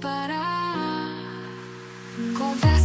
parar. Conversa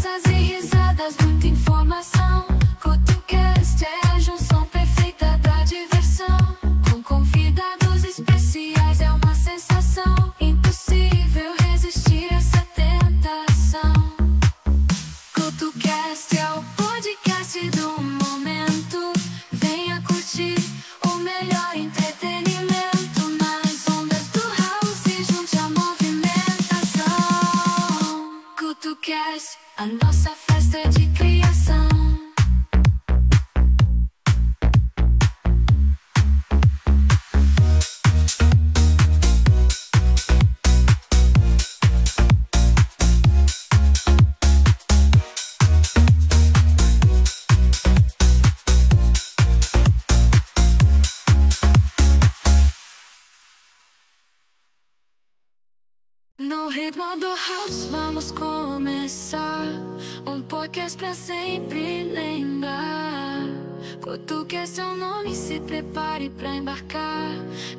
prepare para embarcar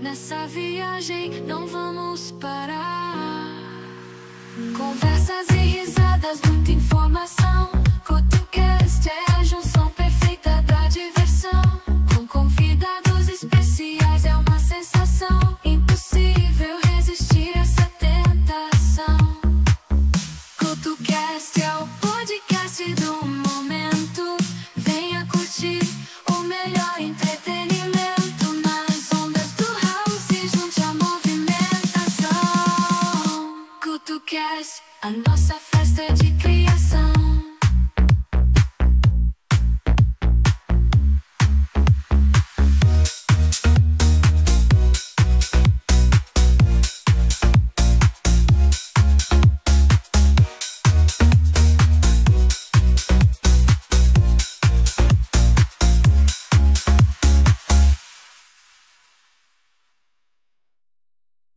nessa viagem, não vamos parar. Conversas e risadas, muita informação. Cotucast é a junção perfeita da diversão. Com convidados especiais é uma sensação impossível. A nossa festa de criação.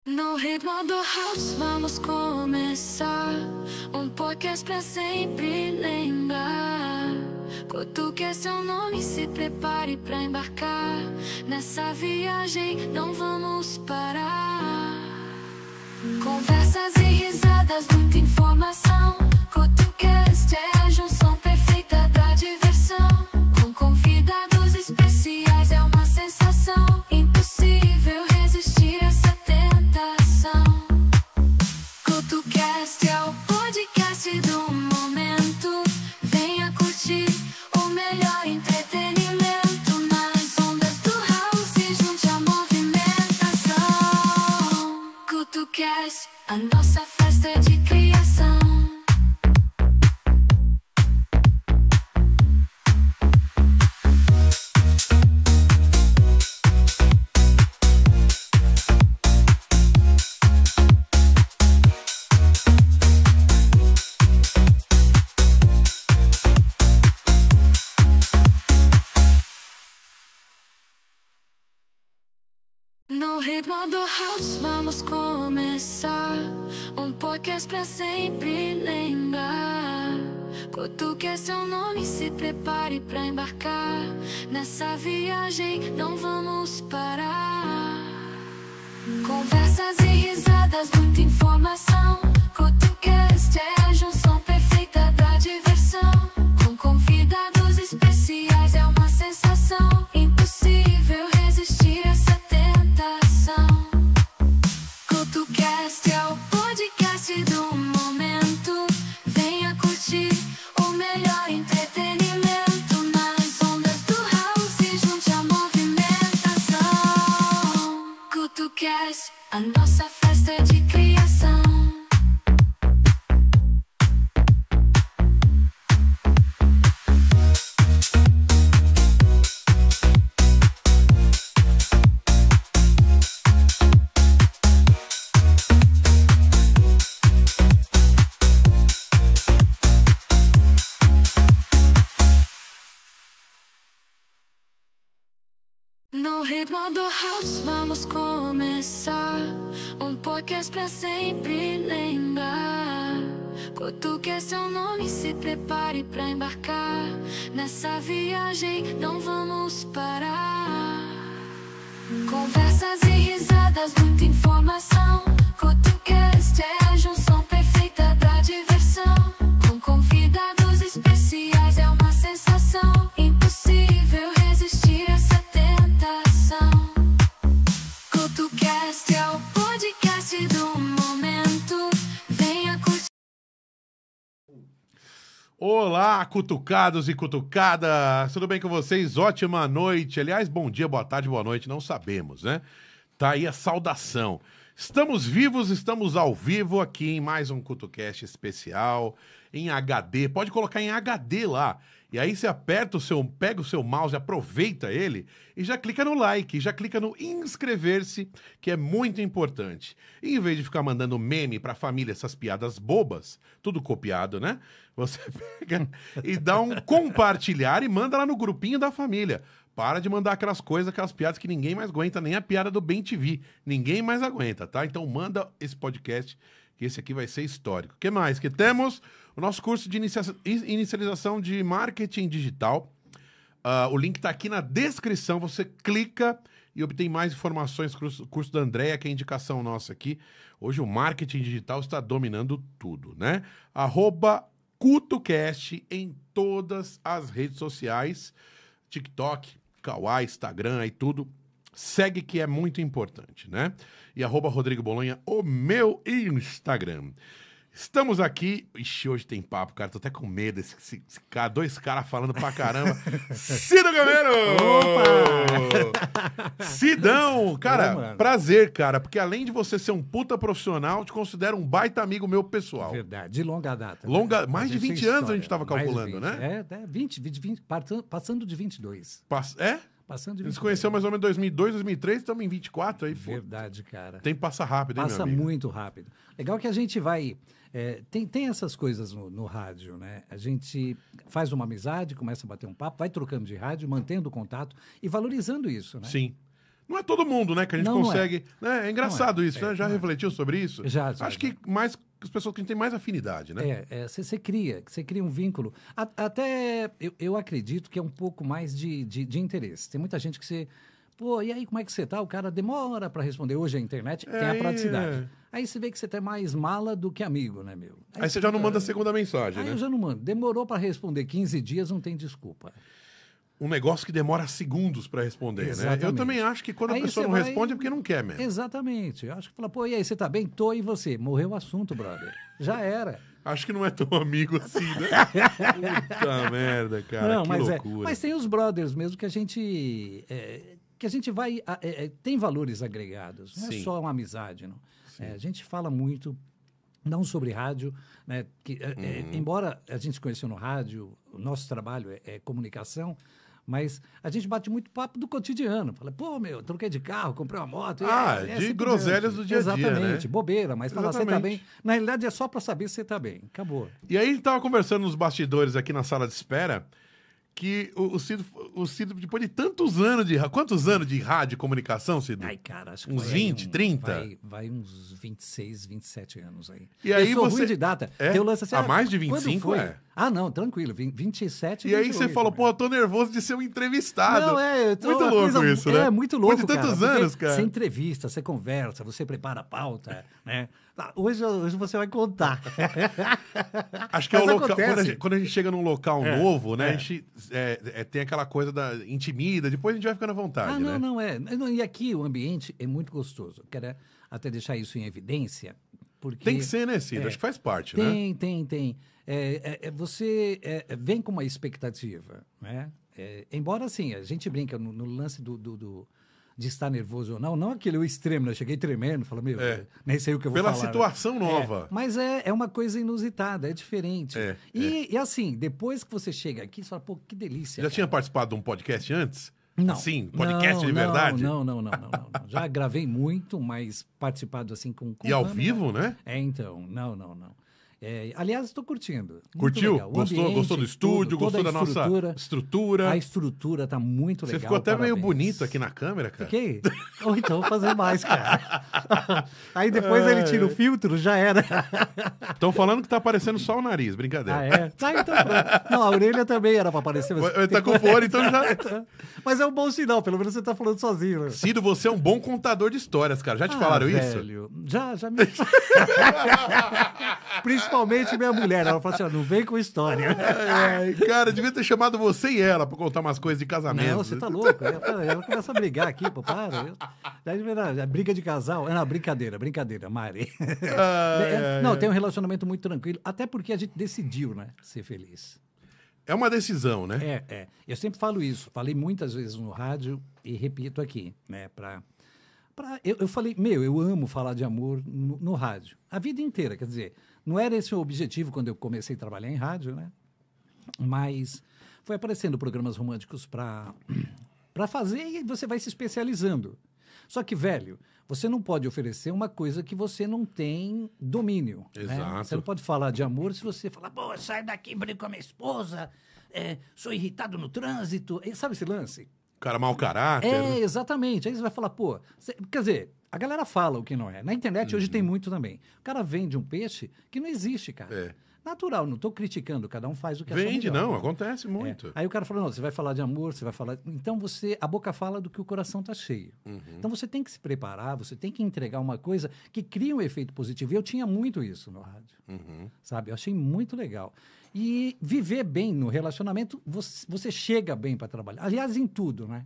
No ritmo do house, vamos começar que pra sempre lembrar. Quanto é seu nome, se prepare pra embarcar. Nessa viagem não vamos parar. Conversas e risadas, muita informação. Cutuques é a junção perfeita da diversão. Com convidados especiais é uma sensação impossível. And also palavras pra sempre lembrar. Cutuque é seu nome, se prepare pra embarcar. Nessa viagem não vamos parar. Conversas e risadas, muita informação. Cutuque é a junção perfeita. A nossa Cutuques pra sempre lembrar Cutuques seu nome, se prepare pra embarcar Nessa viagem não vamos parar Conversas e risadas, muita informação Cutuques é a junção perfeita da diversão Com convidados especiais é uma sensação impossível Olá, cutucados e cutucadas! Tudo bem com vocês? Ótima noite. Aliás, bom dia, boa tarde, boa noite, não sabemos, né? Tá aí a saudação. Estamos vivos, estamos ao vivo aqui em mais um CutoCast especial, em HD. Pode colocar em HD lá. E aí você aperta o seu, pega o seu mouse, aproveita ele e já clica no like, já clica no inscrever-se, que é muito importante. E em vez de ficar mandando meme para a família essas piadas bobas, tudo copiado, né? Você pega e dá um compartilhar e manda lá no grupinho da família. Para de mandar aquelas coisas, aquelas piadas que ninguém mais aguenta, nem a piada do Bem TV. Ninguém mais aguenta, tá? Então manda esse podcast, que esse aqui vai ser histórico. O que mais? Que temos o nosso curso de inicia inicialização de marketing digital. Uh, o link está aqui na descrição. Você clica e obtém mais informações. Curso, curso da Andréia, que é indicação nossa aqui. Hoje o marketing digital está dominando tudo, né? Arroba CutoCast em todas as redes sociais: TikTok, Kawaii, Instagram e tudo. Segue que é muito importante, né? E arroba Rodrigo Bolonha, o meu Instagram. Estamos aqui. Ixi, hoje tem papo, cara. Tô até com medo. Esse, esse, esse dois caras falando pra caramba. Cido Gameiro! Opa! Cidão! Cara, é, prazer, cara. Porque além de você ser um puta profissional, te considero um baita amigo meu pessoal. Verdade, de longa data. Né? Longa, né? mais de 20 anos história. a gente tava calculando, né? É, é 20, 20, 20, passando de 22. Pass é? Passando de 22. Eles conheceu mais ou menos em 2002, 2003, estamos em 24 aí. Verdade, pô. cara. Tem que passar rápido, hein, Passa muito rápido. Legal que a gente vai é, tem, tem essas coisas no, no, rádio, né? A gente faz uma amizade, começa a bater um papo, vai trocando de rádio, mantendo o contato e valorizando isso, né? Sim. Não é todo mundo, né, que a gente não, consegue. Não é. Né? É, é. engraçado isso, né? É, já é. refletiu sobre isso? Já, já Acho já. que mais as pessoas que têm mais afinidade, né? É, você é, cria, você cria um vínculo. A, até eu, eu acredito que é um pouco mais de, de, de interesse. Tem muita gente que você Pô, e aí, como é que você tá? O cara demora para responder. Hoje a internet é, tem a é, praticidade. É. Aí você vê que você tem mais mala do que amigo, né, meu? Aí, aí você já não manda a segunda mensagem, aí né? Aí eu já não mando. Demorou para responder 15 dias, não tem desculpa um negócio que demora segundos para responder, Exatamente. né? Eu também acho que quando aí a pessoa não vai... responde é porque não quer mesmo. Exatamente. Eu acho que fala, pô, e aí, você tá bem? Tô e você? Morreu o assunto, brother. Já era. Acho que não é tão amigo assim, né? Puta merda, cara. Não, que mas é. loucura. É. Mas tem os brothers mesmo que a gente. É, que a gente vai. É, é, tem valores agregados, não é Sim. é só uma amizade. Não. É, a gente fala muito, não sobre rádio, né, que, é, é, uhum. embora a gente conheceu no rádio, o nosso trabalho é comunicação, mas a gente bate muito papo do cotidiano. Fala, pô, meu, troquei de carro, comprei uma moto. Ah, é, é de groselhas do dia a dia. Né? Exatamente, né? bobeira, mas fala você tá bem. Na realidade, é só para saber se você tá bem. Acabou. E aí, a gente tava conversando nos bastidores aqui na sala de espera que o, Cid, o Cido, depois de tantos anos de Quantos anos de rádio e comunicação, Cid? Ai, cara, acho que Uns 20, um, 30? Vai, vai uns 26, 27 anos aí. E eu aí sou você... ruim de data. É? Tem lance assim, Há ah, mais de 25, foi? é? Ah, não, tranquilo, 27 E 28, aí você né? falou, pô, eu tô nervoso de ser um entrevistado. Não, é, eu tô, Muito louco coisa, isso, é né? É, muito louco, Depois de tantos cara, anos, cara. Você entrevista, você conversa, você prepara a pauta, né? Tá, hoje, hoje você vai contar. Acho que é o local. Quando a, gente, quando a, gente, chega num local é, novo, né? É. A gente é, é, tem aquela coisa da intimida, depois a gente vai ficando à vontade. Ah, não, né? não, é. e aqui o ambiente é muito gostoso. Quero até deixar isso em evidência. Porque, tem que ser, né, Cida? É. Acho que faz parte, tem, né? Tem, tem, tem. É, você vem com uma expectativa, né? embora, assim, a gente brinca no, no lance do, do, do de estar nervoso ou não, não aquele extremo, né? Eu cheguei tremendo, falei, meu, é. nem sei o que eu vou Pela falar. Pela né? situação né? nova. É, mas é, é uma coisa inusitada, é diferente. É, e, é. e, assim, depois que você chega aqui, você fala, pô, que delícia. Já cara. tinha participado de um podcast antes? Não. Sim, podcast não, de verdade? Não, não, não, não, não, Já gravei muito, mas participado assim com. com e ao vivo, né? É, então, não, não, não. É, aliás, estou curtindo. Curtiu? Gostou, ambiente, gostou do estúdio? Tudo, gostou da nossa estrutura? A estrutura está muito legal. Você ficou até parabéns. meio bonito aqui na câmera, cara. Fiquei. Ou então vou fazer mais, cara. Aí depois ele tira o filtro, já era. Estão falando que está aparecendo só o nariz, brincadeira. Ah, é? Tá, então pronto. Não, a orelha também era para aparecer. Mas ele tá com fone, então já. Tá. Mas é um bom sinal, pelo menos você está falando sozinho. Né? Cido, você é um bom contador de histórias, cara. Já te ah, falaram velho. isso? Já, já me. Principalmente minha mulher. Ela falou assim: ó, não vem com história. Ai, ai, cara, devia ter chamado você e ela pra contar umas coisas de casamento. Não, você tá louco. Ela, ela começa a brigar aqui, pô, para. Eu, é briga de casal. É, não, brincadeira, brincadeira, Mari. Ai, é, não, tem um relacionamento muito tranquilo. Até porque a gente decidiu, né, ser feliz. É uma decisão, né? É, é. Eu sempre falo isso. Falei muitas vezes no rádio e repito aqui, né, pra Pra, eu, eu falei, meu, eu amo falar de amor no, no rádio. A vida inteira, quer dizer, não era esse o objetivo quando eu comecei a trabalhar em rádio, né? Mas foi aparecendo programas românticos para para fazer e você vai se especializando. Só que, velho, você não pode oferecer uma coisa que você não tem domínio. Né? Exato. Né? Você não pode falar de amor se você falar, pô, sai daqui, brinco com a minha esposa, é, sou irritado no trânsito. E sabe esse lance? cara mau caráter. É, né? exatamente. Aí você vai falar, pô, cê, quer dizer, a galera fala o que não é. Na internet uhum. hoje tem uhum. muito também. O cara vende um peixe que não existe, cara. É. Natural, não estou criticando, cada um faz o que Vende, melhor, não, né? acontece muito. É. Aí o cara fala: não, você vai falar de amor, você vai falar. Então você. A boca fala do que o coração está cheio. Uhum. Então você tem que se preparar, você tem que entregar uma coisa que cria um efeito positivo. E eu tinha muito isso no rádio. Uhum. Sabe? Eu achei muito legal. E viver bem no relacionamento, você, você chega bem para trabalhar. Aliás, em tudo, né?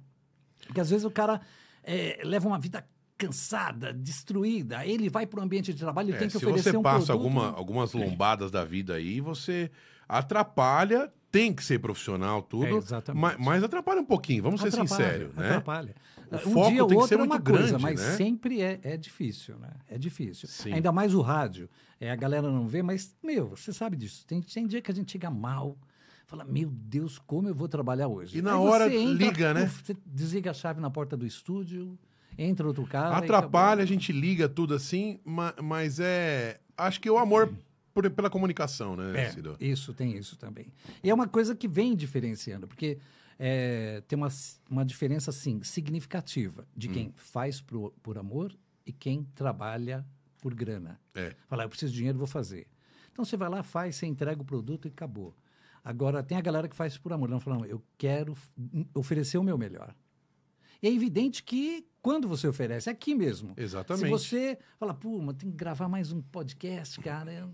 Porque às vezes o cara é, leva uma vida cansada, destruída, ele vai para o ambiente de trabalho, ele é, tem que oferecer um produto. Se você passa alguma, né? algumas lombadas da vida aí, você atrapalha tem que ser profissional, tudo. É, exatamente. Mas, mas, atrapalha um pouquinho, vamos atrapalha, ser sinceros. Né? Atrapalha. O um foco dia, tem que ser é muito coisa, grande. Mas né? sempre é, é difícil, né? É difícil. Sim. Ainda mais o rádio. É, a galera não vê, mas, meu, você sabe disso. Tem, tem dia que a gente chega mal. Fala, meu Deus, como eu vou trabalhar hoje? E na Aí hora entra, liga, né? Você desliga a chave na porta do estúdio, entra outro carro Atrapalha, a gente liga tudo assim, mas, mas é. Acho que o amor Sim por, pela comunicação, né, é, Cido? Isso, tem isso também. E é uma coisa que vem diferenciando, porque é, tem uma, uma diferença, assim, significativa de quem hum. faz por, por amor e quem trabalha por grana. É. Falar, eu preciso de dinheiro, vou fazer. Então você vai lá, faz, você entrega o produto e acabou. Agora, tem a galera que faz por amor, não falando, eu quero oferecer o meu melhor. E é evidente que quando você oferece, é aqui mesmo. Exatamente. Se você fala, pô, mas tem que gravar mais um podcast, cara,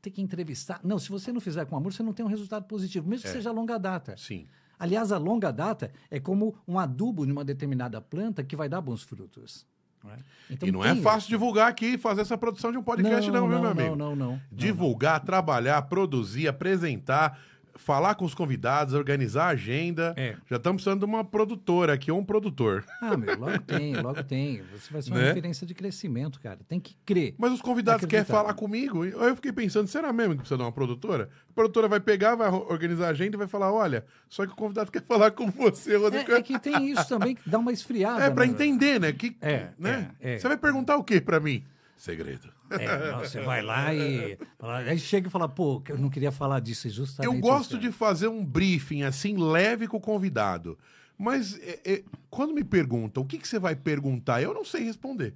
ter que entrevistar. Não, se você não fizer com amor, você não tem um resultado positivo, mesmo é. que seja a longa data. Sim. Aliás, a longa data é como um adubo de uma determinada planta que vai dar bons frutos. É? Então, e não é fácil isso. divulgar aqui e fazer essa produção de um podcast, não, não, não meu não, amigo? Não, não, não. Divulgar, trabalhar, produzir, apresentar falar com os convidados, organizar a agenda. É. Já estamos precisando de uma produtora aqui ou um produtor. Ah, meu, logo tem, logo tem. Você vai ser uma né? referência de crescimento, cara. Tem que crer. Mas os convidados querem falar comigo. Eu fiquei pensando, será mesmo que precisa de uma produtora? A produtora vai pegar, vai organizar a agenda e vai falar: olha, só que o convidado quer falar com você, É, é que tem isso também que dá uma esfriada. É, para né, entender, né? Que, é, né? É, é. Você vai perguntar o quê para mim? Segredo. É, você vai lá e. Aí chega e fala, pô, eu não queria falar disso, é justamente. Eu gosto de é. fazer um briefing assim, leve com o convidado. Mas é, é, quando me perguntam o que, que você vai perguntar, eu não sei responder.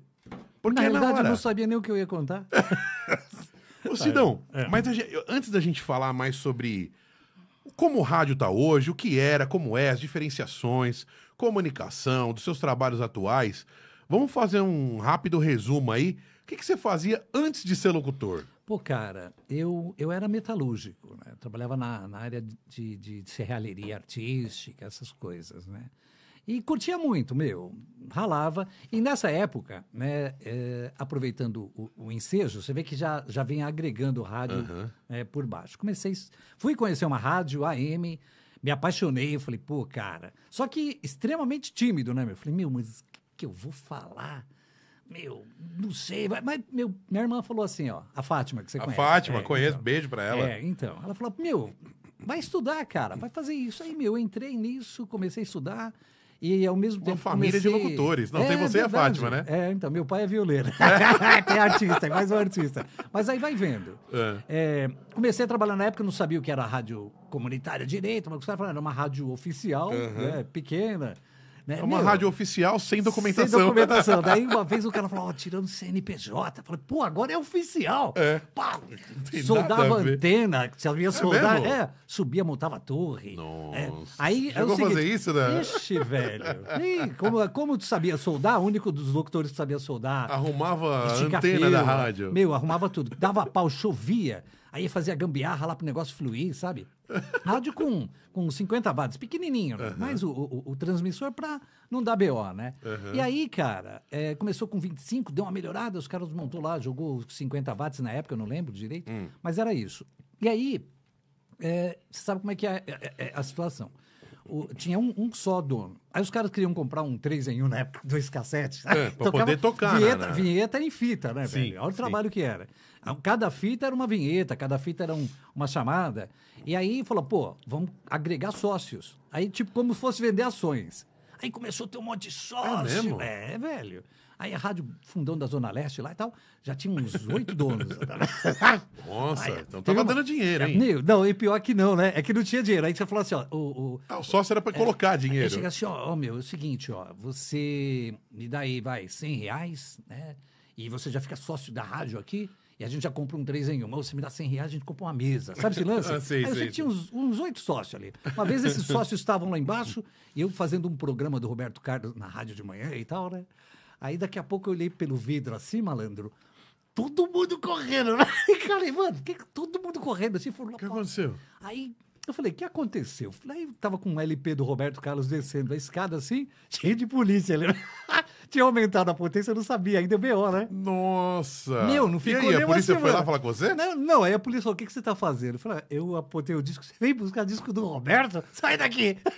Porque na verdade é eu não sabia nem o que eu ia contar. Ô, Sidão, é. mas gente, antes da gente falar mais sobre como o rádio está hoje, o que era, como é, as diferenciações, comunicação, dos seus trabalhos atuais, vamos fazer um rápido resumo aí que, que você fazia antes de ser locutor? Pô, cara, eu, eu era metalúrgico, né? Eu trabalhava na, na área de, de, de serralheria artística, essas coisas, né? E curtia muito, meu, ralava. E nessa época, né, é, aproveitando o, o, ensejo, você vê que já, já vem agregando rádio uhum. é, por baixo. Comecei, fui conhecer uma rádio AM, me apaixonei, falei, pô, cara. Só que extremamente tímido, né, meu? Falei, meu, mas o que eu vou falar? meu, não sei, mas meu, minha irmã falou assim, ó, a Fátima, que você a conhece. A Fátima, é, conheço, então, beijo pra ela. É, então, ela falou, meu, vai estudar, cara, vai fazer isso. Aí, meu, eu entrei nisso, comecei a estudar, e ao mesmo tempo. Uma família comecei... de locutores. Não é, tem você e a Fátima, né? É, então, meu pai é violeiro. É, artista, é mais um artista. Mas aí vai vendo. É. é. comecei a trabalhar na época, não sabia o que era rádio comunitária direito, mas os caras falando, era uma rádio oficial, uhum. né, pequena. Né? É uma Meu, rádio oficial sem documentação. Sem documentação. Daí uma vez o cara falou, ó, tirando CNPJ. Falei, pô, agora é oficial. É. Pá, soldava antena, que ia soldar. É, é, subia, montava é. É a torre. Nossa. É. Aí, Chegou é fazer isso, né? Ixi, velho. E como, como tu sabia soldar, o único dos locutores que sabia soldar. Arrumava a antena da rádio. Meu, arrumava tudo. Dava pau, chovia. Aí fazia gambiarra lá pro negócio fluir, sabe? Rádio com, com 50 watts, pequenininho, uhum. mas o, o, o transmissor para não dar BO, né? Uhum. E aí, cara, é, começou com 25, deu uma melhorada, os caras montou lá, jogou 50 watts na época, eu não lembro direito, hum. mas era isso. E aí, é, você sabe como é que é, é, é, é a situação. O, tinha um, um, só dono. Aí os caras queriam comprar um 3 em 1 na época, dois cassetes. É, pra poder tocar, né, vinheta, né? Vinheta em fita, né, sim, velho? Olha o sim. trabalho que era. Cada fita era uma vinheta, cada fita era um, uma chamada. E aí falou, pô, vamos agregar sócios. Aí, tipo, como se fosse vender ações. Aí começou a ter um monte de sócio. É, mesmo? é velho. Aí a Rádio Fundão da Zona Leste lá e tal, já tinha uns oito donos. Nossa, aí, então tava uma... dando dinheiro, hein? não, e pior que não, né? É que não tinha dinheiro. Aí você falou assim, ó... O, o ah, o sócio era para é, colocar dinheiro. Aí chega assim, ó, ó, meu, é o seguinte, ó, você me dá aí, vai, cem reais, né? E você já fica sócio da rádio aqui. E a gente já compra um três em um. Ou se me dá 100 reais, a gente compra uma mesa. Sabe esse lance? ah, sei, tinha uns oito sócios ali. Uma vez esses sócios estavam lá embaixo, e eu fazendo um programa do Roberto Carlos na rádio de manhã e tal, né? Aí daqui a pouco eu olhei pelo vidro assim, malandro. Todo mundo correndo, né? falei, mano, que, é todo mundo correndo assim. O que aconteceu? Aí eu falei, o que aconteceu? Falei, aí eu tava com um LP do Roberto Carlos descendo a escada assim, cheio de polícia. Ali. Né? tinha aumentado a potência, eu não sabia, ainda é B.O., né? Nossa! Meu, não ficou E aí, a polícia foi lá falar com você? Não, não, aí a polícia falou, o que, que você tá fazendo? Eu falei, ah, eu apotei o disco, você vem buscar disco do Roberto? Sai daqui!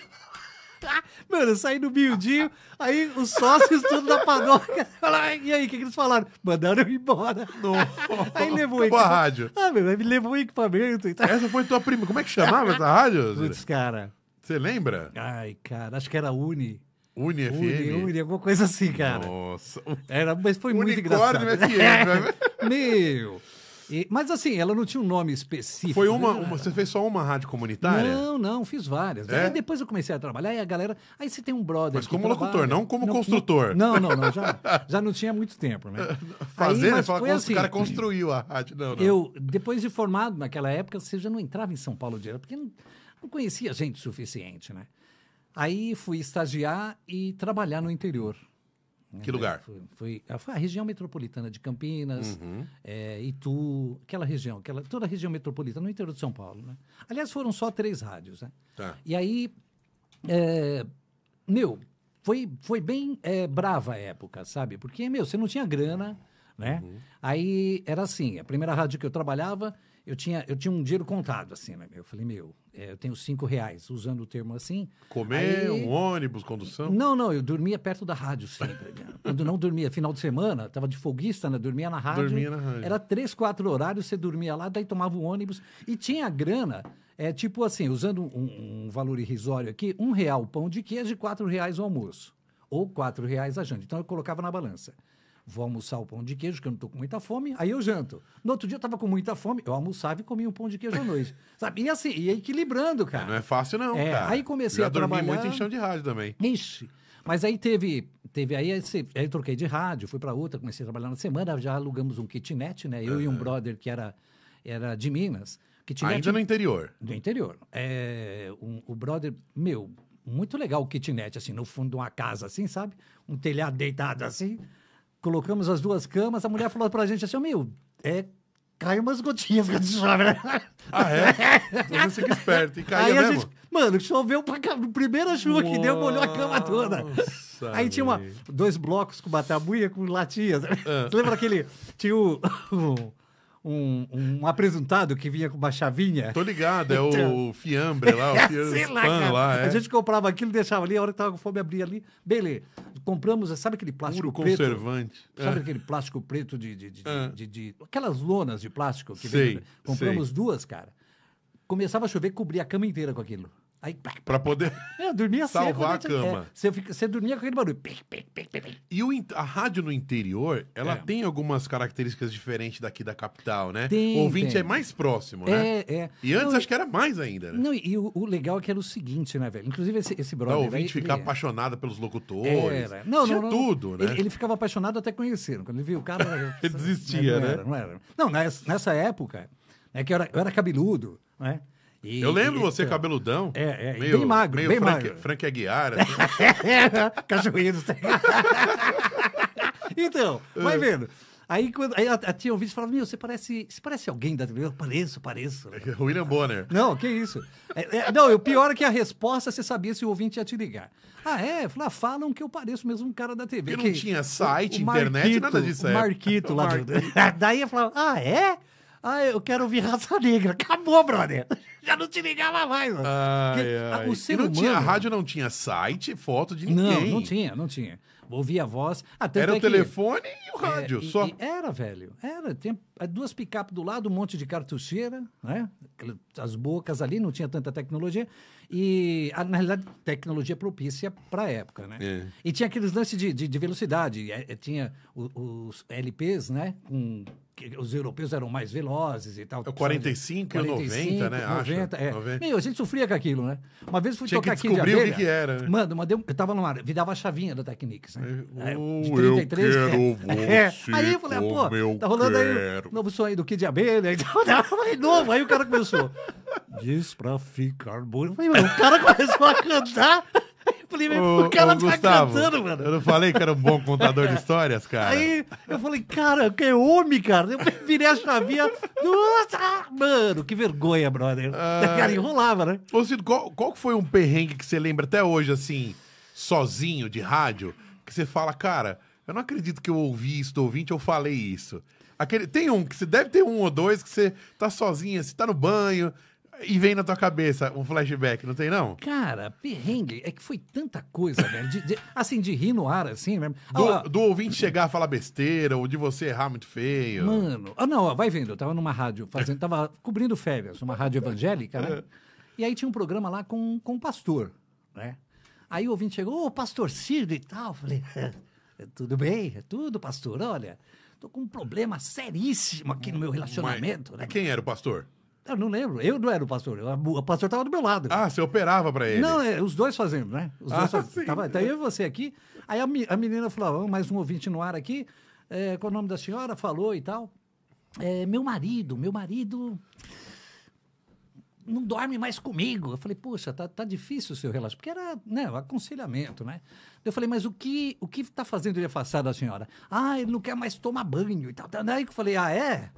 Ah, mano, eu saí no miudinho, aí os sócios todos da padoca. Falaram, e aí, o que, que, eles falaram? Mandaram eu ir embora. Não. Aí levou a rádio. Ah, meu, aí me levou o equipamento. E tal. Essa foi tua prima. Como é que chamava essa rádio? Putz, cara. Você lembra? Ai, cara, acho que era Uni. Uni Uni, alguma coisa assim, cara. Nossa. Era, mas foi Unicórnio muito engraçado. FM. Né? É. Meu. E, mas assim, ela não tinha um nome específico. Foi né? uma, uma, Você fez só uma rádio comunitária? Não, não, fiz várias. É? Aí depois eu comecei a trabalhar e a galera. Aí você tem um brother. Mas como locutor, não como não, construtor. Não, não, não. Já, já não tinha muito tempo, né? Fazer, aí, falar assim, o cara construiu a rádio. Não, não. Eu, depois de formado naquela época, você já não entrava em São Paulo direto, porque não, não conhecia gente suficiente, né? Aí fui estagiar e trabalhar no interior. Que é, lugar? Foi, foi, ah, foi, a região metropolitana de Campinas, uhum. é, Itu, aquela região, aquela, toda a região metropolitana no interior de São Paulo. Né? Aliás, foram só três rádios. Né? Tá. E aí, é, meu, foi, foi bem eh, brava a época, sabe? Porque, meu, você não tinha grana, uhum. né? Uhum. Aí era assim, a primeira rádio que eu trabalhava, eu tinha, eu tinha um dinheiro contado, assim, né? Eu falei, meu, é, eu tenho cinco reais, usando o termo assim. Comer, aí... um ônibus, condução? Não, não, eu dormia perto da rádio sempre. Né? Quando não dormia, final de semana, tava de foguista, né? Dormia na rádio. Dormia na rádio. Era três, quatro horários, você dormia lá, daí tomava o um ônibus e tinha grana. É tipo assim, usando um, um valor irrisório aqui, um real pão de queijo e quatro reais o almoço. Ou quatro reais a janta. Então eu colocava na balança vou almoçar o pão de queijo, que eu não estou com muita fome, aí eu janto. No outro dia eu estava com muita fome, eu almoçava e comia um pão de queijo à noite. Sabe? E assim, ia equilibrando, cara. Não é fácil não, é, cara. Aí comecei Já a trabalhar... muito em chão de rádio também. Ixi, mas aí teve, teve aí, esse, aí troquei de rádio, fui para outra, comecei a trabalhar na semana, já alugamos um kitnet, né? Eu uhum. e um é. brother que era, era de Minas. Kitnet, Ainda no interior. No interior. É, um, o brother, meu, muito legal o kitnet, assim, no fundo de uma casa, assim, sabe? Um telhado deitado assim colocamos as duas camas, a mulher falou pra gente assim, meu, é Cai umas gotinhas quando chove, ah, né? Ah, é? Então você fica esperto. E caía Aí mesmo? Gente, mano, choveu pra cá. Primeira chuva que deu, molhou a cama toda. Aí tinha uma, dois blocos com batabuia com latinhas. Você ah. Lembra aquele... Tinha o, o, um, um apresentado que vinha com uma chavinha. Tô ligado, é o então. fiambre lá, o é fiambre assim lá, lá é. A gente comprava aquilo, deixava ali, a hora que tava com fome, abria ali. Beleza. Compramos, sabe aquele plástico Puro preto? conservante. Sabe é. aquele plástico preto de de, de, é. de, de, Aquelas lonas de plástico que sei, vem, Compramos sei. duas, cara. Começava a chover, cobria a cama inteira com aquilo. Aí, pra poder é, eu dormia salvar a cama. É, você, fica, você dormia com aquele barulho. e o, a rádio no interior, ela é. tem algumas características diferentes daqui da capital, né? Tem, o ouvinte tem. é mais próximo, né? É, é. E antes não, acho que era mais ainda, né? Não, e, e o, o, legal é que era o seguinte, né, velho? Inclusive esse, esse brother... o ouvinte ficar ele... É- apaixonado pelos locutores. Era. Não, tinha não, não, tudo, né? Ele, ele, ficava apaixonado até conheceram. Quando ele viu o cara... ele desistia, não, né? Não era, não era. Não, nessa, nessa época, é que eu era, eu era cabeludo, né? E, eu lembro e, você, então, cabeludão. É, é meio, bem magro, meio bem Frank, magro. Frank Aguiar. Assim. Cajuínos. então, vai é. vendo. Aí, quando, aí a, a tia e falava, meu, você parece, você parece alguém da TV? Eu pareço, pareço. William Bonner. Não, que isso. É, é, não, o pior é que a resposta você sabia se o ouvinte ia te ligar. Ah, é? Lá ah, falam que eu pareço mesmo um cara da TV. Porque que não tinha site, o, o internet, Marquito, nada disso. aí. Marquito lá. Marquito. Daí eu falava, ah, é? Ah, eu quero ouvir raça negra. Acabou, brother. Já não te ligava mais, mano. Ai, ai. O ser não humano... tinha rádio, não tinha site, foto de ninguém. Não, não tinha, não tinha. Ouvia a voz. Até ah, era o é que... telefone e o é, rádio, é, só. E, e era, velho. Era. Tem é, duas picapes do lado, um monte de cartucheira, né? As bocas ali, não tinha tanta tecnologia. E, ah, na realidade, tecnologia propícia para a época, né? É. E tinha aqueles lances de, de, de velocidade. tinha os, os LPs, né? Com os europeus eram mais velozes e tal. 45, 45 90, né? 90, acho. é. 90. Meu, a gente sofria com aquilo, né? Uma vez eu fui Tinha tocar aqui de abelha. o que, que era. Né? Mano, eu tava no ar, dava a chavinha da Technics, né? Oh, de 33. Eu quero é. você é. Aí eu falei, pô, tá rolando quero. aí novo sonho do Kid de Abelha. Então, né? aí novo, aí o cara começou. Diz pra ficar bonito. o cara começou a cantar. Eu falei, o, cara tá Gustavo, cantando, mano. Eu não falei que era um bom contador de histórias, cara? Aí eu falei, cara, que é homem, cara. Eu virei a chavinha. Nossa, mano, que vergonha, brother. Ah, cara, enrolava, né? Ô, Cid, qual, qual foi um perrengue que você lembra até hoje, assim, sozinho, de rádio, que você fala, cara, eu não acredito que eu ouvi isso do ouvinte, eu falei isso. Aquele, tem um, que você deve ter um ou dois que você tá sozinha, assim, você tá no banho, e vem na tua cabeça um flashback, não tem não? Cara, perrengue, é que foi tanta coisa, velho. De, de, assim, de rir no ar, assim, mesmo. Ah, do, ah, do ouvinte chegar a falar besteira, ou de você errar muito feio. Mano, ah, não, vai vendo, eu tava numa rádio, fazendo, tava cobrindo férias, uma rádio evangélica, né? É. E aí tinha um programa lá com, com um pastor, né? Aí o ouvinte chegou, ô, oh, pastor Ciro e tal. Eu falei, é tudo bem, é tudo, pastor, olha tô com um problema seríssimo aqui no meu relacionamento. Mas, né? Quem era o pastor? Eu não lembro. Eu não era o pastor. Eu, o pastor estava do meu lado. Ah, você operava para ele? Não, é, os dois fazendo, né? Os dois ah, fazendo. Sim. eu e você aqui. Aí a, a menina falou: oh, mais um ouvinte no ar aqui. É, qual o nome da senhora? Falou e tal. É, meu marido, meu marido não dorme mais comigo. Eu falei, poxa, tá, tá difícil o seu relacionamento. Porque era, né, aconselhamento, né? Eu falei, mas o que o que tá fazendo ele afastar da senhora? Ah, ele não quer mais tomar banho e tal. Daí eu falei, ah, é?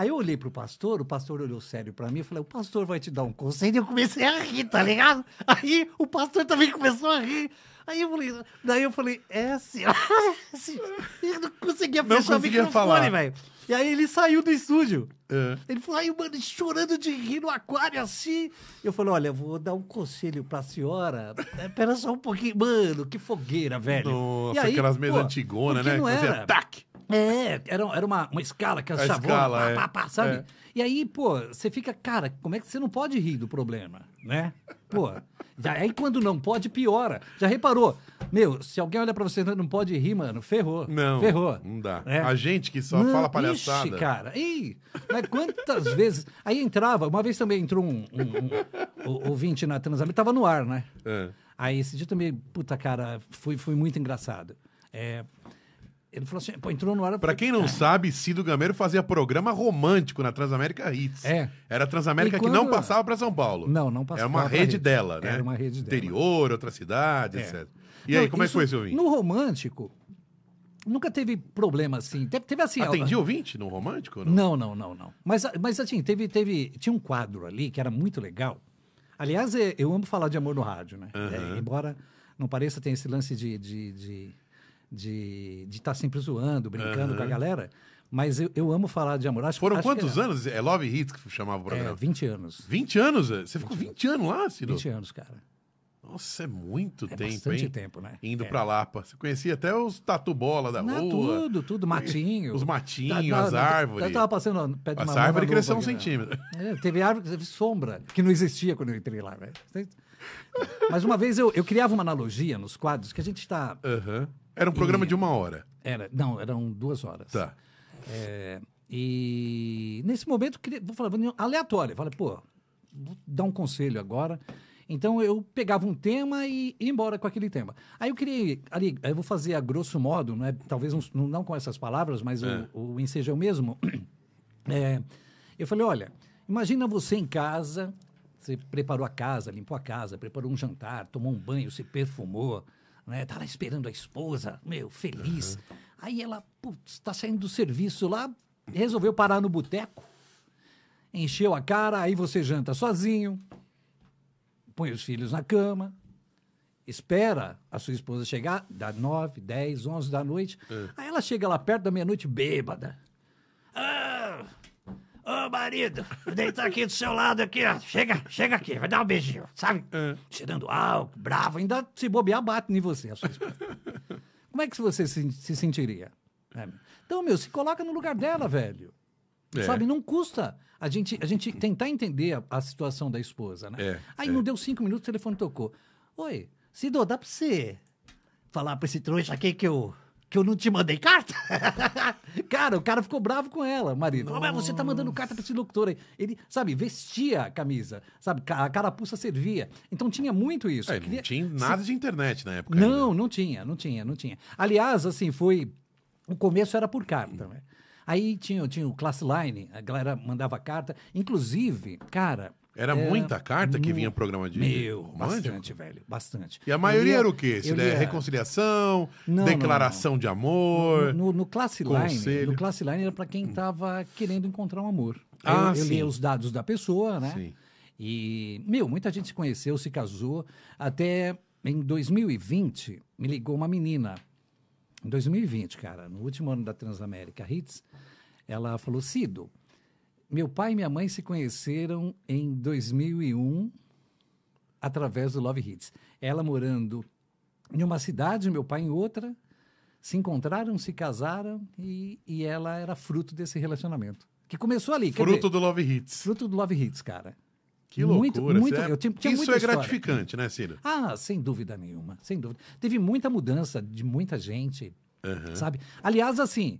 Aí eu olhei pro pastor, o pastor olhou sério pra mim, e falou: o pastor vai te dar um conselho, e eu comecei a rir, tá ligado? Aí o pastor também começou a rir. Aí eu falei, daí eu falei, é assim, eu não conseguia fechar não conseguia o microfone, velho. E aí ele saiu do estúdio. É. Ele falou, aí, mano, chorando de rir no aquário assim. Eu falei, olha, vou dar um conselho pra senhora. Espera só um pouquinho. Mano, que fogueira, velho. Nossa, e aí, aquelas mesas antigonas, né? Não era. Fazia, tac. É, era, era uma, uma escala que ela chamou, pá, é. pá, pá, sabe? É. E aí, pô, você fica, cara, como é que você não pode rir do problema, né? Pô, já, aí quando não pode, piora. Já reparou? Meu, se alguém olha pra você e não pode rir, mano, ferrou. Não, ferrou. não dá. É. A gente que só não, fala palhaçada. Ixi, cara, ei, né, quantas vezes... Aí entrava, uma vez também entrou um, um, um, um ouvinte na Transamérica, tava no ar, né? É. Aí esse dia também, puta, cara, foi, foi muito engraçado. É... Ele falou assim, pô, entrou no ar. Pra quem não sabe, Cido Gameiro fazia programa romântico na Transamérica Hits. É. Era a Transamérica quando... que não passava para São Paulo. Não, não passava. Era uma rede, rede, dela, né? Era uma rede dela. Interior, outra cidade, é. etc. E não, aí, como isso, é que foi esse ouvinte? No romântico, nunca teve problema assim. Teve, teve assim. Atendi ela... ouvinte no romântico? Não, não, não, não. não. Mas, mas assim, teve, teve. Tinha um quadro ali que era muito legal. Aliás, é, eu amo falar de amor no rádio, né? Uhum. É, embora não pareça, tem esse lance de, de, de de estar tá sempre zoando, brincando uhum. com a galera. Mas eu, eu, amo falar de amor. Acho, Foram acho quantos que é anos? É Love Hits que chamava o é, programa? É, 20 anos. 20 anos? Você ficou 20 anos. anos lá, Ciro? 20 anos, cara. Nossa, é muito é tempo, bastante hein? tempo, né? Indo é. pra Lapa. Você conhecia até os tatu-bola da Não, rua. Tudo, tudo, matinho. Os matinhos, as árvores. Eu tava passando no pé de uma As árvores cresceram um centímetro. É, teve árvore, teve sombra, que não existia quando eu entrei lá, velho. Né? Mas uma vez eu, eu criava uma analogia nos quadros que a gente está uhum. Era um programa e... de uma hora. Era, não, eram duas horas. Tá. É, e nesse momento, queria, vou falar aleatório. Falei, pô, vou dar um conselho agora. Então eu pegava um tema e ia embora com aquele tema. Aí eu queria. Ali, eu vou fazer a grosso modo, né? talvez não, não com essas palavras, mas é. o, o ensejo é o mesmo. É, eu falei: olha, imagina você em casa, você preparou a casa, limpou a casa, preparou um jantar, tomou um banho, se perfumou né? Tá lá esperando a esposa, meu, feliz. Uhum. Aí ela, putz, tá saindo do serviço lá, resolveu parar no boteco, encheu a cara, aí você janta sozinho, põe os filhos na cama, espera a sua esposa chegar, dá nove dez onze da noite. É. Aí ela chega lá perto da meia-noite bêbada. Ô, marido, vou deitar aqui do seu lado aqui, ó. Chega, chega aqui, vai dar um beijinho, sabe? É. Tirando álcool, bravo, ainda se bobear, bate em você. Como é que você se, se sentiria? É. Então, meu, se coloca no lugar dela, velho. É. Sabe, não custa a gente, a gente tentar entender a, a situação da esposa, né? É, Aí é. não deu cinco minutos, o telefone tocou. Oi, Sidô, dá pra você falar pra esse trouxa aqui que eu que eu não te mandei carta? cara, o cara ficou bravo com ela, marido. Nossa. Mas você tá mandando carta pra esse locutor aí. Ele, sabe, vestia a camisa, sabe? A carapuça servia. Então tinha muito isso. É, queria... Não tinha nada Se... de internet na época. Não, ainda. não tinha, não tinha, não tinha. Aliás, assim, foi. O começo era por carta, né? Aí tinha, tinha o Classline, a galera mandava carta. Inclusive, cara, era é, muita carta que vinha programa de Meu, romântico? bastante, velho. Bastante. E a maioria lia, era o quê? Se lia... É reconciliação, não, declaração não, não. de amor. No, no, no Classline. line No era para quem estava querendo encontrar um amor. Ah, eu, eu lia os dados da pessoa, né? Sim. E, meu, muita gente se conheceu, se casou. Até em 2020, me ligou uma menina. Em 2020, cara, no último ano da Transamérica Hits, ela falou: Cido meu pai e minha mãe se conheceram em 2001 através do Love Hits. Ela morando em uma cidade, meu pai em outra, se encontraram, se casaram e, e ela era fruto desse relacionamento. Que começou ali. Fruto dizer, do Love Hits. Fruto do Love Hits, cara. Que loucura. Muito, é... eu tinha, tinha Isso é história. gratificante, né, Cida? Ah, sem dúvida nenhuma. Sem dúvida. Teve muita mudança de muita gente, uhum. sabe? Aliás, assim,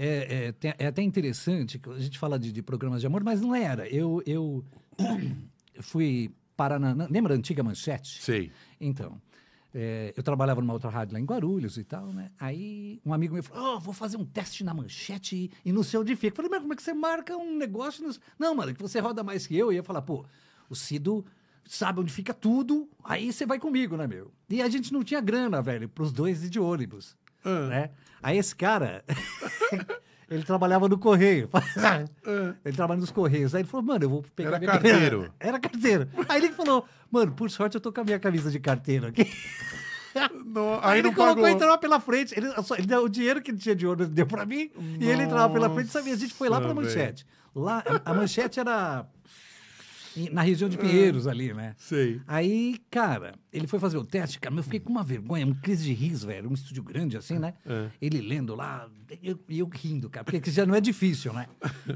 é, é, é, até interessante que a gente fala de, de programas de amor, mas não era. Eu, eu fui parar na. Lembra a antiga manchete? Sei. Então. É, eu trabalhava numa outra rádio lá em Guarulhos e tal, né? Aí um amigo meu falou: oh, vou fazer um teste na manchete e não sei onde fica. Eu falei, mas como é que você marca um negócio? Não, não mano, é que você roda mais que eu. E ia falar, pô, o Cido sabe onde fica tudo, aí você vai comigo, né, meu? E a gente não tinha grana, velho, pros dois ir de ônibus. Ah. Né? Aí esse cara. ele trabalhava no correio. Ah. ele trabalha nos correios. Aí ele falou, mano, eu vou pegar. Era minha carteiro. Camisa. Era carteiro. Aí ele falou, mano, por sorte eu tô com a minha camisa de carteiro aqui. aí, aí ele colocou e entrava pela frente. Ele, só, ele deu o dinheiro que ele tinha de ouro deu pra mim. Nossa, e ele entrava pela frente. Sabia, a gente foi lá pra manchete. Lá, a manchete era na região de ah, Pinheiros ali, né? Sei. Aí, cara, ele foi fazer o teste, cara, mas eu fiquei com uma vergonha, uma crise de riso, velho, um estúdio grande assim, é, né? É. Ele lendo lá, e eu, eu, rindo, cara, porque já não é difícil, né?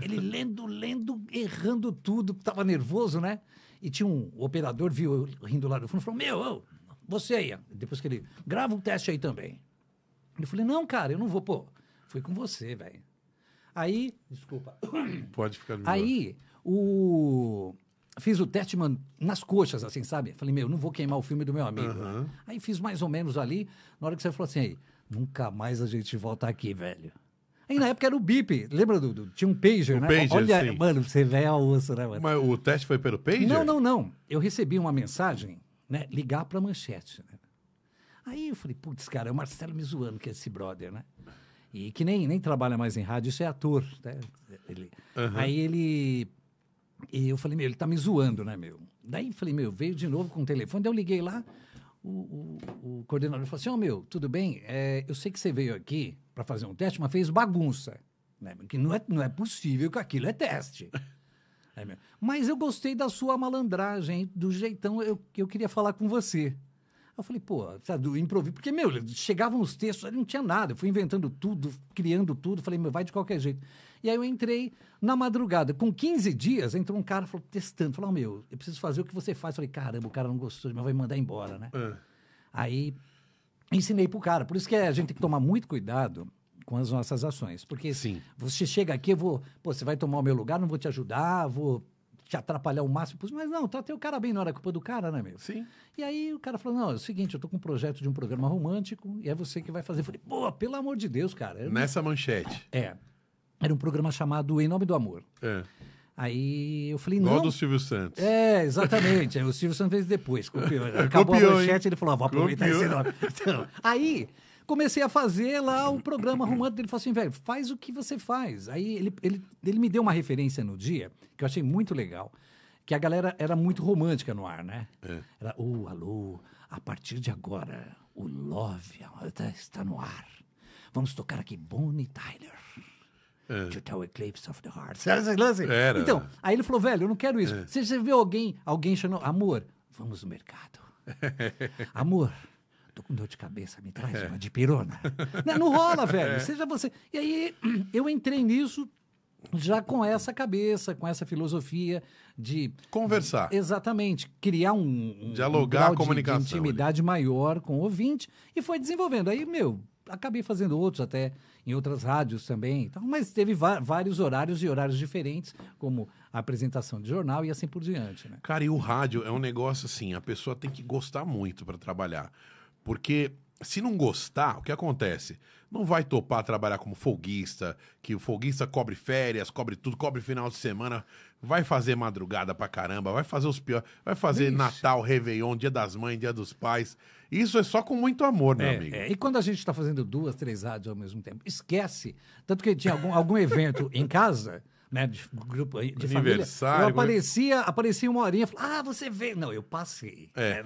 Ele lendo, lendo, errando tudo, tava nervoso, né? E tinha um operador, viu eu rindo lá do fundo, falou, meu, você aí, depois que ele, grava um teste aí também. Eu falei, não, cara, eu não vou, pô, fui com você, velho. Aí, desculpa. Pode ficar melhor. Aí, o fiz o teste mano, nas coxas, assim, sabe? Falei, meu, não vou queimar o filme do meu amigo. Uhum. Aí fiz mais ou menos ali, na hora que você falou assim, aí, nunca mais a gente volta aqui, velho. Aí na época era o bip, lembra do, do tinha um pager, o né? Pager, Olha, sim. mano, você vê a osso, né, mano? Mas o teste foi pelo pager? Não, não, não. Eu recebi uma mensagem, né, ligar pra manchete, né? Aí eu falei, putz, cara, é o Marcelo me zoando que é esse brother, né? E que nem, nem trabalha mais em rádio, isso é ator, né? Ele, uhum. Aí ele e eu falei, meu, ele tá me zoando, né, meu? Daí falei, meu, veio de novo com o telefone. Daí eu liguei lá, o, o, o coordenador falou assim: Ó, oh, meu, tudo bem? É, eu sei que você veio aqui para fazer um teste, mas fez bagunça. Né? Que não é, não é possível que aquilo é teste. é, meu. mas eu gostei da sua malandragem, do jeitão que eu, eu queria falar com você. Eu falei, pô, sabe, tá do improviso. Porque, meu, chegavam os textos, não tinha nada. Eu fui inventando tudo, criando tudo. Falei, meu, vai de qualquer jeito. E aí eu entrei na madrugada, com 15 dias, entrou um cara falou, testando, falou: oh, meu, eu preciso fazer o que você faz. Eu falei, caramba, o cara não gostou, mas vai mandar embora, né? É. Aí ensinei pro cara. Por isso que a gente tem que tomar muito cuidado com as nossas ações. Porque Sim. você chega aqui, eu vou, pô, você vai tomar o meu lugar, não vou te ajudar, vou te atrapalhar o máximo possível. Mas não, tratei o cara bem na hora, culpa do cara, né, meu? Sim. E aí o cara falou: não, é o seguinte, eu tô com um projeto de um programa romântico e é você que vai fazer. Eu falei, pô, pelo amor de Deus, cara. Nessa não... manchete. É. Era um programa chamado Em Nome do Amor. É. Aí eu falei, Igual não. do Silvio Santos. É, exatamente. o Silvio Santos fez depois. Copiou. É, Acabou copiou, a manchete, ele falou, ah, vou aproveitar copiou. esse nome. Então, aí comecei a fazer lá o programa arrumando. Ele falou assim, velho, faz o que você faz. Aí ele, ele, ele me deu uma referência no dia que eu achei muito legal. Que a galera era muito romântica no ar, né? É. Era, ô, oh, alô, a partir de agora, o Love está no ar. Vamos tocar aqui Bonnie Tyler. É. Total Eclipse of the Heart. Era, é Era. Então, aí ele falou, velho, eu não quero isso. É. Você, você viu alguém, alguém chamou, amor, vamos no mercado. amor, tô com dor de cabeça, me traz é. uma de pirona. não, não, rola, velho. É. Seja você. E aí eu entrei nisso já com essa cabeça, com essa filosofia de conversar. De, exatamente, criar um, um dialogar um a comunicação, de, de intimidade ali. maior com o ouvinte e foi desenvolvendo. Aí, meu, acabei fazendo outros até em outras rádios também, então, mas teve vários horários e horários diferentes, como a apresentação de jornal e assim por diante. Né? Cara, e o rádio é um negócio assim, a pessoa tem que gostar muito para trabalhar, porque se não gostar, o que acontece? Não vai topar trabalhar como folguista, que o folguista cobre férias, cobre tudo, cobre final de semana, vai fazer madrugada pra caramba, vai fazer os piores, vai fazer Natal, Réveillon, Dia das Mães, Dia dos Pais. Isso é só com muito amor, meu é, amigo. É. E quando a gente está fazendo duas, três rádios ao mesmo tempo, esquece. Tanto que tinha algum, algum evento em casa. Né, de grupo de Aniversário, família, eu é aparecia, aparecia uma horinha, falava, ah, você veio. Não, eu passei. É.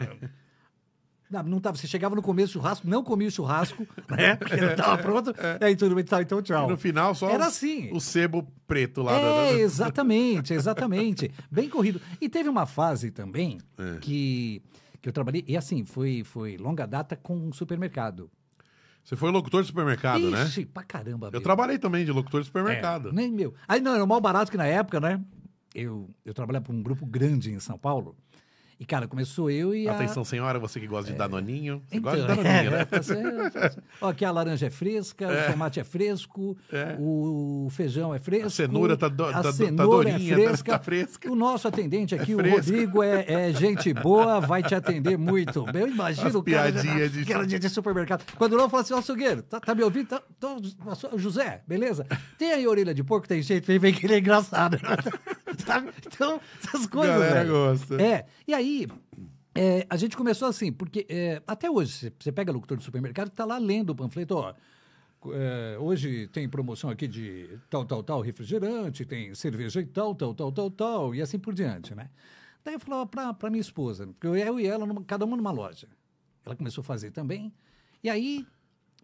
Não, não tava, você chegava no começo do churrasco, não comia o churrasco, né? Porque não estava pronto. É. Aí é, tudo bem, tá, então tchau. E no final só Era assim. o sebo preto lá. É, da... exatamente, exatamente. Bem corrido. E teve uma fase também é. que que eu trabalhei. E assim, foi, foi longa data com um supermercado. Você foi locutor de supermercado, Ixi, né? Ixi, pra caramba. Eu trabalhei também de locutor de supermercado. É, nem meu. Aí não, era o mal barato que na época, né? Eu, eu trabalhava para um grupo grande em São Paulo e, cara, começou eu e. Atenção, a... senhora, você que gosta de danoninho. É. Você então, gosta de danoninho, é, né? Você, né? ó, aqui a laranja é fresca, o é. tomate é fresco, o feijão é fresco. A cenoura tá, do, a tá, tá cenoura né? tá dorinha, é fresca. Tá fresca. O nosso atendente aqui, o Rodrigo, é, gente boa, vai te atender muito. Eu imagino As Piadinha de... Aquela dia de supermercado. Quando não, fala assim, ó, tá, tá me ouvindo? Tá, tô, José, beleza? Tem aí orelha de porco, tem jeito, vem que ele é engraçado. Sabe? Então, essas coisas. A galera gosta. É. E aí aí é, a gente começou assim, porque é, até hoje você pega locutor de supermercado e está lá lendo o panfleto, ó, é, hoje tem promoção aqui de tal, tal, tal refrigerante, tem cerveja e tal, tal, tal, tal, tal, e assim por diante, né? Daí eu falava para minha esposa, porque eu e ela, numa, cada uma numa loja. Ela começou a fazer também. E aí,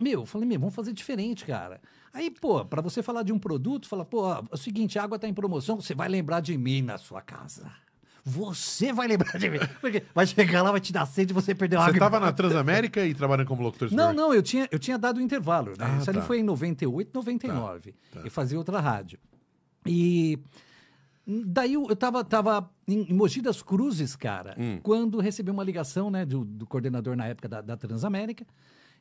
meu, eu falei, meu, vamos fazer diferente, cara. Aí, pô, para você falar de um produto, fala, pô, ó, é o seguinte, a água está em promoção, você vai lembrar de mim na sua casa. Você vai lembrar de mim. Porque vai chegar lá, vai te dar sede, você perdeu a água. Você estava na Transamérica e trabalhando como locutor de Não, não, eu tinha, eu tinha dado um intervalo. Né? Ah, Isso tá. ali foi em 98, 99. Tá, tá. Eu fazia outra rádio. E daí eu estava tava em Mogi das Cruzes, cara, hum. quando recebi uma ligação né, do, do coordenador na época da, da Transamérica.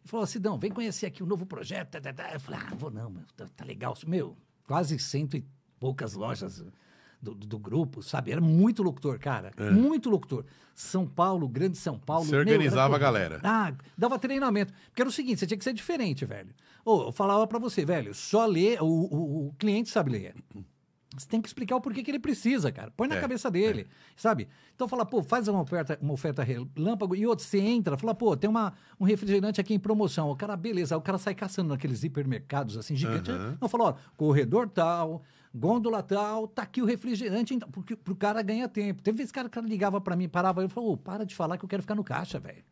E falou assim: dão vem conhecer aqui o um novo projeto. Eu falei: Ah, vou não, meu, tá, tá legal. Meu, quase cento e poucas lojas do, do grupo, sabe? Era muito locutor, cara. É. Muito locutor. São Paulo, Grande São Paulo. Você organizava meu, a galera. Ah, dava treinamento. Porque era o seguinte, você tinha que ser diferente, velho. Ou eu falava para você, velho, só ler, o, o, o cliente sabe ler. Você tem que explicar o porquê que ele precisa, cara. Põe na é, cabeça dele, é. sabe? Então fala, pô, faz uma oferta, uma oferta relâmpago e outro, você entra, fala, pô, tem uma, um refrigerante aqui em promoção. O cara, beleza, o cara sai caçando naqueles hipermercados assim, gigante. Uhum. Não, fala, ó, corredor tal, gôndola tal, tá aqui o refrigerante, então, porque pro cara ganha tempo. Teve o cara que ligava para mim, parava, eu falou, oh, para de falar que eu quero ficar no caixa, velho.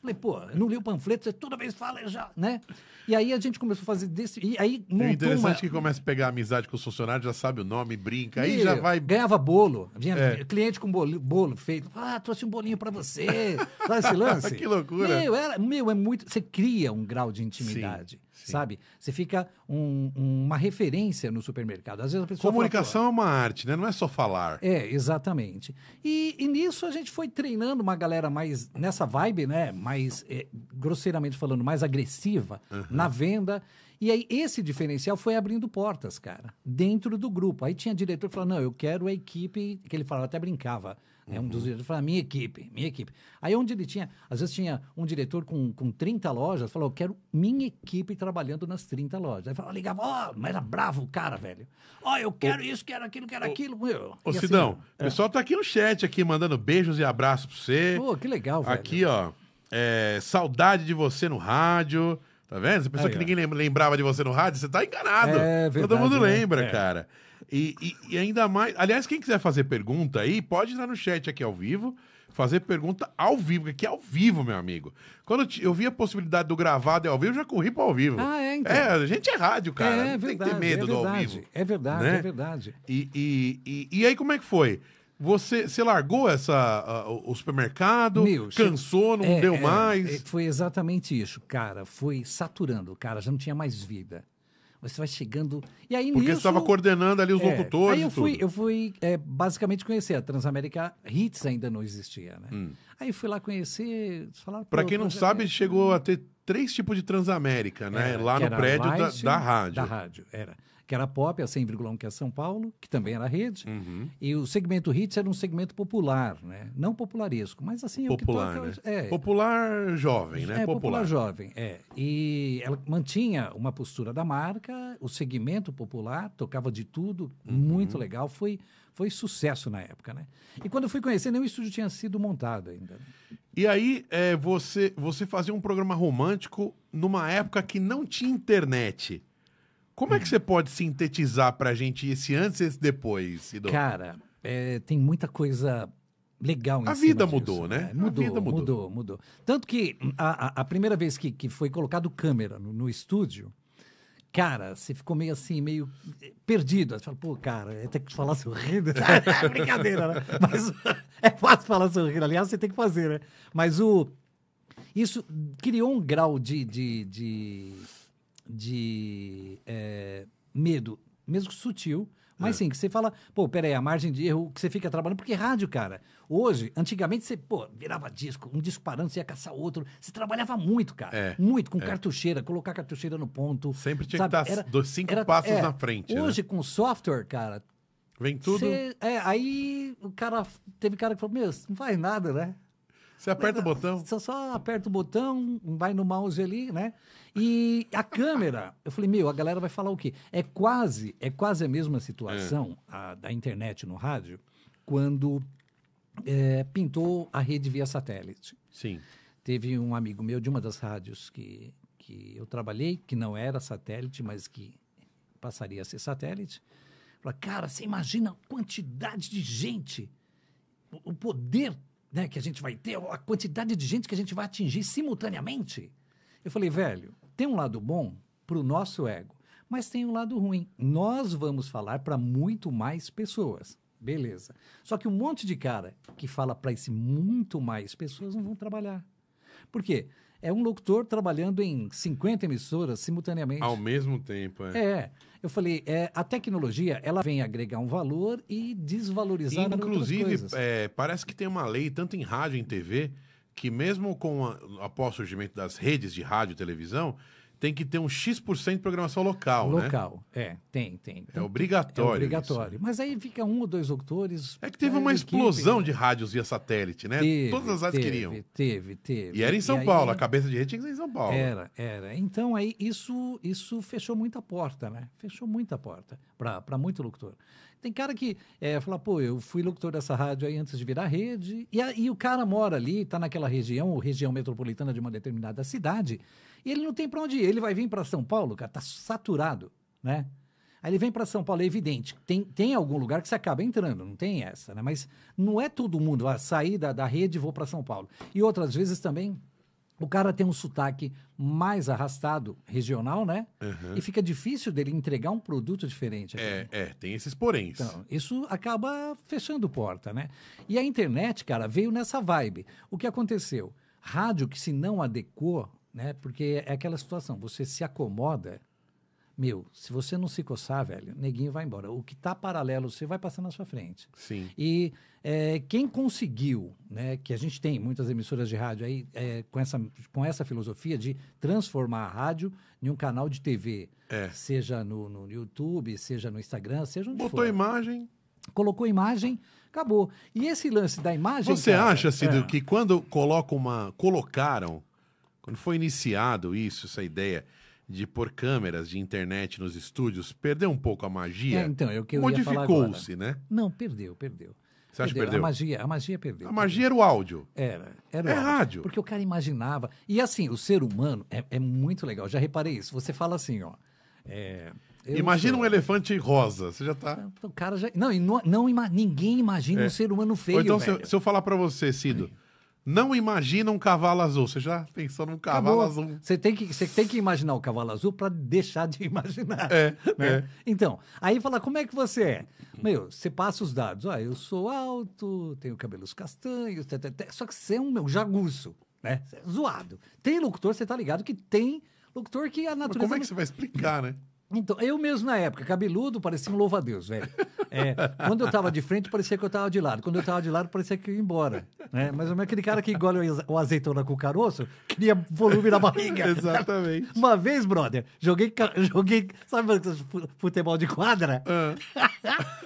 Falei, pô, não li o panfleto, você toda vez fala já, né? E aí a gente começou a fazer desse. E aí muito é interessante uma... que começa a pegar amizade com os funcionários, já sabe o nome, brinca, e aí já vai. Ganhava bolo. Vinha é. cliente com bolo, bolo feito. Ah, trouxe um bolinho para você. sabe esse lance? que loucura. Meu, era, meu, é muito. Você cria um grau de intimidade. Sim sabe? Você fica um, uma referência no supermercado. Às vezes a pessoa Comunicação fala, é uma arte, né? Não é só falar. É, exatamente. E, e, nisso a gente foi treinando uma galera mais nessa vibe, né? Mais é, grosseiramente falando, mais agressiva uhum. na venda. E aí, esse diferencial foi abrindo portas, cara, dentro do grupo. Aí tinha diretor que não, eu quero a equipe, que ele falava, até brincava, é um dos uhum. diretores Falou, ah, minha equipe, minha equipe. Aí onde ele tinha, às vezes tinha um diretor com, com 30 lojas, falou, eu quero minha equipe trabalhando nas 30 lojas. Aí falava, ligava, ó, oh, mas era bravo o cara, velho. Ó, oh, eu quero o, isso, quero aquilo, quero o, aquilo, meu. Ô, assim, Sidão, é. o pessoal tá aqui no chat, aqui, mandando beijos e abraços pra você. Pô, que legal, velho. Aqui, ó, é, saudade de você no rádio. Tá vendo? Você pensou Aí, que ó. ninguém lembrava de você no rádio? Você tá enganado. É, verdade, Todo mundo né? lembra, é. cara. E, e, e, ainda mais. Aliás, quem quiser fazer pergunta aí, pode entrar no chat aqui ao vivo, fazer pergunta ao vivo, aqui é ao vivo, meu amigo. Quando eu, te, eu vi a possibilidade do gravado e é ao vivo, eu já corri para ao vivo. Ah, é, então. É, a gente é rádio, cara. É, é verdade, tem que ter é medo é verdade, do ao vivo. É verdade, né? é verdade. E, e, e, aí, como é que foi? Você, você largou essa, uh, o supermercado, meu, cansou, não é, deu mais? foi exatamente isso, cara. Foi saturando, cara. Já não tinha mais vida. Você vai chegando. E aí Porque nisso, você estava coordenando ali os é, locutores. Aí eu fui, eu fui é, basicamente conhecer. A Transamérica Hits ainda não existia, né? Hum. Aí fui lá conhecer. Para quem não sabe, é, chegou hum. a ter três tipos de Transamérica, né? lá no prédio da, da rádio. Da rádio, era que era pop, a 100,1 que é São Paulo, que também era rede. Uhum. E o segmento hits era um segmento popular, né? Não popularesco, mas assim... Popular, é o que toca, né? É. Popular jovem, né? É, popular. popular jovem, é. E ela mantinha uma postura da marca, o segmento popular, tocava de tudo, uhum. muito legal. Foi, foi sucesso na época, né? E quando eu fui conhecer, nem o estúdio tinha sido montado ainda. Né? E aí, é, você, você fazia um programa romântico numa época que não tinha internet. Como é que você pode sintetizar pra gente esse antes e esse depois, Ido? Cara, é, tem muita coisa legal em A vida mudou, né? né? Mudou, a vida mudou, mudou, mudou. Tanto que a, a, a primeira vez que, que foi colocado câmera no, no estúdio, cara, você ficou meio assim, meio eh, perdido. Você fala, pô, cara, eu é tenho que falar sorrindo. é brincadeira, né? Mas é fácil falar sorrindo. Aliás, você tem que fazer, né? Mas o. Isso criou um grau de, de, de de é, medo, mesmo que sutil, mas é. sim, que você fala, pô, peraí, a margem de erro que você fica trabalhando, porque rádio, cara, hoje, antigamente você, pô, virava disco, um disco parando, você ia caçar outro, você trabalhava muito, cara, é. muito, com é. cartucheira, colocar cartucheira no ponto. Sempre tinha sabe? que estar era, dois, cinco era, passos é, na frente. Né? Hoje, né? com software, cara. Vem tudo. Cê, é, aí o cara, teve cara que falou, meu, não faz nada, né? Você aperta Mas, o ah, botão? Só, só aperta o botão, vai no mouse ali, né? E a câmera, eu falei, meu, a galera vai falar o quê? É quase, é quase a mesma situação é. a, da internet no rádio quando é, pintou a rede via satélite. Sim. Teve um amigo meu de uma das rádios que, que eu trabalhei, que não era satélite, mas que passaria a ser satélite. Falou, cara, você imagina a quantidade de gente, o poder né, que a gente vai ter, a quantidade de gente que a gente vai atingir simultaneamente. Eu falei, velho, tem um lado bom para o nosso ego, mas tem um lado ruim. Nós vamos falar para muito mais pessoas. Beleza. Só que um monte de cara que fala para esse muito mais pessoas não vão trabalhar. Por quê? Porque é um locutor trabalhando em 50 emissoras simultaneamente. Ao mesmo tempo, é. É. Eu falei, é, a tecnologia, ela vem agregar um valor e desvalorizar e, Inclusive, é, parece que tem uma lei, tanto em rádio e em TV, que mesmo com a, após o surgimento das redes de rádio e televisão, tem que ter um X% de programação local, né? Local, né? é, tem, tem. é obrigatório. É obrigatório. Isso. Mas aí fica um ou dois locutores. É que teve é, uma equipe, explosão né? de rádios via satélite, né? Teve, Todas as rádios queriam. Teve, teve. E era em São e Paulo, aí, a cabeça de rede tinha que ser em São Paulo. Era, era. Então aí isso, isso fechou muita porta, né? Fechou muita porta para muito locutor. Tem cara que é, fala, pô, eu fui locutor dessa rádio aí antes de virar rede, e, a, e o cara mora ali, está naquela região, ou região metropolitana de uma determinada cidade. E ele não tem para onde ir. Ele vai vir para São Paulo, cara, tá saturado, né? Aí ele vem para São Paulo, é evidente. Tem, tem algum lugar que você acaba entrando, não tem essa, né? Mas não é todo mundo, ah, sair da, da rede e vou para São Paulo. E outras vezes também o cara tem um sotaque mais arrastado, regional, né? Uhum. E fica difícil dele entregar um produto diferente. É, né? é, tem esses poréns. Então, isso acaba fechando porta, né? E a internet, cara, veio nessa vibe. O que aconteceu? Rádio que se não adequou né? Porque é aquela situação, você se acomoda, meu, se você não se coçar, velho, neguinho vai embora. O que está paralelo, você vai passar na sua frente. Sim. E é, quem conseguiu, né, que a gente tem muitas emissoras de rádio aí é, com, essa, com essa filosofia de transformar a rádio em um canal de TV. É. Seja no, no YouTube, seja no Instagram, seja onde Botou for. Botou imagem, colocou imagem, acabou. E esse lance da imagem. Você cara, acha, Cido, é. que quando coloca uma. colocaram quando foi iniciado isso, essa ideia de pôr câmeras de internet nos estúdios, perdeu um pouco a magia? É, então, é o que eu Modificou-se, né? Não, perdeu, perdeu. Você acha que perdeu? A magia, a magia perdeu. A magia perdeu. era o áudio. Era. Era é áudio, rádio. Porque o cara imaginava. E assim, o ser humano é, é muito legal. Já reparei isso. Você fala assim, ó. É, imagina um elefante rosa. Você já tá. Então, o cara já. Não, não, não ninguém imagina é. um ser humano feio. Ou então, se eu, se eu, falar para você, Cido. Não imagina um cavalo azul. Você já pensou num cavalo Acabou. azul. Você tem, que, você tem que imaginar o cavalo azul para deixar de imaginar. É, né? é. Então, aí fala, como é que você é? Meu, você passa os dados. Ah, eu sou alto, tenho cabelos castanhos, tê, tê, tê. só que você é um meu jaguço, né? É zoado. Tem locutor, você tá ligado que tem locutor que a natureza... Mas como é que você vai explicar, né? Então, eu mesmo na época, cabeludo, parecia um louva-a-Deus, velho. É, quando eu tava de frente, parecia que eu tava de lado. Quando eu tava de lado, parecia que eu ia embora. Né? Mas é aquele cara que engole o azeitona com o caroço, queria volume na barriga. Exatamente. Uma vez, brother, joguei. joguei sabe futebol de quadra? Ah.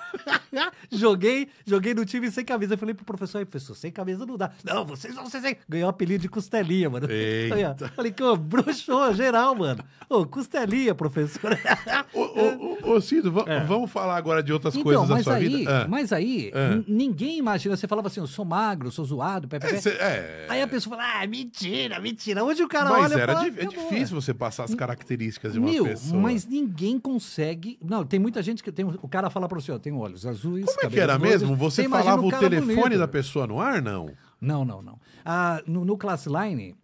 joguei, joguei no time sem camisa. Eu falei pro professor, aí, professor, sem camisa não dá. Não, vocês vão ser sem. Ganhou um apelido de costelinha, mano. Eita. falei, que bruxou geral, mano. Ô, costelinha, professor. ô, Cido, é. vamos falar agora de outras então, coisas da sua aí, vida? Ah. Mas aí, ah. ninguém imagina. Você falava assim, eu sou magro, sou zoado, pé, pé, É, cê, é... Aí a pessoa fala, ah, mentira, mentira. Onde o cara mas olha era fala, é difícil você passar as características de uma Meu, pessoa. Mas ninguém consegue... Não, tem muita gente que... tem O cara fala para o senhor, tem olhos azuis, Como é que era mesmo? Você falava o telefone da pessoa no ar, não? Não, não, não. Ah, no, no Classline,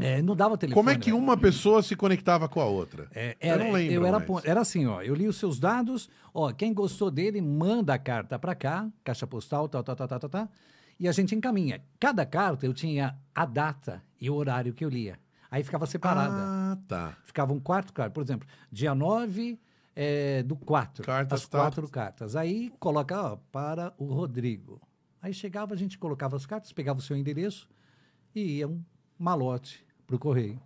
é, não dava telefone. Como é que né? uma pessoa se conectava com a outra? É, era, eu não lembro. Eu era, era, assim, ó, eu li os seus dados, ó, quem gostou dele manda a carta para cá, caixa postal, tal, tal, tal, tal, tal, tal, e a gente encaminha. Cada carta eu tinha a data e o horário que eu lia. Aí ficava separada. Ah, tá. Ficava um quarto carta, por exemplo, dia 9 é, do 4, cartas, as quatro tá. cartas. Aí coloca, ó, para o Rodrigo. Aí chegava, a gente colocava as cartas, pegava o seu endereço e ia um malote para o correio.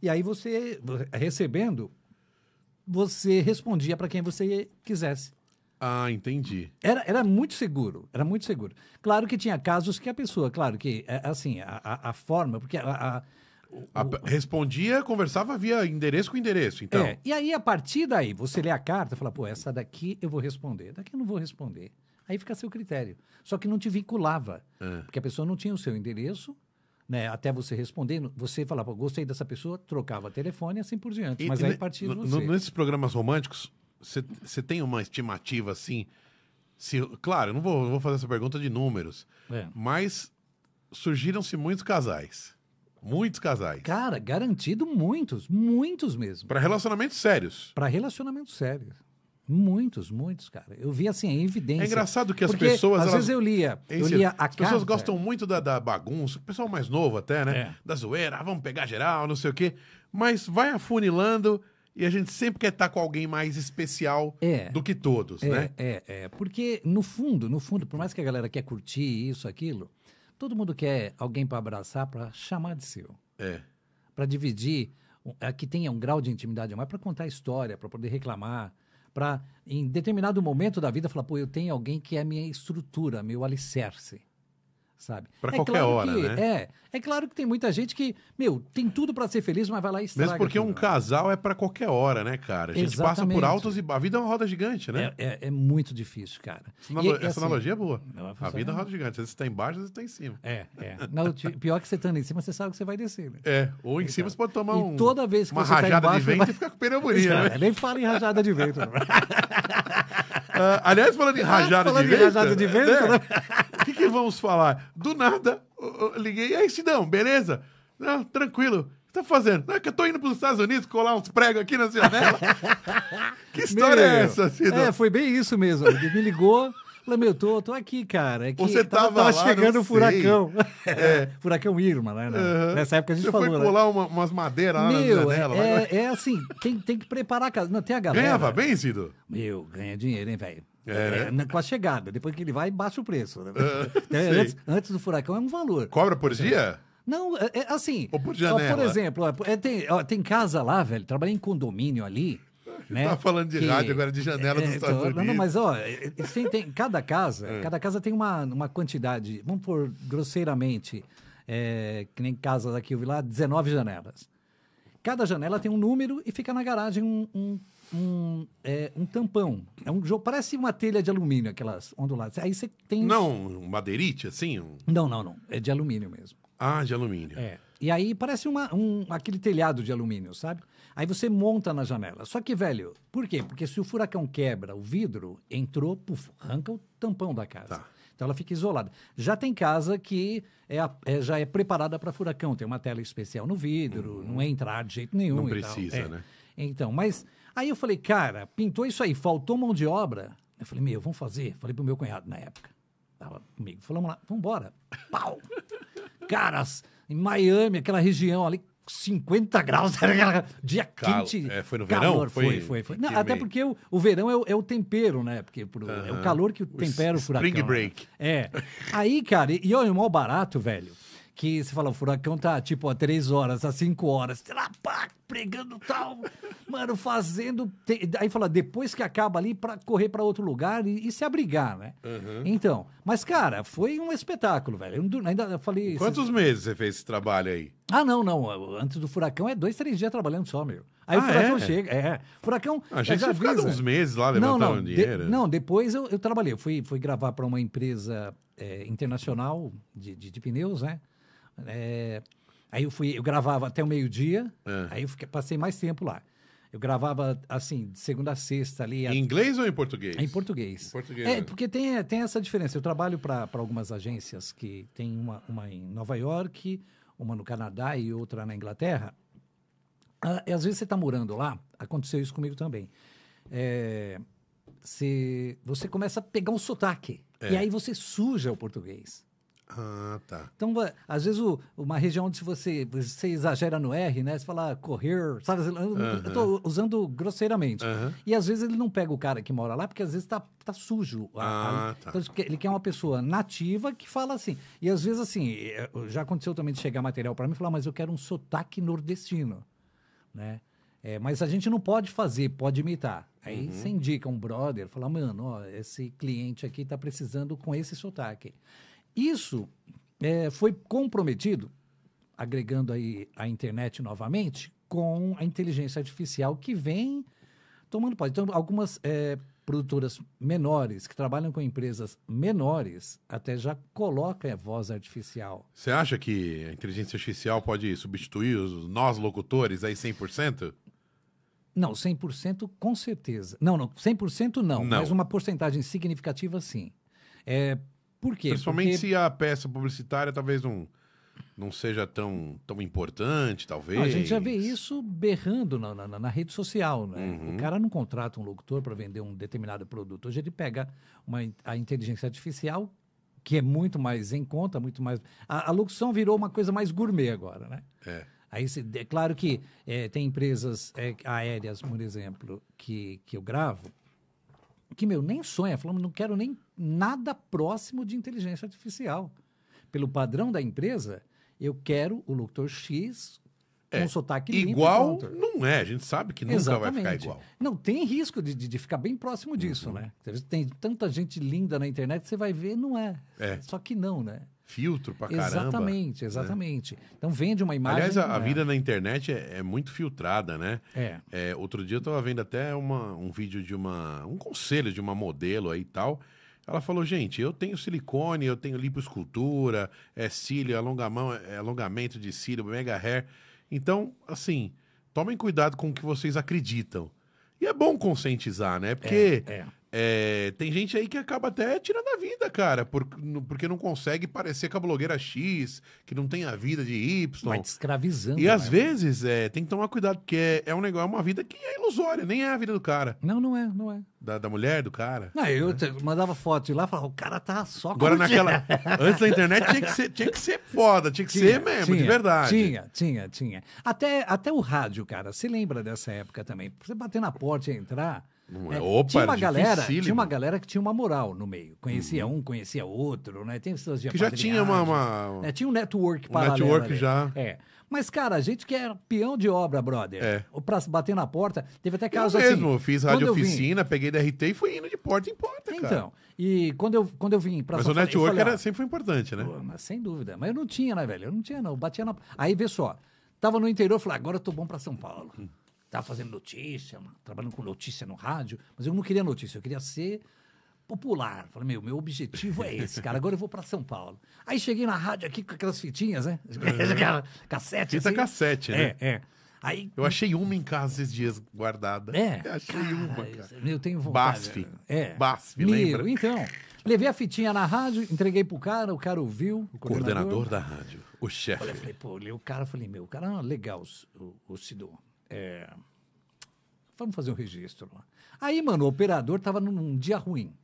E aí você, recebendo, você respondia para quem você quisesse. Ah, entendi. Era, era muito seguro, era muito seguro. Claro que tinha casos que a pessoa, claro que, é, assim, a, a forma, porque a, a a, respondia, conversava via endereço com endereço, então. É, e aí, a partir daí, você lê a carta e fala, pô, essa daqui eu vou responder, daqui eu não vou responder. Aí fica a seu critério. Só que não te vinculava, é. porque a pessoa não tinha o seu endereço, né, até você respondendo, você falava, gostei dessa pessoa, trocava telefone e assim por diante. E, mas aí partia de você. Nesses programas românticos, você tem uma estimativa assim? Se, claro, eu não vou, vou fazer essa pergunta de números, é. mas surgiram-se muitos casais. Muitos casais. Cara, garantido muitos, muitos mesmo. Para relacionamentos sérios. Para relacionamentos sérios. Muitos, muitos, cara. Eu vi assim, a evidência. É engraçado que as Porque, pessoas. Às elas... vezes eu lia. eu lia a as pessoas gostam muito da, da bagunça, o pessoal mais novo até, né? É. Da zoeira, ah, vamos pegar geral, não sei o quê. Mas vai afunilando e a gente sempre quer estar com alguém mais especial é, do que todos, é, né? É, é. Porque, no fundo, no fundo, por mais que a galera quer curtir isso, aquilo, todo mundo quer alguém para abraçar, para chamar de seu. É. Para dividir, que tenha um grau de intimidade maior mais, para contar história, para poder reclamar para, em determinado momento da vida, falar: pô, eu tenho alguém que é minha estrutura, meu alicerce sabe? Para é qualquer claro hora, que, né? É, é claro que tem muita gente que, meu, tem tudo para ser feliz, mas vai lá e estraga. Mesmo porque um casal é para qualquer hora, né, cara? A gente Exatamente. passa por altos e... A vida é uma roda gigante, né? É, é, é muito difícil, cara. Essa, e, é essa assim, analogia é boa. A vida é uma roda gigante. Às vezes você tá embaixo, às vezes tá em cima. É, é. Não, pior que você tá em cima, você sabe que você vai descer, né? É, ou em Exato. cima você pode tomar e um, toda vez que uma você tá rajada tá embaixo, de vento vai... e ficar com pneumonia, né? Nem fala em rajada de vento. uh, aliás, falando em rajada, falando de, vento, em rajada de vento... Né? É. né? que vamos falar? Do nada, eu, eu liguei. E aí, Sidão, beleza? Não, tranquilo tá fazendo? Não, é que eu tô indo pros Estados Unidos colar uns pregos aqui na janela. que história é meu, é essa, Sidão É, foi bem isso mesmo. Ele me ligou. Falei, meu, tô, tô aqui, cara. É que Você tava, tava, lá, chegando o furacão. É. furacão Irma, né? Uhum. Nessa época a gente Você falou. Você né? foi colar né? uma, umas madeiras lá meu, na janela. É, né? é, é assim, tem, tem que preparar a casa. Não, tem a galera. Ganhava bem, Sidão Meu, ganha dinheiro, hein, velho? É, é, né? Com a chegada. Depois que ele vai, baixa o preço. Né? É, então, antes, antes, do furacão é um valor. Cobra por dia? Não, é, é assim. Ou por janela. Ó, por né? exemplo, ó, é, tem, ó, tem casa lá, velho. Trabalhei em condomínio ali. né? Tá falando de que, rádio agora, de janela é, dos Estados tô, Unidos. Não, mas ó, tem, tem cada casa, é. cada casa tem uma, uma quantidade, vamos por grosseiramente, é, que nem casa daqui eu vi lá, 19 janelas. Cada janela tem um número e fica na garagem um, um um, é, um tampão. É um Parece uma telha de alumínio, aquelas onduladas. Aí você tem. Não, um madeirite, assim? Um... Não, não, não. É de alumínio mesmo. Ah, de alumínio. É. E aí parece uma, um, aquele telhado de alumínio, sabe? Aí você monta na janela. Só que, velho, por quê? Porque se o furacão quebra o vidro, entrou, puf, arranca o tampão da casa. Tá. Então ela fica isolada. Já tem casa que é, é já é preparada para furacão, tem uma tela especial no vidro, uhum. não é entrar de jeito nenhum. Não precisa, é. né? Então, mas Aí eu falei, cara, pintou isso aí, faltou mão de obra. Eu falei, meu, vamos fazer. Falei pro meu cunhado na época. Tava comigo. Falamos lá, vamos embora. Pau! Caras, em Miami, aquela região ali, 50 graus, dia quente. É, foi no calor, verão? Foi, foi, foi. foi. Não, até porque o, o verão é o, é o, tempero, né? Porque uh -huh. é o calor que o o furacão. Spring né? break. Né? É. Aí, cara, e, e olha, o maior barato, velho que você fala, o furacão tá tipo a três horas, a cinco horas, sei lá, pá, pregando tal, mano, fazendo. Te... Aí fala, depois que acaba ali, para correr para outro lugar e, e, se abrigar, né? Uhum. Então, mas cara, foi um espetáculo, velho. Eu ainda falei. Quantos meses você fez esse trabalho aí? Ah, não, não. Antes do furacão é dois, três dias trabalhando só, meu. Aí ah, o furacão é? chega. É. Furacão. A ah, gente já fica uns meses lá levantando não, não, dinheiro. De, não, depois eu, eu trabalhei. Eu fui, fui gravar para uma empresa é, internacional de, de, de pneus, né? É, aí eu fui, eu gravava até o meio-dia, é. aí eu fiquei, passei mais tempo lá. Eu gravava, assim, de segunda a sexta ali. Em a... inglês ou em português? Em português. Em português. É, né? porque tem, tem essa diferença. Eu trabalho para algumas agências que tem uma, uma em Nova York, uma no Canadá e outra na Inglaterra. Ah, às vezes você está morando lá, aconteceu isso comigo também. É, você, você começa a pegar um sotaque. É. E aí você suja o português. Ah, tá. Então, às vezes, o, uma região onde você, você exagera no R, né? Você fala ah, correr, sabe? Eu, uhum. tô usando grosseiramente. E às vezes ele não pega o cara que mora lá, porque às vezes tá, tá sujo. Ah, a, a, ah, tá. Então, ele quer uma pessoa nativa que fala assim. E às vezes, assim, é, já aconteceu também de chegar material para mim e falar, ah, mas eu quero um sotaque nordestino, né? É, mas a gente não pode fazer, pode imitar. Aí uhum. você indica um brother, fala, mano, ó, esse cliente aqui tá precisando com esse sotaque. Isso é, foi comprometido, agregando aí a internet novamente, com a inteligência artificial que vem tomando posse. Então, algumas é, produtoras menores, que trabalham com empresas menores, até já coloca a é, voz artificial. Você acha que a inteligência artificial pode substituir os, nós locutores aí 100%? Não, 100% com certeza. Não, não, 100% não, não, mas uma porcentagem significativa sim. É, por quê? Principalmente Porque... se a peça publicitária talvez não, não seja tão, tão importante, talvez. A gente já vê isso berrando na, na, na rede social, né? Uhum. O cara não contrata um locutor para vender um determinado produto. Hoje ele pega uma, a inteligência artificial, que é muito mais em conta, muito mais. A, a locução virou uma coisa mais gourmet agora, né? É. Aí, é claro que é, tem empresas é, aéreas, por exemplo, que, que eu gravo, que, meu, nem sonha, falando, não quero nem nada próximo de inteligência artificial. Pelo padrão da empresa, eu quero o locutor X com é, sotaque igual não é a gente sabe que nunca Exatamente. vai ficar igual não tem risco de, de, ficar bem próximo disso uhum. né tem tanta gente linda na internet que você vai ver não é, é. só que não né filtro pra caramba. Exatamente, é. exatamente. Né? Então vende uma imagem. Aliás, a, a né? vida na internet é, é, muito filtrada, né? É. é. Outro dia eu tava vendo até uma, um vídeo de uma. um conselho de uma modelo aí e tal. Ela falou, gente, eu tenho silicone, eu tenho liposcultura, é cílio, é alongamão, é alongamento de cílio, mega hair. Então, assim, tomem cuidado com o que vocês acreditam. E é bom conscientizar, né? Porque é, é. É, tem gente aí que acaba até tirando a vida, cara, por, porque não consegue parecer com a blogueira X, que não tem a vida de Y. Vai te escravizando. E às né? vezes é, tem que tomar cuidado, porque é, é, um negócio, é uma vida que é ilusória, nem é a vida do cara. Não, não é, não é. Da, da mulher, do cara. Não, eu né? mandava foto de lá e falava, o cara tá só Agora naquela. antes da internet tinha que ser, tinha que ser foda, tinha que tinha, ser mesmo, tinha, de verdade. Tinha, tinha, tinha. Até, até o rádio, cara, você lembra dessa época também? você bater na porta e entrar é, né? opa, tinha uma galera, tinha uma galera que tinha uma moral no meio. Conhecia uhum. um, conhecia outro, né? Tem pessoas de que já tinha uma, uma... Né? tinha um network um paralelo. Network ali. já. É. Mas cara, a gente quer peão de obra, brother. É. Pra bater na porta, teve até casos eu mesmo, assim. fiz rádio oficina, vim... peguei DRT e fui indo de porta em porta, então, cara. Então, e quando eu, quando eu vim pra Mas o falei, network falei, era, ó, sempre foi importante, né? Pô, mas sem dúvida. Mas eu não tinha, né, velho? Eu não tinha, não. batia na. Aí vê só. Tava no interior, falei, agora eu tô bom para São Paulo. Hum. Estava tá fazendo notícia, trabalhando com notícia no rádio, mas eu não queria notícia, eu queria ser popular. Falei, meu, meu objetivo é esse, cara. Agora eu vou para São Paulo. Aí cheguei na rádio aqui com aquelas fitinhas, né? Aquela cassete. Fita assim. cassete, né? É, é. Aí, eu achei uma em casa esses dias guardada. É. Eu achei cara, uma, cara. Eu tenho vontade. BASF. É. BASF, lembra? Então, levei a fitinha na rádio, entreguei pro cara, o cara ouviu. O coordenador, coordenador da rádio, o chefe. Falei, falei, pô, li o cara, falei, meu, o cara, é legal, o, o Sidon. É, vamos fazer um registro lá. Aí, mano, o operador tava num dia ruim.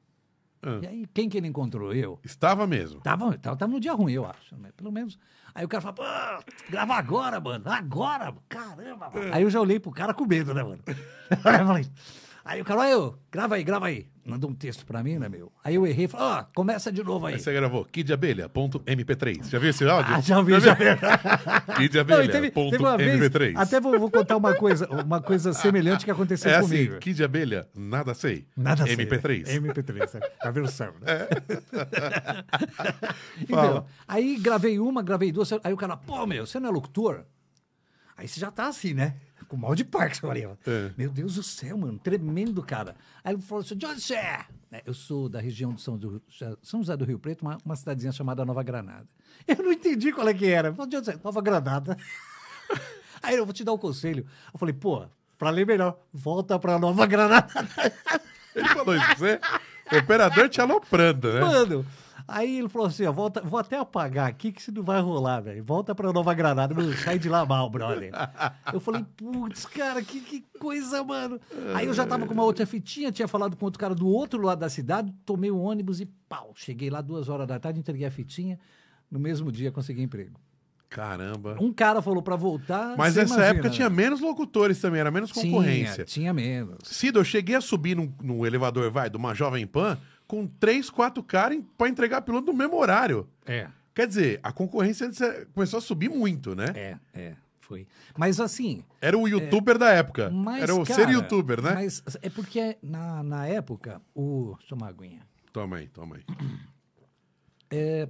Ah. E aí, quem que ele encontrou? Eu. Estava mesmo. Tava, tava, tava num dia ruim, eu acho. Né? Pelo menos. Aí o cara fala, grava agora, mano. Agora, caramba. Mano. Ah. Aí eu já olhei pro cara com medo, né, mano? aí o cara, olha eu, grava aí, grava aí. Mandou um texto pra mim, né, meu? Aí eu errei, falei, ó, começa de novo aí. Aí você gravou kidabelhamp 3 Já viu esse áudio? Ah, já vi, já vi. kidabelhamp 3 Até vou, vou, contar uma coisa, uma coisa semelhante que aconteceu é assim, comigo. Assim, Kid Abelha, nada sei. Nada MP3. sei. MP3. MP3, é a versão, né? É. então, aí gravei uma, gravei duas, aí o cara, pô, meu, você não é locutor? Aí você já tá assim, né? com mal de parque, Eu falei, é. meu Deus do céu, mano, tremendo, cara. Aí ele falou assim, José! Né, eu sou da região de São, do, São José do Rio Preto, uma, uma cidadezinha chamada Nova Granada. Eu não entendi qual é que era. Eu falei, José, Nova Granada. Aí eu vou te dar um conselho. Eu falei, pô, pra ler melhor, volta pra Nova Granada. Ele falou isso você? O operador te aloprando, né? Mano, Aí ele falou assim: ó, volta, vou até apagar aqui que isso não vai rolar, velho. Volta pra Nova Granada, não sai de lá mal, brother. Eu falei, putz, cara, que, que coisa, mano. Aí eu já tava com uma outra fitinha, tinha falado com outro cara do outro lado da cidade, tomei o um ônibus e pau. Cheguei lá duas horas da tarde, entreguei a fitinha. No mesmo dia consegui emprego. Caramba. Um cara falou para voltar. Mas nessa imagina, época né? tinha menos locutores também, era menos concorrência. Tinha, tinha menos. Cida, eu cheguei a subir no, no elevador, vai, de uma Jovem Pan com três, quatro caras para entregar piloto no mesmo horário. É. Quer dizer, a concorrência começou a subir muito, né? É, é. Foi. Mas assim. Era o é, youtuber é, da época. Mas, Era o cara, ser youtuber, né? Mas é porque na, na época, o. Deixa eu aguinha. Toma aí, toma aí. É,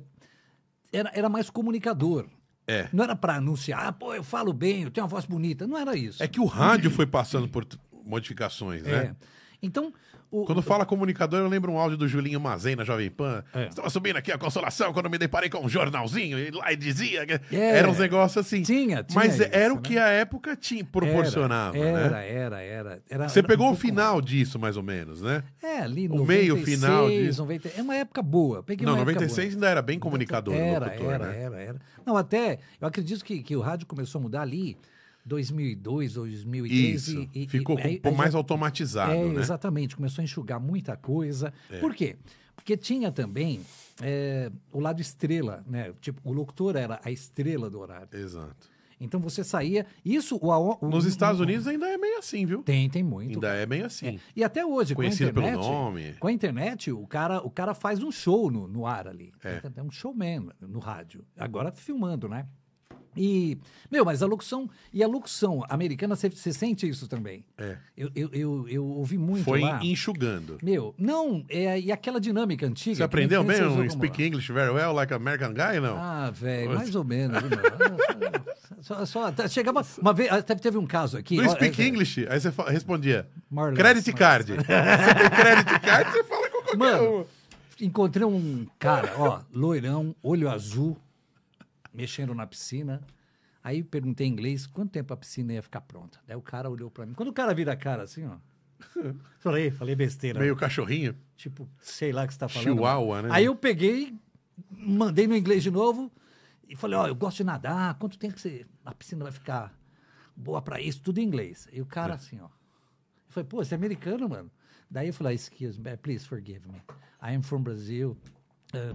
era, era mais comunicador. É. Não era para anunciar, ah, pô, eu falo bem, eu tenho uma voz bonita. Não era isso. É que o rádio foi passando por modificações, né? É. Então, o, quando o... fala comunicador, eu lembro um áudio do Julinho Mazen na Jovem Pan. É. Estava subindo aqui a consolação quando me deparei com um jornalzinho e lá e dizia. Que... Era uns negócios assim. Tinha, tinha. Mas isso, era o né? que a época tinha, proporcionava. Era, era, né? era, era, era, Você era pegou um o final mais. disso, mais ou menos, né? É, ali no O meio final disso. 90... É uma época boa. Peguei Não, 96 ainda era bem então, comunicador. Era, locutor, era, né? era, era. Não, até. Eu acredito que, que o rádio começou a mudar ali 2002, 2003. Isso. E, Ficou e, com, mais automatizado. É, né? Exatamente, começou a enxugar muita coisa. É. Por quê? Porque tinha também é, o lado estrela, né? Tipo, o locutor era a estrela do horário. Exato. Então você saía. Isso o, o Nos Estados o, uhum. Unidos ainda é meio assim, viu? Tem, tem muito. Ainda é meio assim. É. E até hoje, Conhecido com a internet, pelo nome. Com a internet, o cara, o cara faz um show no, no ar ali. É. é um showman no rádio. Agora filmando, né? E, meu, mas a locução. E a locução americana, você sente isso também. É. Eu, eu, eu, eu ouvi muito. Foi lá. enxugando. Meu, não, é, e aquela dinâmica antiga. Você aprendeu mesmo? Usou, speak lá. English very well, like American guy, não? Ah, velho, mais ou menos. só, só, só, chegava. Uma vez, até ah, teve um caso aqui. Do speak é, é, English? Aí você respondia: Marlon, credit Marlon. card. você tem credit card, você fala com qualquer Mano, um. Encontrei um cara, ó, loirão, olho azul mexendo na piscina. Aí perguntei em inglês quanto tempo a piscina ia ficar pronta. Daí o cara olhou para mim. Quando o cara vira a cara assim, ó. falei, falei besteira. Meio né? cachorrinho? Tipo, sei lá o que você tá falando. Chihuahua, né? Aí eu peguei, mandei no inglês de novo e falei, ó, eu gosto de nadar, quanto tempo você, a piscina vai ficar boa para isso? Tudo em inglês. E o cara é. assim, ó. falei, pô, você é americano, mano. Daí eu falei, ah, excuse me, please forgive me. I am from Brazil. Ah,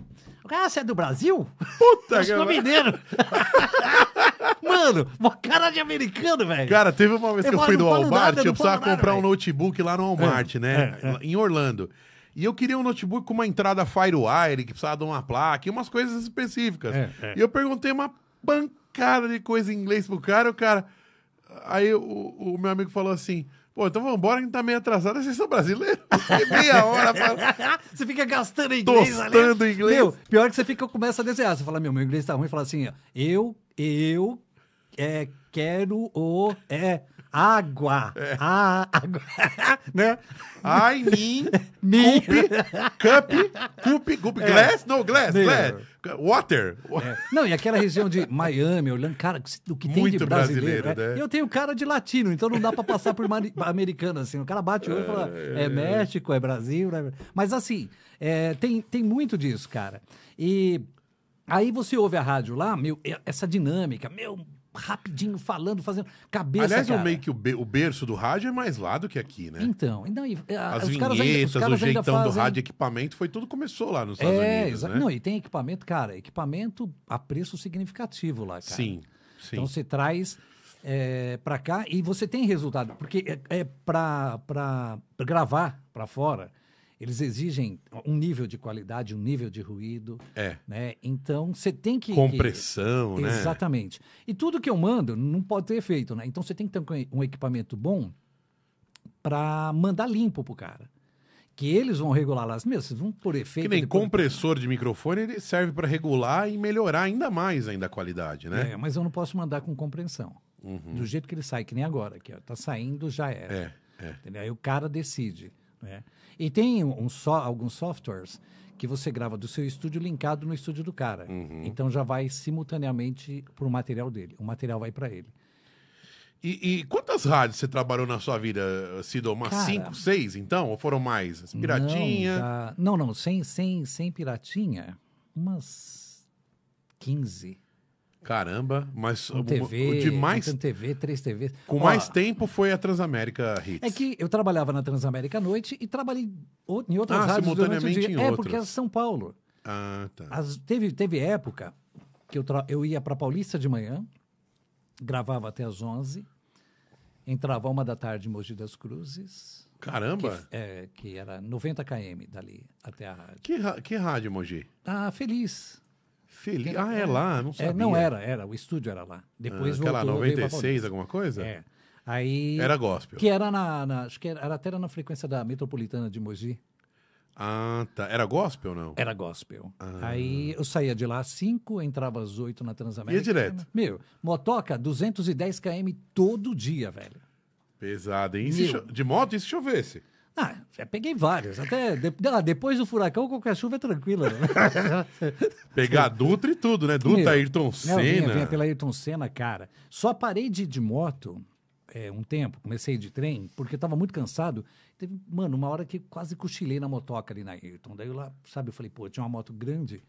ah, você é do Brasil? Puta que pariu. mineiro. Mano, uma cara de americano, velho. Cara, teve uma vez que eu, eu fui do Walmart, eu precisava comprar um notebook lá no Walmart, é, né? É, é. Em Orlando. E eu queria um notebook com uma entrada FireWire, que precisava de uma placa, e umas coisas específicas. É, é. E eu perguntei uma pancada de coisa em inglês pro cara, o cara... Aí o, o meu amigo falou assim... Pô, então vamos a que tá meio atrasado, vocês são brasileiros. meia hora pra... Você fica gastando inglês Tostando ali. Né? inglês. Meu, pior que você fica, começa a desenhar. Você fala, meu, meu inglês tá ruim. Fala assim, ó, eu, eu, é, quero o, é... Água. É. A, água. né? I mean. Me. Cup. Cup. Cup. Glass? É. glass. Glass. Water. É. Não, e aquela região de Miami, olhando, cara, o que tem Muito de brasileiro. brasileiro é. né? Eu tenho cara de latino, então não dá pra passar por americano, assim. O cara bate o olho e fala, é, é. México, é Brasil. Né? Mas assim, é, tem, tem muito disso, cara. E Aí você ouve a rádio lá, meu, essa dinâmica, meu, rapidinho falando, fazendo cabeça. Aliás, cara. meio que o, be o berço do rádio é mais lá do que aqui, né? Então, então e, as vinhetas, ainda, o jeitão fazem... do rádio, equipamento, foi tudo começou lá nos é, Estados é, Unidos. Né? Não, e tem equipamento, cara, equipamento a preço significativo lá, cara. Sim, então sim. Então você traz é, para cá e você tem resultado, porque é, é para gravar para fora eles exigem um nível de qualidade, um nível de ruído. É. Né? Então você tem que. Compressão, que... né? Exatamente. E tudo que eu mando não pode ter efeito, né? Então você tem que ter um equipamento bom para mandar limpo pro cara que eles vão regular lá. Meu, vocês vão por efeito. Que nem compressor de microfone, ele serve para regular e melhorar ainda mais ainda a qualidade, né? É, mas eu não posso mandar com compressão. Uhum. Do jeito que ele sai, que nem agora, que tá saindo, já era. É, é. Aí o cara decide. Né? E tem um só, alguns softwares que você grava do seu estúdio linkado no estúdio do cara. Uhum. Então já vai simultaneamente para o material dele. O material vai para ele. E, e, quantas rádios você trabalhou na sua vida, Sido? Umas Cara, cinco, seis, então? Ou foram mais? piratinha? Não, não, não, sem, sem, sem piratinha, umas 15. Caramba, mas TV, o de mais. TV, três TVs. Com Ó, mais tempo foi a Transamérica Hits. É que eu trabalhava na Transamérica à noite e trabalhei em outras ah, rádios simultaneamente durante o dia. Em é, porque é São Paulo. Ah, tá. As, teve, teve época que eu, tra... eu ia para Paulista de manhã, gravava até às 11, entrava uma da tarde em Mogi das Cruzes. Caramba! Que, é, que era 90 km dali até a rádio. Que, que rádio, Mogi? Ah, Feliz. Feliz. Era, ah, é lá, não sabia. É, não era, era, o estúdio era lá. Depois ah, voltou. 96, alguma coisa? É. Aí, era gospel. Que era na, na, acho que era, até era na frequência da metropolitana de Mogi. Ah, tá. Era gospel ou não? Era gospel. Ah. Aí eu saía de lá às 5, entrava às 8 na Transamérica. Ia direto. Meu, motoca 210 km todo dia, velho. Pesado, hein? Meu, de moto, e se chovesse? Ah, já peguei várias. Até de... ah, depois do furacão, qualquer chuva é tranquila. Né? Pegar Dutra e tudo, né? Dutra, Ayrton Senna. Eu vinha, vinha pela Ayrton Senna, cara. Só parei de, de moto é, um tempo, comecei de trem, porque eu tava muito cansado. Teve, mano, uma hora que quase cochilei na motoca ali na Ayrton. Daí eu lá, sabe, eu falei, pô, tinha uma moto grande.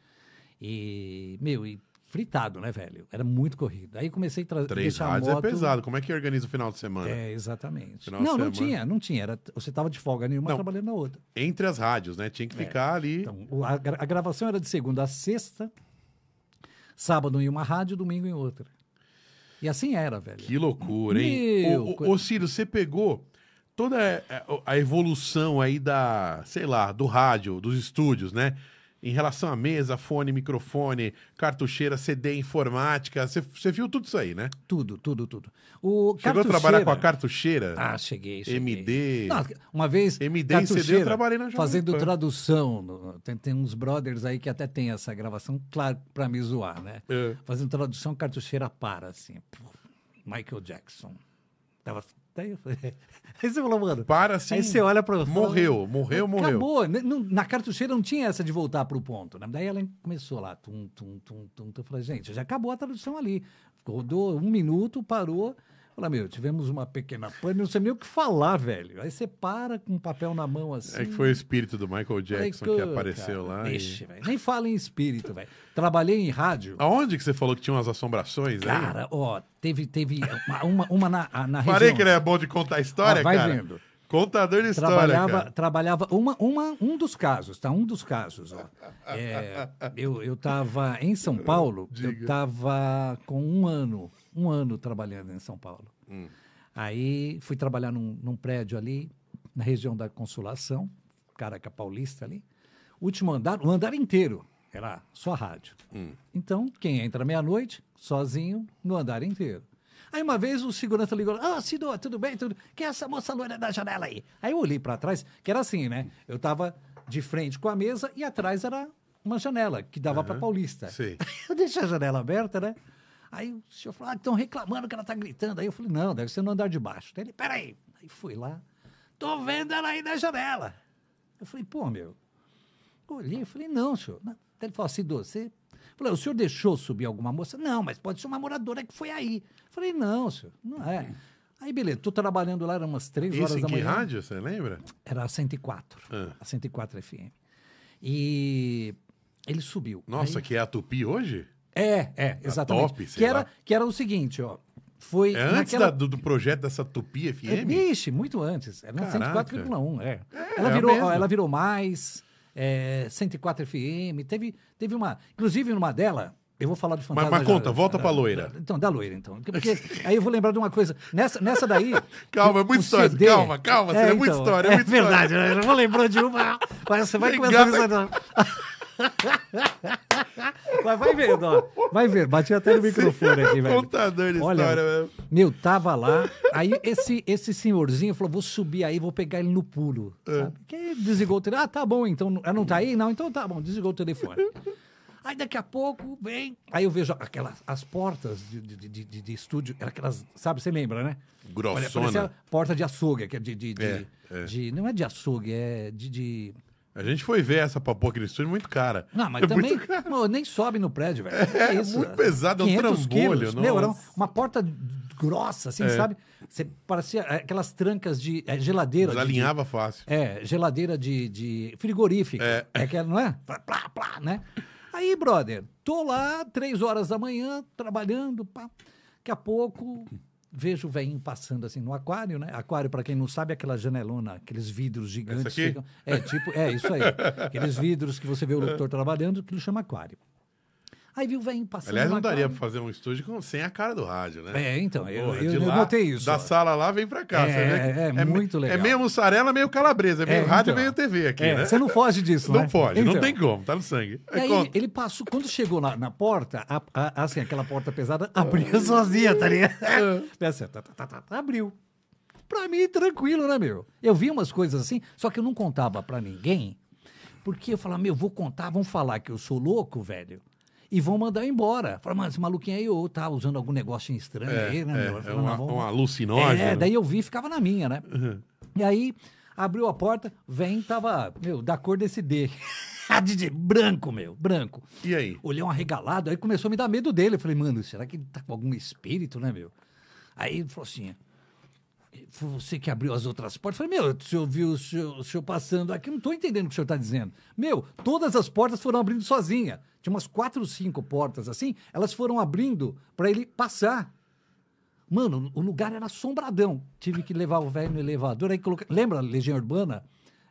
E, meu, e fritado, né, velho? Era muito corrido. Aí comecei a trazer. Três rádios é moto... é pesado. Como é que organiza o final de semana? É, exatamente. Final não, não tinha, não tinha. Era, você tava de folga nenhuma não. trabalhando na outra. Entre as rádios, né? Tinha que é. ficar ali. Então, a, a, gravação era de segunda a sexta, sábado em uma rádio, domingo em outra. E assim era, velho. Que loucura, hein? Meu... O, o, o Ciro, você pegou toda a, é, a evolução aí da, sei lá, do rádio, dos estúdios, né? em relação à mesa, fone, microfone, cartucheira, CD, informática. Você viu tudo isso aí, né? Tudo, tudo, tudo. O Chegou a trabalhar com a cartucheira? Ah, cheguei, cheguei. MD. Não, uma vez. MD e CD eu trabalhei na Jovem Fazendo Pan. tradução. Tem, tem, uns brothers aí que até tem essa gravação, claro, pra me zoar, né? É. Fazendo tradução, cartucheira para, assim. Michael Jackson. Tava tem? aí você falou, mano. Para assim. Aí você olha para. Morreu, morreu, morreu. Acabou. Né, na cartucheira não tinha essa de voltar para o ponto. Né? Daí ela começou lá, tum, tum, tum, tum. Eu falei, gente, já acabou a tradução ali. Rodou um minuto, parou. Fala, meu, tivemos uma pequena pane, não sei nem o que falar, velho. Aí você para com um papel na mão assim. É que foi o espírito do Michael Jackson que, que, apareceu cara, lá. Deixa, e... velho. Nem fala em espírito, velho. Trabalhei em rádio. Aonde que você falou que tinha umas assombrações cara, aí? Cara, ó, teve, teve uma, uma, uma na, na região. Parei que ele é bom de contar a história, vai cara. Vendo. Contador de história. Trabalhava, cara. trabalhava uma, uma, um dos casos, tá? Um dos casos. Ó. É, eu, eu tava em São Paulo, Diga. eu tava com um ano um ano trabalhando em São Paulo. Hum. Aí fui trabalhar num, num, prédio ali, na região da Consolação, Caraca Paulista ali. Último andar, o andar inteiro era só rádio. Hum. Então, quem entra meia-noite, sozinho, no andar inteiro. Aí uma vez o segurança ligou: Ah, Sidô, tudo bem? Tudo... Quem é essa moça loira da janela aí? Aí eu olhei para trás, que era assim, né? Eu tava de frente com a mesa e atrás era uma janela que dava uhum. para Paulista. Sim. eu deixei a janela aberta, né? Aí o senhor falou, ah, estão reclamando que ela está gritando. Aí eu falei, não, deve ser no andar de baixo. Daí ele, peraí. Aí fui lá, tô vendo ela aí na janela. Eu falei, pô, meu. olhei, e falei, não, senhor. Né? Daí ele falou assim, ah, você... Falei, o senhor deixou subir alguma moça? Não, mas pode ser uma moradora que foi aí. Eu falei, não, senhor, não é. Aí, beleza, tô trabalhando lá, eram umas três Isso horas da manhã. Isso em que rádio, você lembra? Era a 104, ah. a 104 FM. E ele subiu. Nossa, aí... que é a Tupi hoje? É, é, tá exatamente. Top, que, era, que era o seguinte, ó. Foi é antes naquela... da, do, do, projeto dessa Tupi FM? É, vixe, muito antes. Era é 104,1, é. é. Ela é virou, ela virou mais, é, 104 FM, teve, teve uma... Inclusive, numa dela, eu vou falar de fantasma. Mas, mas conta, já, volta da, pra loira. Da, então, da loira, então. Porque aí eu vou lembrar de uma coisa. Nessa, nessa daí. calma, é muita história. CD... Calma, calma, é, então, é muita então, história. É, é muita verdade, história. eu vou lembrar de uma. Mas você vai Legal. começar a. Mas vai ver, ó. Vai ver, bati até no microfone aqui, velho. Contador de Olha, história, velho. Meu, tava lá. Aí esse, esse senhorzinho falou: vou subir aí, vou pegar ele no pulo. É. Sabe? Que desligou o telefone. Ah, tá bom, então. Ah, não tá aí? Não, então tá bom, desligou o telefone. Aí daqui a pouco vem. Aí eu vejo aquelas as portas de, de, de, de, de estúdio, aquelas, sabe, você lembra, né? Grossona. Olha, porta de açougue, é de, de, de, é, de, é. de, não é de açougue, é de, a gente foi ver essa papoca aquele estúdio é muito cara. Não, mas é também não, nem sobe no prédio, velho. É, é isso, muito pesado, é um trambolho. Meu, era uma porta grossa, assim, é. sabe? Você parecia é, aquelas trancas de é, geladeira. Mas alinhava de, fácil. É, geladeira de, de frigorífico. É. é aquela, não é? Plá, plá, plá, né? Aí, brother, tô lá, três horas da manhã, trabalhando, pá. Daqui a pouco, vejo o veinho passando assim no aquário, né? Aquário, para quem não sabe, é aquela janelona, aqueles vidros gigantes. Ficam, é, tipo, é isso aí. aqueles vidros que você vê o locutor é. trabalhando, ele chama aquário. Aí viu, vem passando. Aliás, não daria para pra fazer um estúdio com, sem a cara do rádio, né? É, então, eu, Porra, eu, eu lá, notei isso. Da sala lá vem pra cá. É, é, é, muito é legal. É meio mussarela, meio calabresa, é meio é, então. rádio, então, meio TV aqui, é, né? Você não foge disso, não né? Não foge, então. não tem como, tá no sangue. Aí, aí, ele passou, quando chegou na, na porta, a, a, assim, aquela porta pesada abriu sozinha, tá ligado? Assim, tá, tá, tá, abriu pra mim, tranquilo, né, meu? Eu vi umas coisas assim, só que eu não contava pra ninguém, porque eu falava, meu, vou contar, vão falar que eu sou louco, velho e vão mandar embora. Falei mano, esse maluquinho aí ou tá usando algum negócio estranho é, aí, né? É, é uma, vamos... uma alucinógena. É, daí eu vi ficava na minha, né? Uhum. E aí abriu a porta, vem, tava, meu, da cor desse D. DJ, branco, meu, branco. E aí? Olhei um arregalado, aí começou a me dar medo dele. Eu falei, mano, será que ele tá com algum espírito, né, meu? Aí ele falou assim: foi você que abriu as outras portas. Eu falei, meu, se eu vi o senhor, o senhor passando aqui, não tô entendendo o que o senhor tá dizendo. Meu, todas as portas foram abrindo sozinha tinha umas quatro, cinco portas assim, elas foram abrindo para ele passar. Mano, o lugar era assombradão. Tive que levar o velho no elevador. Aí coloquei... Lembra Legião Urbana?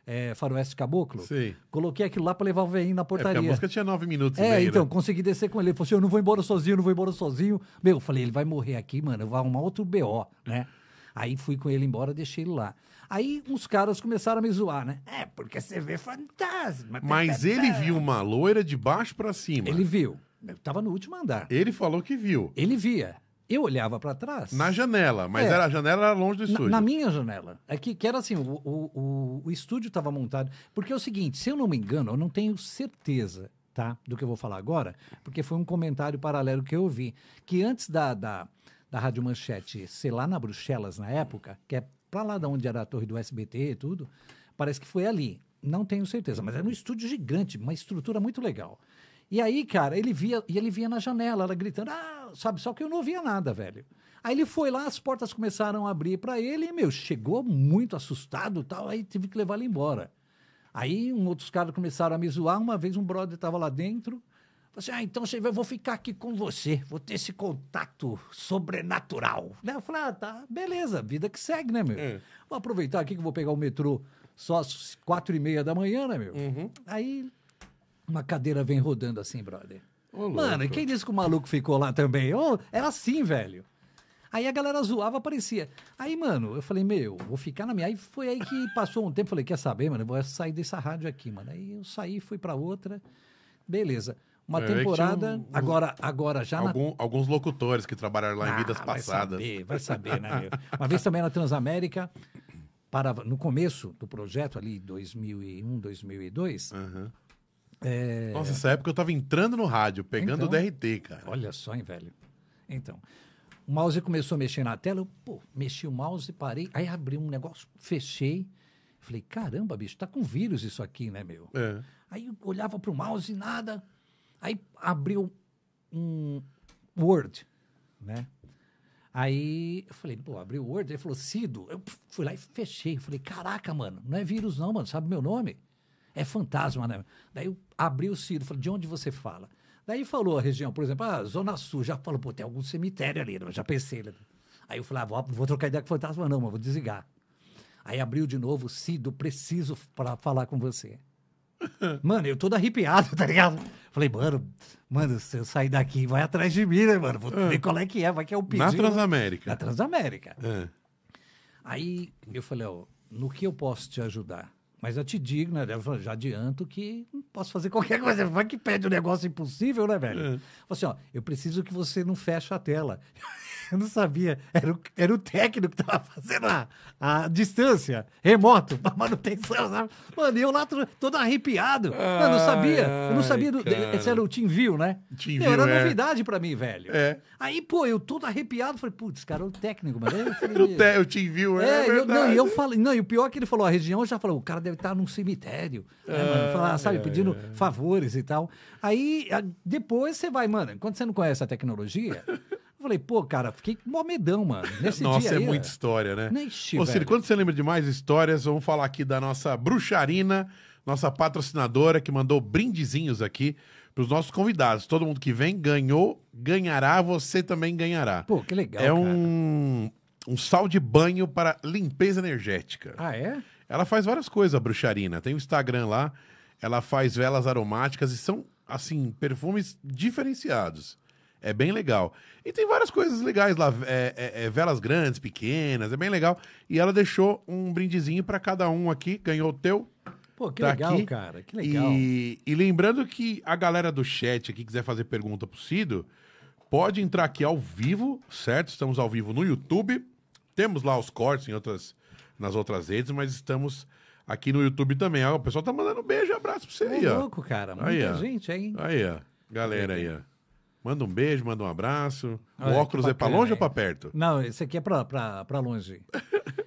É, Faroeste Caboclo? Sim. Coloquei aquilo lá para levar o velhinho na é, portaria. É, a música tinha nove minutos. É, meio, né? então, né? consegui descer com ele. Ele falou assim: eu não vou embora sozinho, não vou embora sozinho. Meu, falei: ele vai morrer aqui, mano, eu vou arrumar outro BO, né? Aí fui com ele embora, deixei ele lá. Aí uns caras começaram a me zoar, né? É, porque você vê fantasma. Mas ele viu uma loira de baixo para cima. Ele viu. Eu tava no último andar. Ele falou que viu. Ele via. Eu olhava para trás. Na janela, mas é. era a janela era longe do estúdio. Na, na minha janela. É que, que era assim, o, o, o, o estúdio estava montado. Porque é o seguinte, se eu não me engano, eu não tenho certeza, tá? Do que eu vou falar agora, porque foi um comentário paralelo que eu ouvi. Que antes da, da, da Rádio Manchete ser lá na Bruxelas, na época, que é para lá da onde era a torre do SBT e tudo, parece que foi ali. Não tenho certeza, mas era um estúdio gigante, uma estrutura muito legal. E aí, cara, ele via, e ele via na janela, ela gritando, ah, sabe, só que eu não ouvia nada, velho. Aí ele foi lá, as portas começaram a abrir para ele, e, meu, chegou muito assustado tal, aí tive que levar ele embora. Aí um, outros caras começaram a me zoar, uma vez um brother estava lá dentro, você, assim, ah, então você, vai, vou ficar aqui com você, vou ter esse contato sobrenatural. Né? Eu falei, ah, tá, beleza, vida que segue, né, meu? É. Vou aproveitar aqui que vou pegar o metrô só às quatro e meia da manhã, né, meu? Uhum. Aí uma cadeira vem rodando assim, brother. Ô, Mano, e quem disse que o maluco ficou lá também? Oh, era assim, velho. Aí a galera zoava, aparecia. Aí, mano, eu falei, meu, vou ficar na minha. Aí foi aí que passou um tempo, falei, quer saber, mano, eu vou sair dessa rádio aqui, mano. Aí eu saí, fui para outra. Beleza. Uma é, temporada. Um, agora, agora já. Algum, na... Alguns locutores que trabalharam lá ah, em vidas passadas. Vai saber, vai saber, né? Uma vez também na Transamérica, para, no começo do projeto, ali, 2001, 2002. Uhum. É... Nossa, essa época eu estava entrando no rádio, pegando então, o DRT, cara. Olha só, hein, velho. Então, o mouse começou a mexer na tela, eu, pô, mexi o mouse, parei, aí abri um negócio, fechei. Falei, caramba, bicho, tá com vírus isso aqui, né, meu? É. Aí eu olhava pro mouse e nada. Aí abriu um Word, né? Aí eu falei, pô, abriu o Word. Ele falou, Cido. Eu fui lá e fechei. Eu falei, caraca, mano, não é vírus não, mano. Sabe meu nome? É fantasma, né? Daí eu abri o Cido. Falei, de onde você fala? Daí falou a região, por exemplo, a ah, Zona Sul. Já falou, pô, tem algum cemitério ali. Né? já pensei. Né? Aí eu falei, ah, vou, vou trocar ideia com fantasma não, mas vou desligar. Aí abriu de novo, Cido, preciso para falar com você mano, eu todo arrepiado, tá ligado? Falei, mano, mano, se eu sair daqui, vai atrás de mim, né, mano? Vou é. ver qual é que é, vai que é o piso. Na Transamérica. Na Transamérica. É. Aí eu falei, ó, no que eu posso te ajudar? Mas eu te digo, né, eu já adianto que não posso fazer qualquer coisa. Vai que pede um negócio impossível, né, velho? É. Falei assim, ó, eu preciso que você não feche a tela. Eu não sabia. Era o, era o técnico que tava fazendo a, a distância, remoto, pra manutenção, sabe? Mano, e eu lá todo arrepiado. Ai, eu não sabia. eu não sabia. Do, esse era o TeamView, né? TeamView, Meu, era é. novidade pra mim, velho. É. Aí, pô, eu todo arrepiado, falei, putz, cara, o técnico, mano. Eu falei, o TeamView, é, é eu, não, e eu falei, não, e o pior é que ele falou, a região já falou, o cara deve estar tá num cemitério, né, mano? Falar, sabe, pedindo favores e tal. Aí, depois você vai, mano, quando você não conhece a tecnologia... Eu falei, pô, cara, fiquei mó medão, mano. Nesse nossa, dia é aí, muita história, né? Nem Ô, Ciro, quando você lembra de mais histórias, vamos falar aqui da nossa bruxarina, nossa patrocinadora, que mandou brindezinhos aqui para os nossos convidados. Todo mundo que vem ganhou, ganhará, você também ganhará. Pô, que legal. É um, um sal de banho para limpeza energética. Ah, é? Ela faz várias coisas, a bruxarina. Tem o Instagram lá, ela faz velas aromáticas e são, assim, perfumes diferenciados. É bem legal. E tem várias coisas legais lá, é, é, é, velas grandes, pequenas, é bem legal. E ela deixou um brindezinho para cada um aqui, ganhou o teu. Pô, que tá legal, aqui. cara, que legal. E, e, lembrando que a galera do chat aqui quiser fazer pergunta pro Cido, pode entrar aqui ao vivo, certo? Estamos ao vivo no YouTube. Temos lá os cortes em outras, nas outras redes, mas estamos aqui no YouTube também. o pessoal tá mandando um beijo e abraço pra você aí, ó. louco, cara. Muita aí, gente, hein? Aí, ó. Galera aí, ó. Manda um beijo, manda um abraço. Olha, o óculos é bacana, é para longe ou para perto? Não, esse aqui é para longe.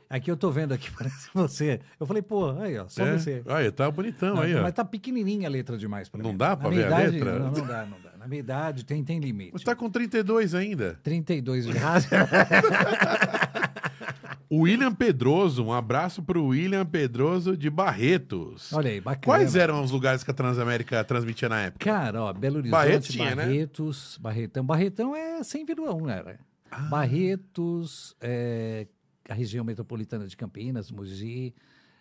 Aqui eu tô vendo aqui, parece você. Eu falei, pô, aí, ó, só é? você. Aí, tá bonitão não, aí, ó. Mas tá pequenininha a letra demais mim. Não dá para ver idade, a letra? Não, não dá, não dá. Na minha idade tem, tem limite. Você tá com 32 ainda? 32 já. O William Pedroso, um abraço pro William Pedroso de Barretos. Olha aí, bacana. Quais eram os lugares que a Transamérica transmitia na época? Cara, ó, Belo Horizonte, Barretos, tinha, né? Barretos né? Barretão. Barretão é 100,1, né, né? Ah. Barretos, é, a região metropolitana de Campinas, Mogi.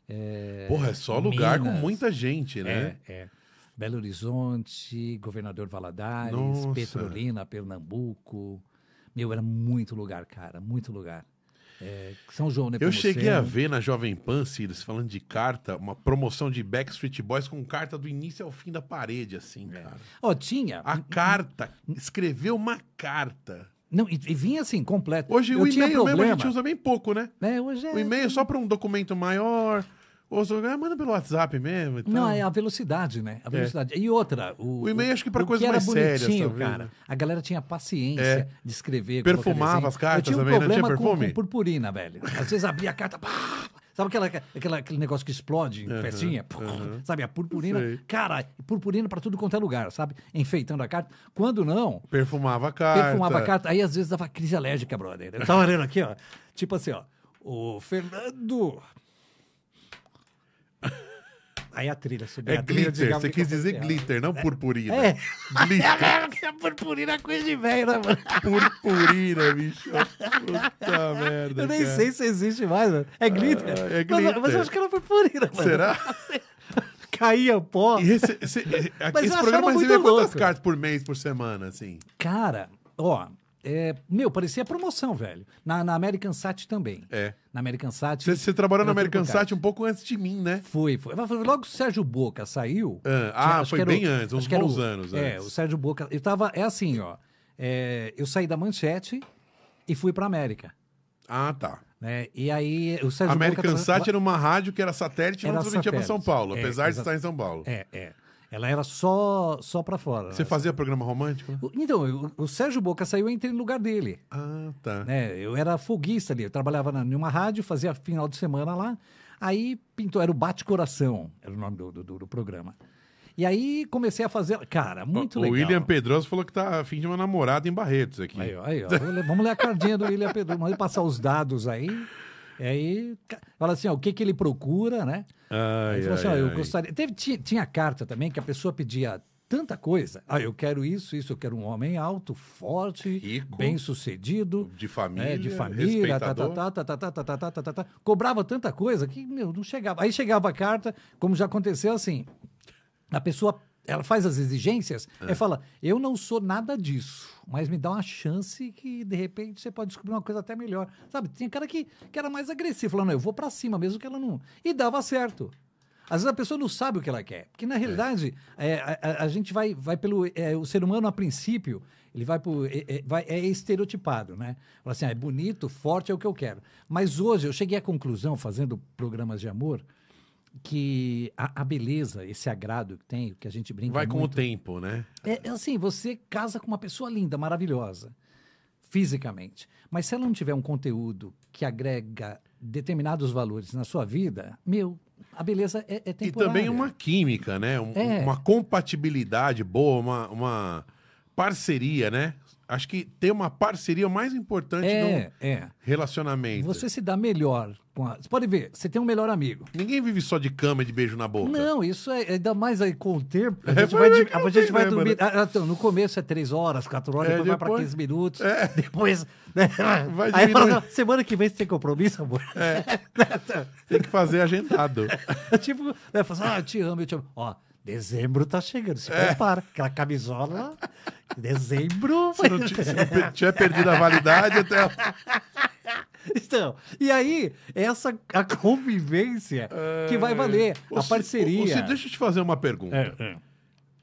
É, Porra, é só lugar Minas. com muita gente, né? É, é. Belo Horizonte, Governador Valadares, Nossa. Petrolina, Pernambuco. Meu, era muito lugar, cara, muito lugar. É, São João, né? Eu cheguei a né? ver na Jovem Pan, Silas, falando de carta, uma promoção de Backstreet Boys com carta do início ao fim da parede, assim, é. cara. Ó, oh, tinha. A carta, escreveu uma carta. Não, e, e, vinha assim, completo. Hoje eu o e-mail mesmo a gente usa bem pouco, né? É, hoje é... O e-mail é só para um documento maior, ou se é, manda pelo WhatsApp mesmo. Então... Não, é a velocidade, né? A é. velocidade. É. E outra. O, o e-mail acho que para coisa mais séria. cara. A galera tinha paciência é. de escrever. Perfumava as cartas também, um né? não tinha perfume? Com, com purpurina, velho. Às vezes abria a carta. Pá, sabe aquela, aquela, aquele negócio que explode em festinha? Uhum. Sabe? A purpurina. Cara, purpurina para tudo quanto é lugar, sabe? Enfeitando a carta. Quando não. Perfumava a carta. Perfumava a carta. Aí às vezes dava crise alérgica, brother. Eu tava olhando aqui, ó. Tipo assim, ó. O Fernando Aí a trilha subiu. É a trilha glitter, você quis dizer ah, glitter, não é. purpurina. É, glitter. É, é purpurina é coisa de velho, né, mano? Purpurina, bicho. Puta merda. Eu nem cara. sei se existe mais, mano. É glitter. Ah, é glitter. Mas, mas, eu acho que era purpurina, mano. Será? Caía pó. E esse, esse, esse, esse programa recebia quantas cartas por mês, por semana, assim? Cara, ó, é, meu, parecia promoção, velho. Na, na American Sat também. É. Na American Sat. Você, trabalhou na American Sat um pouco antes de mim, né? Foi, foi. Logo o Sérgio Boca saiu. Ah, ah foi bem o, antes, uns bons o, anos. É, antes. o Sérgio Boca. Eu tava. É assim, ó. É, eu saí da Manchete e fui pra América. Ah, tá. Né? E aí, o Sérgio American Boca... Sat era uma rádio que era satélite e não transmitia para São Paulo, é, apesar de estar em São Paulo. É, é. Ela era só só para fora. Você né? fazia programa romântico? Né? Então, o, o, Sérgio Boca saiu e entrei no lugar dele. Ah, tá. Né? Eu era foguista ali, eu trabalhava em numa rádio, fazia final de semana lá. Aí pintou, era o Bate Coração, era o nome do, do, do programa. E aí comecei a fazer. Cara, muito o, legal. O William Pedroso falou que tá afim de uma namorada em Barretos aqui. Aí, ó, aí, ó. Vamos ler a cardinha do William Pedroso. Vamos passar os dados aí. E aí, fala assim, ó, o que que ele procura, né? Ai, aí fala assim, ai, ó, eu ai. gostaria... Teve, tinha, tinha carta também que a pessoa pedia tanta coisa. Ah, eu quero isso, isso, eu quero um homem alto, forte, bem sucedido. De família. É, de família, tá, tá, tá, tá, tá, tá, tá, tá, tá, tá, tá, Cobrava tanta coisa que, meu, não chegava. Aí chegava a carta, como já aconteceu assim. A pessoa ela faz as exigências, é. fala, eu não sou nada disso, mas me dá uma chance que de repente você pode descobrir uma coisa até melhor. Sabe, tinha cara que, que era mais agressivo, falando, eu vou para cima, mesmo que ela não... E dava certo. Às vezes a pessoa não sabe o que ela quer, porque na é. realidade é. É, a, a, gente vai, vai pelo... É, o ser humano, a princípio, ele vai É, é, é, estereotipado, né? Fala assim, ah, é bonito, forte, é o que eu quero. Mas hoje eu cheguei à conclusão, fazendo programas de amor, que a, a, beleza, esse agrado que tem, que a gente brinca. Vai muito, com o tempo, né? É, é, assim, você casa com uma pessoa linda, maravilhosa, fisicamente. Mas se ela não tiver um conteúdo que agrega determinados valores na sua vida, meu, a beleza é, é temporária. E também uma química, né? Um, é. Uma compatibilidade boa, uma, uma parceria, né? acho que ter uma parceria mais importante é, no é. relacionamento. Você se dá melhor. Com a... Você pode ver, você tem um melhor amigo. Ninguém vive só de cama e de beijo na boca. Não, isso é, é ainda mais aí com o tempo. A é, gente é, vai, de, a gente vai dormir. Né? Ah, então, no começo é 3 horas, 4 horas, depois, é, depois, vai para 15 minutos. Depois. Né? Vai aí fala, semana que vem você tem compromisso, amor? Né? tem que fazer agendado. tipo, né, fala, assim, ah, eu te amo, eu te amo. Ó. Dezembro tá chegando, se é. prepara. Aquela camisola, dezembro. Se não, se não tiver perdido a validade, até. Então, e aí, essa a convivência é... que vai valer, a se, parceria. Você, deixa eu te fazer uma pergunta. É, é.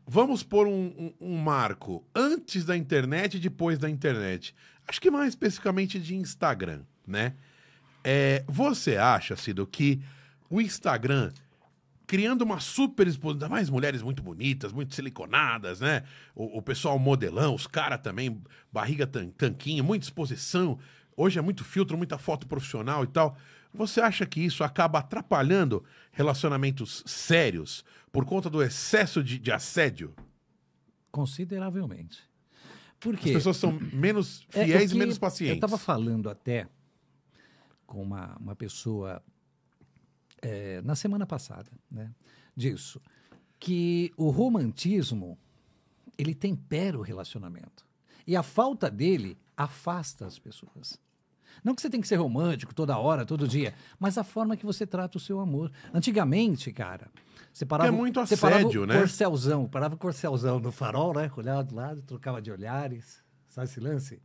Vamos pôr um, um, um, marco antes da internet e depois da internet. Acho que mais especificamente de Instagram, né? É, você acha, Cido, que o Instagram criando uma super exposição. mais mulheres muito bonitas, muito siliconadas, né? O, o pessoal modelão, os caras também, barriga tan tanquinho, muita exposição. Hoje é muito filtro, muita foto profissional e tal. Você acha que isso acaba atrapalhando relacionamentos sérios por conta do excesso de, de assédio? Consideravelmente. Por quê? As pessoas são menos é, é fiéis é, e menos pacientes. Eu estava falando até com uma, uma pessoa é, na semana passada, né, disso, que o romantismo ele tempera o relacionamento e a falta dele afasta as pessoas. Não que você tem que ser romântico toda hora, todo dia, mas a forma que você trata o seu amor. Antigamente, cara, você é parava, é muito assédio, né? corcelzão, parava o corcelzão no farol, né? Olhava do lado, trocava de olhares, sabe esse lance?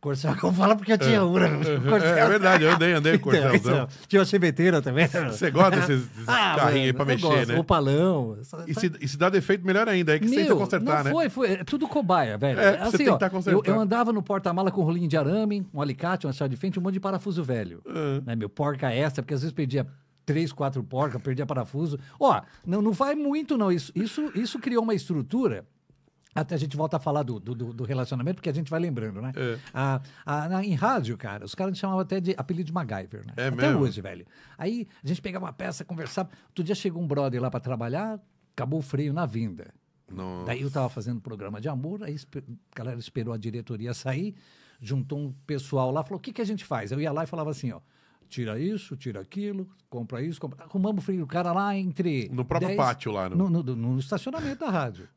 Corcel que eu falo porque eu tinha é, Ura. É, é, é Corcel. É, verdade, eu andei, andei com então, Corcelzão. Então, então, tinha uma chiveteira também. Né? Você gosta desses, carrinho ah, carrinhos aí pra mexer, gosto, né? O palão. E se, e se dá defeito, melhor ainda. É que Meu, você tenta consertar, né? Foi, foi. É tudo cobaia, velho. É, assim, você ó, consertar. Tá eu, eu andava no porta-mala com um rolinho de arame, um alicate, uma chave de frente, um monte de parafuso velho. Uhum. Né, meu porca extra, porque às vezes perdia três, quatro porcas, perdia parafuso. Ó, não, não vai muito, não. Isso, isso, isso criou uma estrutura até a gente volta a falar do, do, do, relacionamento, porque a gente vai lembrando, né? É. A, a, na, em rádio, cara, os caras chamavam até de apelido de MacGyver, né? É até mesmo? hoje, velho. Aí a gente pegava uma peça, conversava. Outro dia chegou um brother lá para trabalhar, acabou o freio na vinda. Nossa. Daí eu tava fazendo programa de amor, aí a galera esperou a diretoria sair, juntou um pessoal lá, falou: o que, que a gente faz? Eu ia lá e falava assim, ó tira isso, tira aquilo, compra isso, compra... arrumamos o frio do cara lá entre. No próprio pátio lá, no... No, no, no, estacionamento da rádio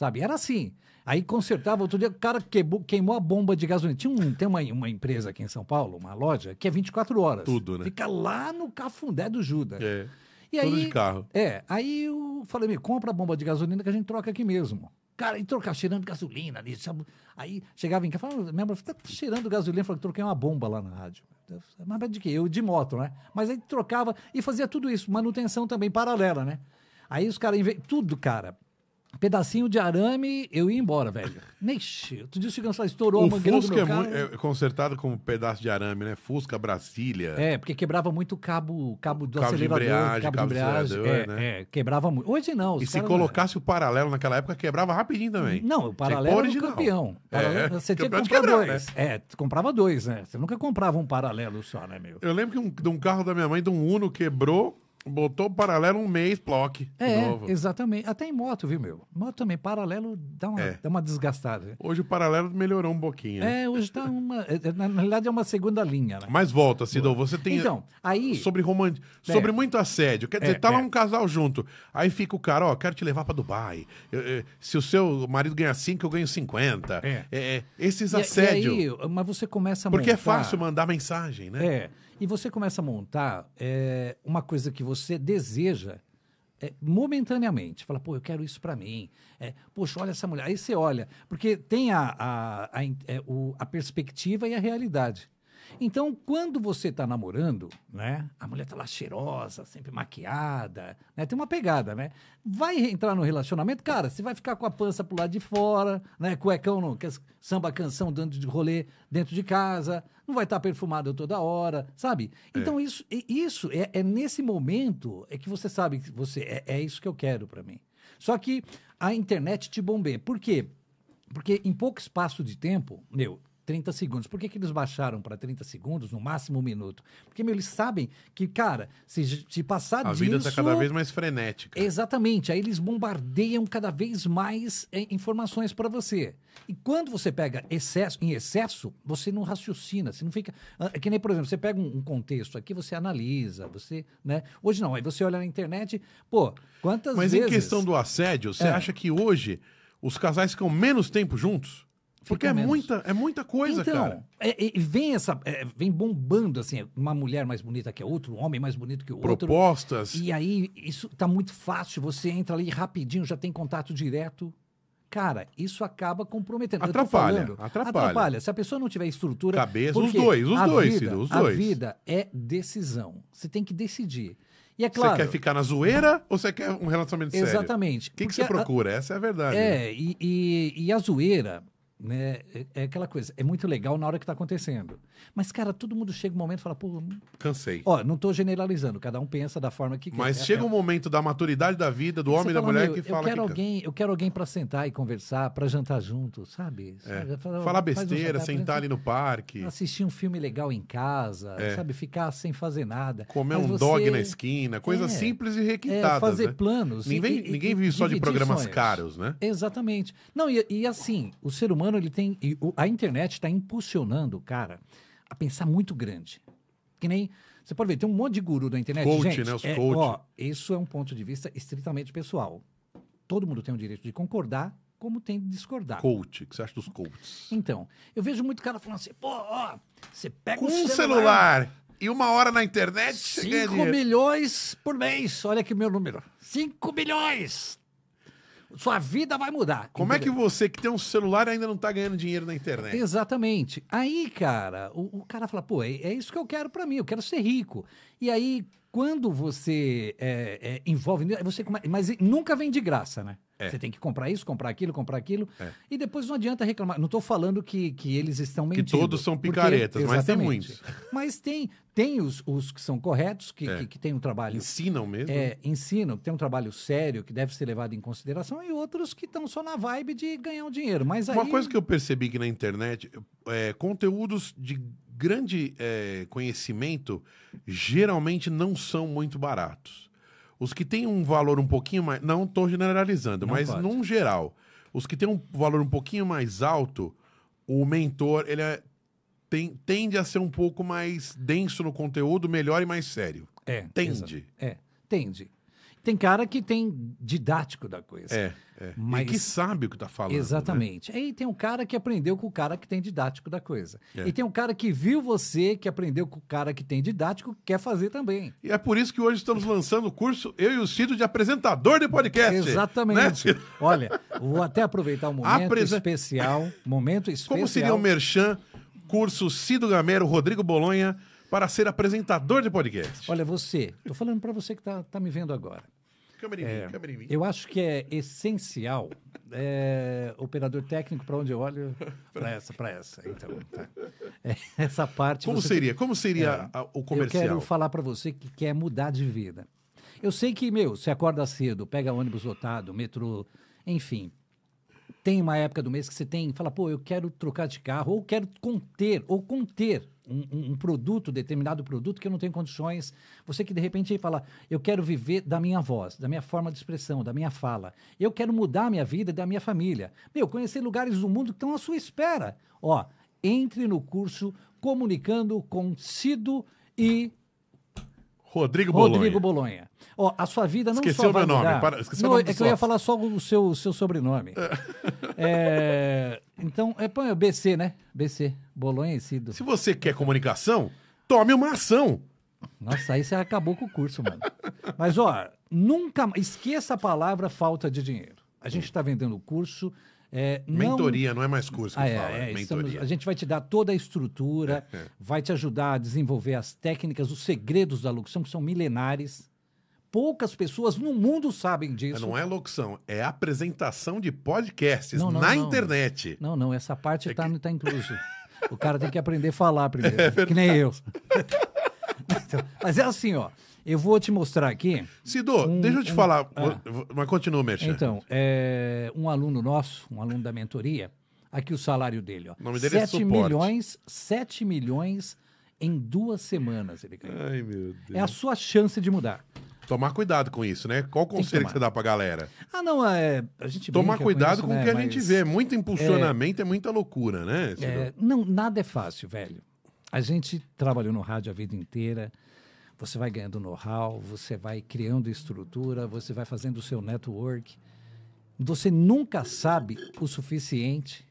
sabe? Era assim. Aí consertava, outro dia o cara queimou, queimou a bomba de gasolina. Tinha um, tem uma, uma empresa aqui em São Paulo, uma loja, que é 24 horas. Tudo, né? Fica lá no Cafundé do Judas. É. E tudo aí, de carro. É, aí eu falei, me compra a bomba de gasolina que a gente troca aqui mesmo. Cara, e trocar cheirando gasolina ali. Sabe? Aí chegava em casa, falava, minha mãe, tá cheirando gasolina, falou que troquei uma bomba lá na rádio. Mas de quê? Eu de moto, né? Mas aí trocava e fazia tudo isso, manutenção também paralela, né? Aí os caras, tudo, cara, pedacinho de arame, eu ia embora, velho. Mexi. Outro dia o Chico estourou o a mangueira Fusca do meu é carro. É, é consertado como pedaço de arame, né? Fusca, Brasília. É, porque quebrava muito cabo, cabo do cabo acelerador. De embreagem, cabo, cabo de embreagem. É, né? é, quebrava muito. Hoje não. E se é. colocasse não... o paralelo naquela época, quebrava rapidinho também. Não, o paralelo era o campeão. Paralelo, é, você tinha que é, comprar dois. Né? É, comprava dois, né? Você nunca comprava um paralelo só, né, meu? Eu lembro que um, de um carro da minha mãe, de um Uno, quebrou Botou paralelo um mês, block. É, novo. exatamente. Até em moto, viu, meu? Moto também, paralelo dá uma, é. dá uma desgastada. Né? Hoje o paralelo melhorou um pouquinho. Né? É, hoje tá uma. É, é, na, verdade, é uma segunda linha. Né? Mas volta, Sidão, você tem. Então, aí. Sobre romântico. É. Sobre muito assédio. Quer dizer, é, tá lá é. um casal junto. Aí fica o cara, ó, quero te levar pra Dubai. Eu, eu, se o seu marido ganha 5, eu ganho 50. É. esses assédios. E, e aí, mas você começa a Porque montar... é fácil mandar mensagem, né? É. E você começa a montar é, uma coisa que você deseja é, momentaneamente. Fala, pô, eu quero isso para mim. É, Poxa, olha essa mulher. Aí você olha, porque tem a, a, a, é, o, a perspectiva e a realidade. Então, quando você está namorando, né? A mulher tá lá cheirosa, sempre maquiada, né? Tem uma pegada, né? Vai entrar no relacionamento, cara, você vai ficar com a pança pro lado de fora, né? Cuecão, no que é samba canção dando de rolê dentro de casa, não vai estar tá perfumado toda hora, sabe? É. Então, é. isso, isso é, é, nesse momento é que você sabe que você é, é isso que eu quero para mim. Só que a internet te bombeia. Por quê? Porque em pouco espaço de tempo, meu, 30 segundos. Por que, que eles baixaram para 30 segundos, no máximo um minuto? Porque meu, eles sabem que, cara, se, se passar a tá disso... A vida está cada vez mais frenética. Exatamente. Aí eles bombardeiam cada vez mais é, informações para você. E quando você pega excesso, em excesso, você não raciocina, você não fica... Ah, é que nem, por exemplo, você pega um, um contexto aqui, você analisa, você... Né? Hoje não, aí você olha na internet, pô, quantas Mas vezes... Mas em questão do assédio, você é. acha que hoje os casais ficam menos tempo juntos? Porque é muita, é muita coisa, então, cara. É, é, vem essa, é, vem bombando assim, uma mulher mais bonita que a outra, um homem mais bonito que o outro. Propostas. E aí isso tá muito fácil, você entra ali rapidinho, já tem contato direto. Cara, isso acaba comprometendo. Atrapalha, falando, atrapalha. Atrapalha. Se a pessoa não tiver estrutura. Cabeça, os dois, os dois, vida, Cido, os dois. A vida é decisão. Você tem que decidir. E é claro. Você quer ficar na zoeira ou você quer um relacionamento sério? Exatamente. O que, que você procura? A, Essa é a verdade. É, e, e, e, a zoeira, né? É, é aquela coisa, é muito legal na hora que está acontecendo. Mas, cara, todo mundo chega um momento e fala, pô. Cansei. Ó, não estou generalizando, cada um pensa da forma que Mas é, chega é um momento da maturidade da vida, do homem e da mulher que eu fala. Quero que alguém, eu quero alguém para sentar e conversar, para jantar junto, sabe? É. Falar fala besteira, um sentar ali no parque. Assistir um filme legal em casa, é. sabe? Ficar sem fazer nada. Comer Mas um você... dog na esquina, coisas é. simples e requintadas. É, fazer né? planos. Ninguém, e, e, ninguém vive só de programas sonhos. caros, né? Exatamente. Não, e, e assim, o ser humano humano ele tem. A internet está impulsionando o cara a pensar muito grande. Que nem. Você pode ver, tem um monte de guru da internet. Coach, Gente, né? Os é, coach. Ó, isso é um ponto de vista estritamente pessoal. Todo mundo tem o direito de concordar, como tem de discordar. Coach, o que você acha dos coaches? Então, eu vejo muito cara falando assim, pô, ó, você pega Com um celular, celular e uma hora na internet. 5 milhões por mês. Olha aqui meu número. 5 milhões sua vida vai mudar. Como entendeu? é que você que tem um celular ainda não tá ganhando dinheiro na internet? Exatamente. Aí, cara, o, o cara fala, pô, é, é, isso que eu quero para mim, eu quero ser rico. E aí, quando você é, é, envolve, você mas nunca vem de graça, né? É. Você tem que comprar isso, comprar aquilo, comprar aquilo. É. E depois não adianta reclamar. Não estou falando que, que eles estão mentindo. Que todos são picaretas, porque, mas tem muitos. Mas tem, tem os, os que são corretos, que, é. que, que tem um trabalho. Ensinam mesmo? É, ensinam, que tem um trabalho sério, que deve ser levado em consideração, e outros que estão só na vibe de ganhar um dinheiro. Mas Uma coisa que eu percebi que na internet, é, conteúdos de grande é, conhecimento geralmente não são muito baratos. Os que têm um valor um pouquinho mais. Não estou generalizando, não mas pode. num geral. Os que têm um valor um pouquinho mais alto, o mentor ele é, tem, tende a ser um pouco mais denso no conteúdo, melhor e mais sério. É. Tende. Exato. É, tende. Tem cara que tem didático da coisa. É, é. Mas... E que sabe o que está falando. Né? Exatamente. Né? E tem um cara que aprendeu com o cara que tem didático da coisa. É. E tem um cara que viu você, que aprendeu com o cara que tem didático, que quer fazer também. E é por isso que hoje estamos lançando o curso Eu e o Cido de apresentador de podcast. Exatamente. Né? Olha, vou até aproveitar um momento Apresen... especial. Momento especial. Como seria o merchan? Curso Cido Gamero, Rodrigo Bolonha para ser apresentador de podcast? Olha, você, estou falando para você que está tá me vendo agora. Câmera em é, mim, câmera em mim. Eu acho que é essencial é, operador técnico para onde eu olho para essa, para essa. Então, tá. é, essa parte. Como seria? Tem, como seria é. o comercial? Eu quero falar para você que quer mudar de vida. Eu sei que meu, você acorda cedo, pega ônibus lotado, metrô, enfim, tem uma época do mês que você tem, fala, pô, eu quero trocar de carro, ou quero conter, ou conter um, um, produto, determinado produto que eu não tenho condições. Você que de repente fala, eu quero viver da minha voz, da minha forma de expressão, da minha fala. Eu quero mudar a minha vida, da minha família. Meu, conhecer lugares do mundo que estão à sua espera. Ó, entre no curso Comunicando com Cido e Rodrigo Bolonha. Rodrigo Bolonha. Ó, a sua vida não esqueceu só vai meu nome, mudar... Para... Esqueceu o nome é que eu ia falar só o seu, seu sobrenome. é... Então, é, põe o BC, né? BC, Bolonha e Cido. Se você quer comunicação, tome uma ação. Nossa, aí você acabou com o curso, mano. Mas, ó, nunca... Esqueça a palavra falta de dinheiro. A gente está vendendo o curso é, mentoria, não... é mais curso que ah, é, fala, é, é, mentoria. Estamos, a gente vai te dar toda a estrutura, é, é. vai te ajudar a desenvolver as técnicas, os segredos da locução, que são milenares. Poucas pessoas no mundo sabem disso. Não é locução, é apresentação de podcasts não, não, na internet. Não, não, essa parte está que... tá incluso. O cara tem que aprender a falar primeiro, que nem eu. Então, mas é assim, ó. Eu vou te mostrar aqui. Sidô, um, deixa eu te um, falar, ah, mas continua mexendo. Então, é, um aluno nosso, um aluno da mentoria, aqui o salário dele, ó. O nome dele 7 é milhões, 7 milhões em duas semanas ele ganhou. Ai, meu Deus. É a sua chance de mudar. Tomar cuidado com isso, né? Qual o conselho que, que, você dá pra galera? Ah, não, é, a gente Tomar cuidado com, né? o que Mas... a gente vê. Muito impulsionamento é, é muita loucura, né? É... Não, nada é fácil, velho. A gente trabalhou no rádio a vida inteira. Você vai ganhando know-how, você vai criando estrutura, você vai fazendo o seu network. Você nunca sabe o suficiente.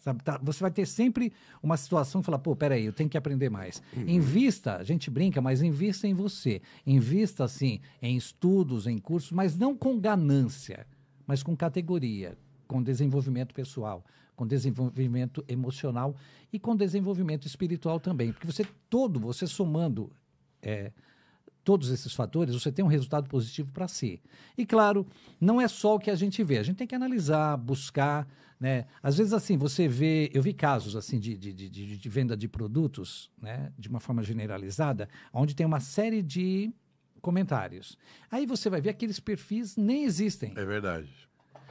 Sabe? Tá, você vai ter sempre uma situação que fala, pô, peraí, eu tenho que aprender mais. Uhum. Invista, a gente brinca, mas invista em você. Invista, assim, em estudos, em cursos, mas não com ganância, mas com categoria, com desenvolvimento pessoal, com desenvolvimento emocional e com desenvolvimento espiritual também. Porque você todo, você somando é, todos esses fatores, você tem um resultado positivo para si. E claro, não é só o que a gente vê, a gente tem que analisar, buscar. Né? Às vezes, assim, você vê. Eu vi casos assim de, de, de, de venda de produtos, né? de uma forma generalizada, onde tem uma série de comentários. Aí você vai ver aqueles perfis nem existem. É verdade.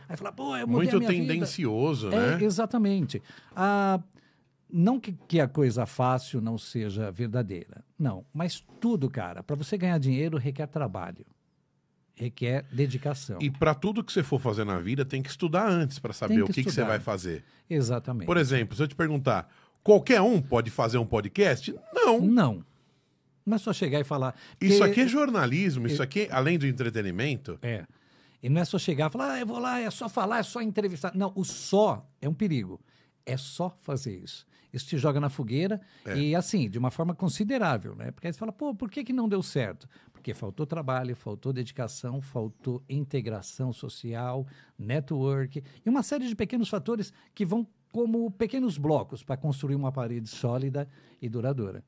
Aí fala, pô, eu mudei Muito tendencioso, vida. É, né? É, exatamente. Ah, não que, que a coisa fácil não seja verdadeira, não, mas tudo, cara, para você ganhar dinheiro requer trabalho requer dedicação. E para tudo que você for fazer na vida, tem que estudar antes para saber que o que, que, você vai fazer. Exatamente. Por exemplo, se eu te perguntar, qualquer um pode fazer um podcast? Não. Não. é só chegar e falar. Isso que... aqui é jornalismo, isso aqui, além do entretenimento. É. E não é só chegar e falar, ah, eu vou lá, é só falar, é só entrevistar. Não, o só é um perigo. É só fazer isso isso te joga na fogueira é. e assim, de uma forma considerável, né? Porque aí você fala, pô, por que, que não deu certo? Porque faltou trabalho, faltou dedicação, faltou integração social, network e uma série de pequenos fatores que vão como pequenos blocos para construir uma parede sólida e duradoura.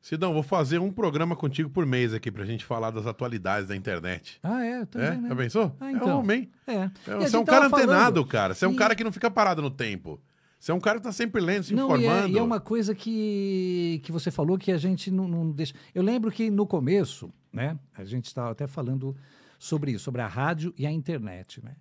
Sidão, vou fazer um programa contigo por mês aqui para a gente falar das atualidades da internet. Ah, é? Também, é? Né? Já pensou? Ah, então. É um então. homem. É. é, é você é um cara falando... antenado, cara. Você e... é um cara que não fica parado no tempo. Você é um cara que está sempre lendo, se não, informando. E é, e é, uma coisa que, que você falou que a gente não, não deixa. Eu lembro que no começo, né, a gente estava até falando sobre isso, sobre a rádio e a internet. Né?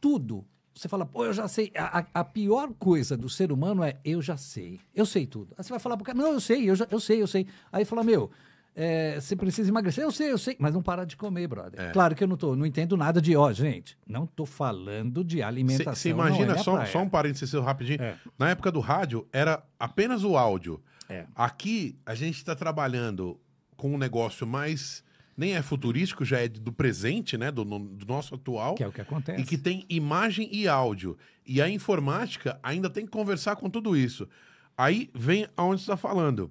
Tudo. Você fala, pô, eu já sei. A, a pior coisa do ser humano é eu já sei. Eu sei tudo. Aí você vai falar o cara, não, eu sei, eu, já, eu sei, eu sei. Aí fala, meu, é, você precisa emagrecer. Eu sei, eu sei, mas não para de comer, brother. É. Claro que eu não tô, não entendo nada de, ó, gente, não tô falando de alimentação. Você é imagina, é só, só, um parênteses rapidinho. É. Na época do rádio, era apenas o áudio. É. Aqui, a gente está trabalhando com um negócio mais nem é futurístico, já é do presente, né? Do, do, nosso atual. Que é o que acontece. E que tem imagem e áudio. E a informática ainda tem que conversar com tudo isso. Aí vem aonde está falando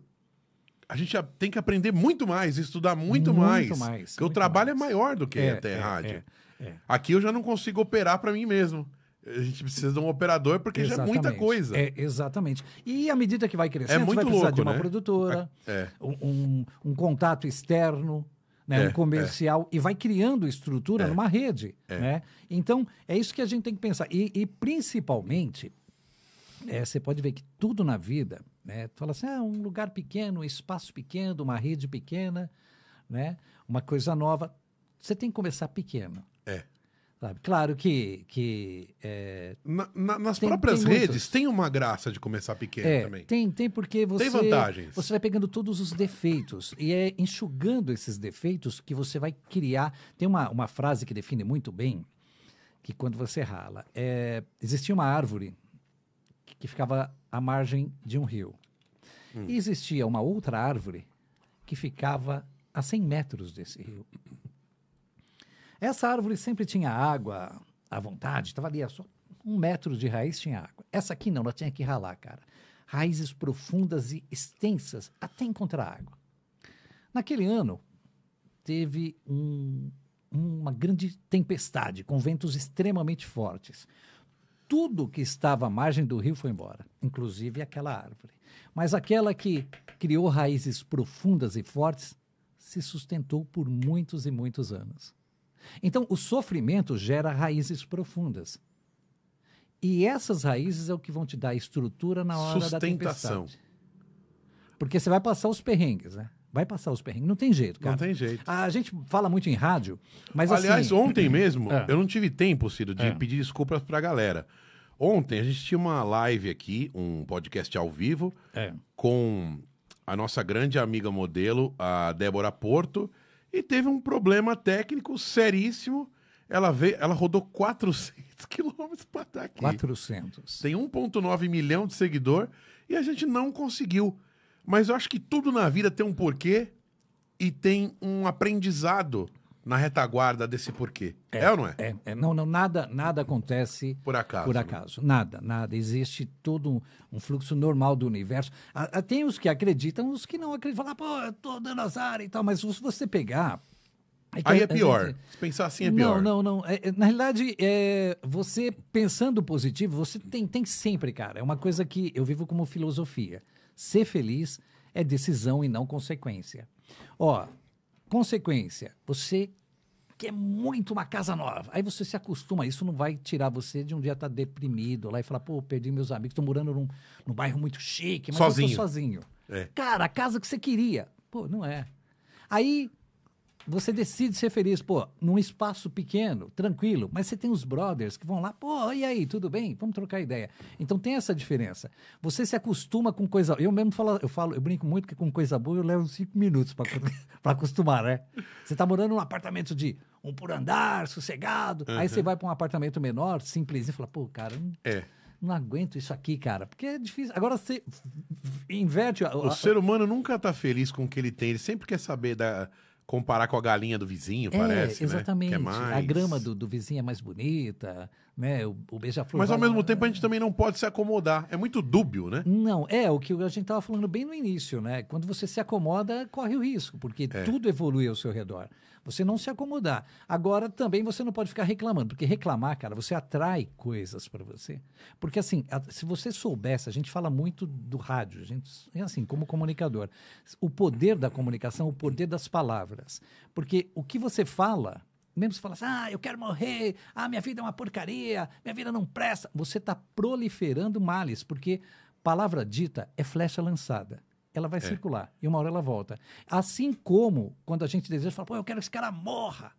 a gente tem que aprender muito mais, estudar muito, muito mais. mais porque o trabalho mais. é maior do que é, até é, rádio. É, é. Aqui eu já não consigo operar para mim mesmo. A gente precisa de um operador porque exatamente. já é muita coisa. É, exatamente. E à medida que vai é crescendo, é muito vai precisar louco, de uma né? produtora, é, um, um, contato externo, né? um comercial, e vai criando estrutura numa rede. Né? Então, é isso que a gente tem que pensar. E, e principalmente, você pode ver que tudo na vida né? Tu fala assim, ah, um lugar pequeno, um espaço pequeno, uma rede pequena, né? uma coisa nova. Você tem que começar pequeno. É. Sabe? Claro que. que é, na, na, nas tem, próprias tem redes muitos. tem uma graça de começar pequeno é, também. Tem, tem porque você. Tem vantagens. Você vai pegando todos os defeitos e é enxugando esses defeitos que você vai criar. Tem uma, uma frase que define muito bem que quando você rala. É, existia uma árvore que ficava à margem de um rio. Hum. E existia uma outra árvore que ficava a 100 metros desse rio. Essa árvore sempre tinha água à vontade, estava ali é só um metro de raiz tinha água. Essa aqui não, ela tinha que ralar, cara. Raízes profundas e extensas até encontrar água. Naquele ano, teve um, uma grande tempestade, com ventos extremamente fortes tudo que estava à margem do rio foi embora, inclusive aquela árvore. Mas aquela que criou raízes profundas e fortes se sustentou por muitos e muitos anos. Então, o sofrimento gera raízes profundas. E essas raízes é o que vão te dar estrutura na hora da tempestade. Porque você vai passar os perrengues, né? Vai passar os perrengues. Não tem jeito, cara. Não tem jeito. Ah, a gente fala muito em rádio, mas assim, Aliás, assim... ontem mesmo, é. eu não tive tempo, Ciro, de é. pedir desculpas pra galera. Ontem a gente tinha uma live aqui, um podcast ao vivo, é. com a nossa grande amiga modelo, a Débora Porto, e teve um problema técnico seríssimo. Ela veio, ela rodou 400 quilômetros para estar tá aqui. 400. Tem 1,9 milhão de seguidor e a gente não conseguiu. Mas eu acho que tudo na vida tem um porquê e tem um aprendizado na retaguarda desse porquê. É, é ou não é? é? é? Não, não, nada, nada acontece por acaso. Por né? acaso. Né? Nada, nada. Existe todo um, um fluxo normal do universo. Ah, ah tem os que acreditam, os que não acreditam. Falar, pô, eu tô dando azar e tal. Mas se você pegar. É Aí é pior. Gente... Se pensar assim é pior. Não, não, não. É, é, na realidade, é, você pensando positivo, você tem, tem sempre, cara. É uma coisa que eu vivo como filosofia. Ser feliz é decisão e não consequência. Ó, consequência, você quer muito uma casa nova. Aí você se acostuma, isso não vai tirar você de um dia estar tá deprimido lá e falar, pô, perdi meus amigos, Estou morando num, num bairro muito chique, mas sozinho. eu tô sozinho. É. Cara, a casa que você queria. Pô, não é. Aí você decide ser feliz, pô, num espaço pequeno, tranquilo, mas você tem os brothers que vão lá, pô, e aí, tudo bem? Vamos trocar ideia. Então tem essa diferença. Você se acostuma com coisa. Eu mesmo falo, eu falo, eu brinco muito que com coisa boa eu levo cinco minutos para acostumar, né? Você tá morando num apartamento de um por andar, sossegado, uhum. aí você uhum. vai para um apartamento menor, simples, e fala, pô, cara. Não... É não aguento isso aqui, cara, porque é difícil. Agora você inverte. O ser humano nunca tá feliz com o que ele tem, ele sempre quer saber da, comparar com a galinha do vizinho, é, parece. Né? Exatamente. Né? É mais... A grama do, do, vizinho é mais bonita, né? O, o beija-flor. Mas ao mesmo tempo a gente também não pode se acomodar. É muito dúbio, né? Não, é o que a gente estava falando bem no início, né? Quando você se acomoda, corre o risco, porque é. tudo evolui ao seu redor. Você não se acomodar. Agora também você não pode ficar reclamando, porque reclamar, cara, você atrai coisas para você. Porque assim, se você soubesse, a gente fala muito do rádio, a gente, assim, como comunicador, o poder da comunicação, o poder das palavras palavras. Porque o que você fala, mesmo se fala assim, ah, eu quero morrer, ah, minha vida é uma porcaria, minha vida não presta, você está proliferando males, porque palavra dita é flecha lançada. Ela vai é. circular e uma hora ela volta. Assim como quando a gente deseja, fala, pô, eu quero que esse cara morra.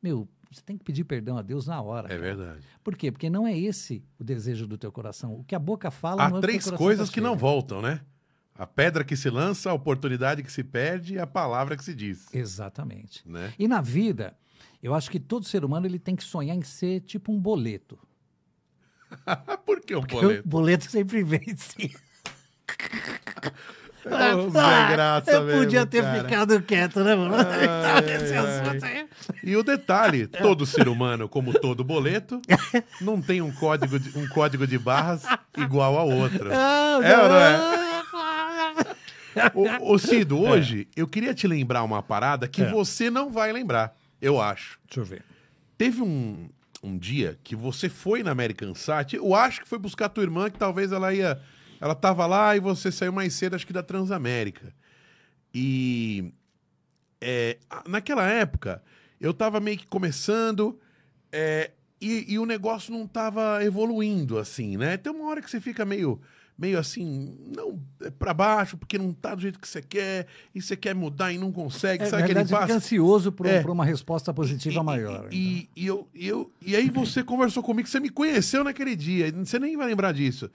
Meu, você tem que pedir perdão a Deus na hora. É cara. verdade. Por quê? Porque não é esse o desejo do teu coração. O que a boca fala Há não é Há três coisas tá que não voltam, né? A pedra que se lança, a oportunidade que se perde, a palavra que se diz. Exatamente. Né? E na vida, eu acho que todo ser humano ele tem que sonhar em ser tipo um boleto. Por que um Porque boleto? O boleto sempre vence. É ah, graça eu mesmo, podia ter cara. ficado quieto, né, mano? Ai, então, ai. E o detalhe, todo ser humano, como todo boleto, não tem um código de, um código de barras igual a outro. Ah, é não é? ô, Cido, é. hoje eu queria te lembrar uma parada que é. você não vai lembrar, eu acho. Deixa eu ver. Teve um, um dia que você foi na American Sat, eu acho que foi buscar tua irmã, que talvez ela ia. Ela tava lá e você saiu mais cedo, acho que da Transamérica. E é, naquela época, eu tava meio que começando é, e, e, o negócio não tava evoluindo, assim, né? Tem uma hora que você fica meio meio assim, não, é para baixo, porque não tá do jeito que você quer, e você quer mudar e não consegue, é, sabe aquele passo? fica ansioso por, é. por, uma resposta positiva e, maior. E, então. e, eu, eu, e aí você conversou comigo, você me conheceu naquele dia, você nem vai lembrar disso.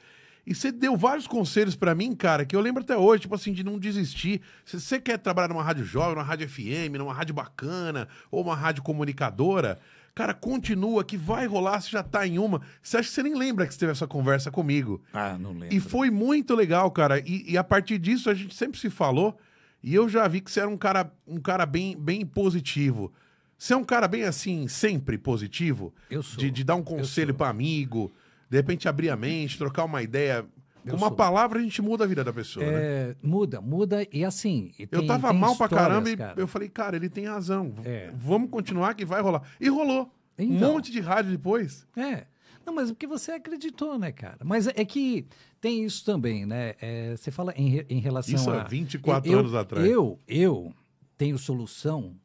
E você deu vários conselhos para mim, cara, que eu lembro até hoje, tipo assim, de não desistir. Se você quer trabalhar numa rádio jovem, numa rádio FM, numa rádio bacana, ou uma rádio comunicadora, Cara, continua que vai rolar, você já tá em uma. Você acha que você nem lembra que você teve essa conversa comigo? Ah, não lembro. E foi muito legal, cara. E, e a partir disso a gente sempre se falou. E eu já vi que você era um cara, um cara bem, bem positivo. Você é um cara bem assim, sempre positivo? Eu sou. De, de dar um conselho para amigo, de repente abrir a mente, trocar uma ideia com uma sou. palavra a gente muda a vida da pessoa, né? é, né? Muda, muda. E assim. E tem, eu tava mal pra caramba cara. e eu falei, cara, ele tem razão. É. Vamos continuar que vai rolar. E rolou. Então, um monte de rádio depois. É. Não, mas porque você acreditou, né, cara? Mas é que tem isso também, né? É, você fala em, em relação isso a. Isso há 24 eu, anos atrás. Eu, eu tenho solução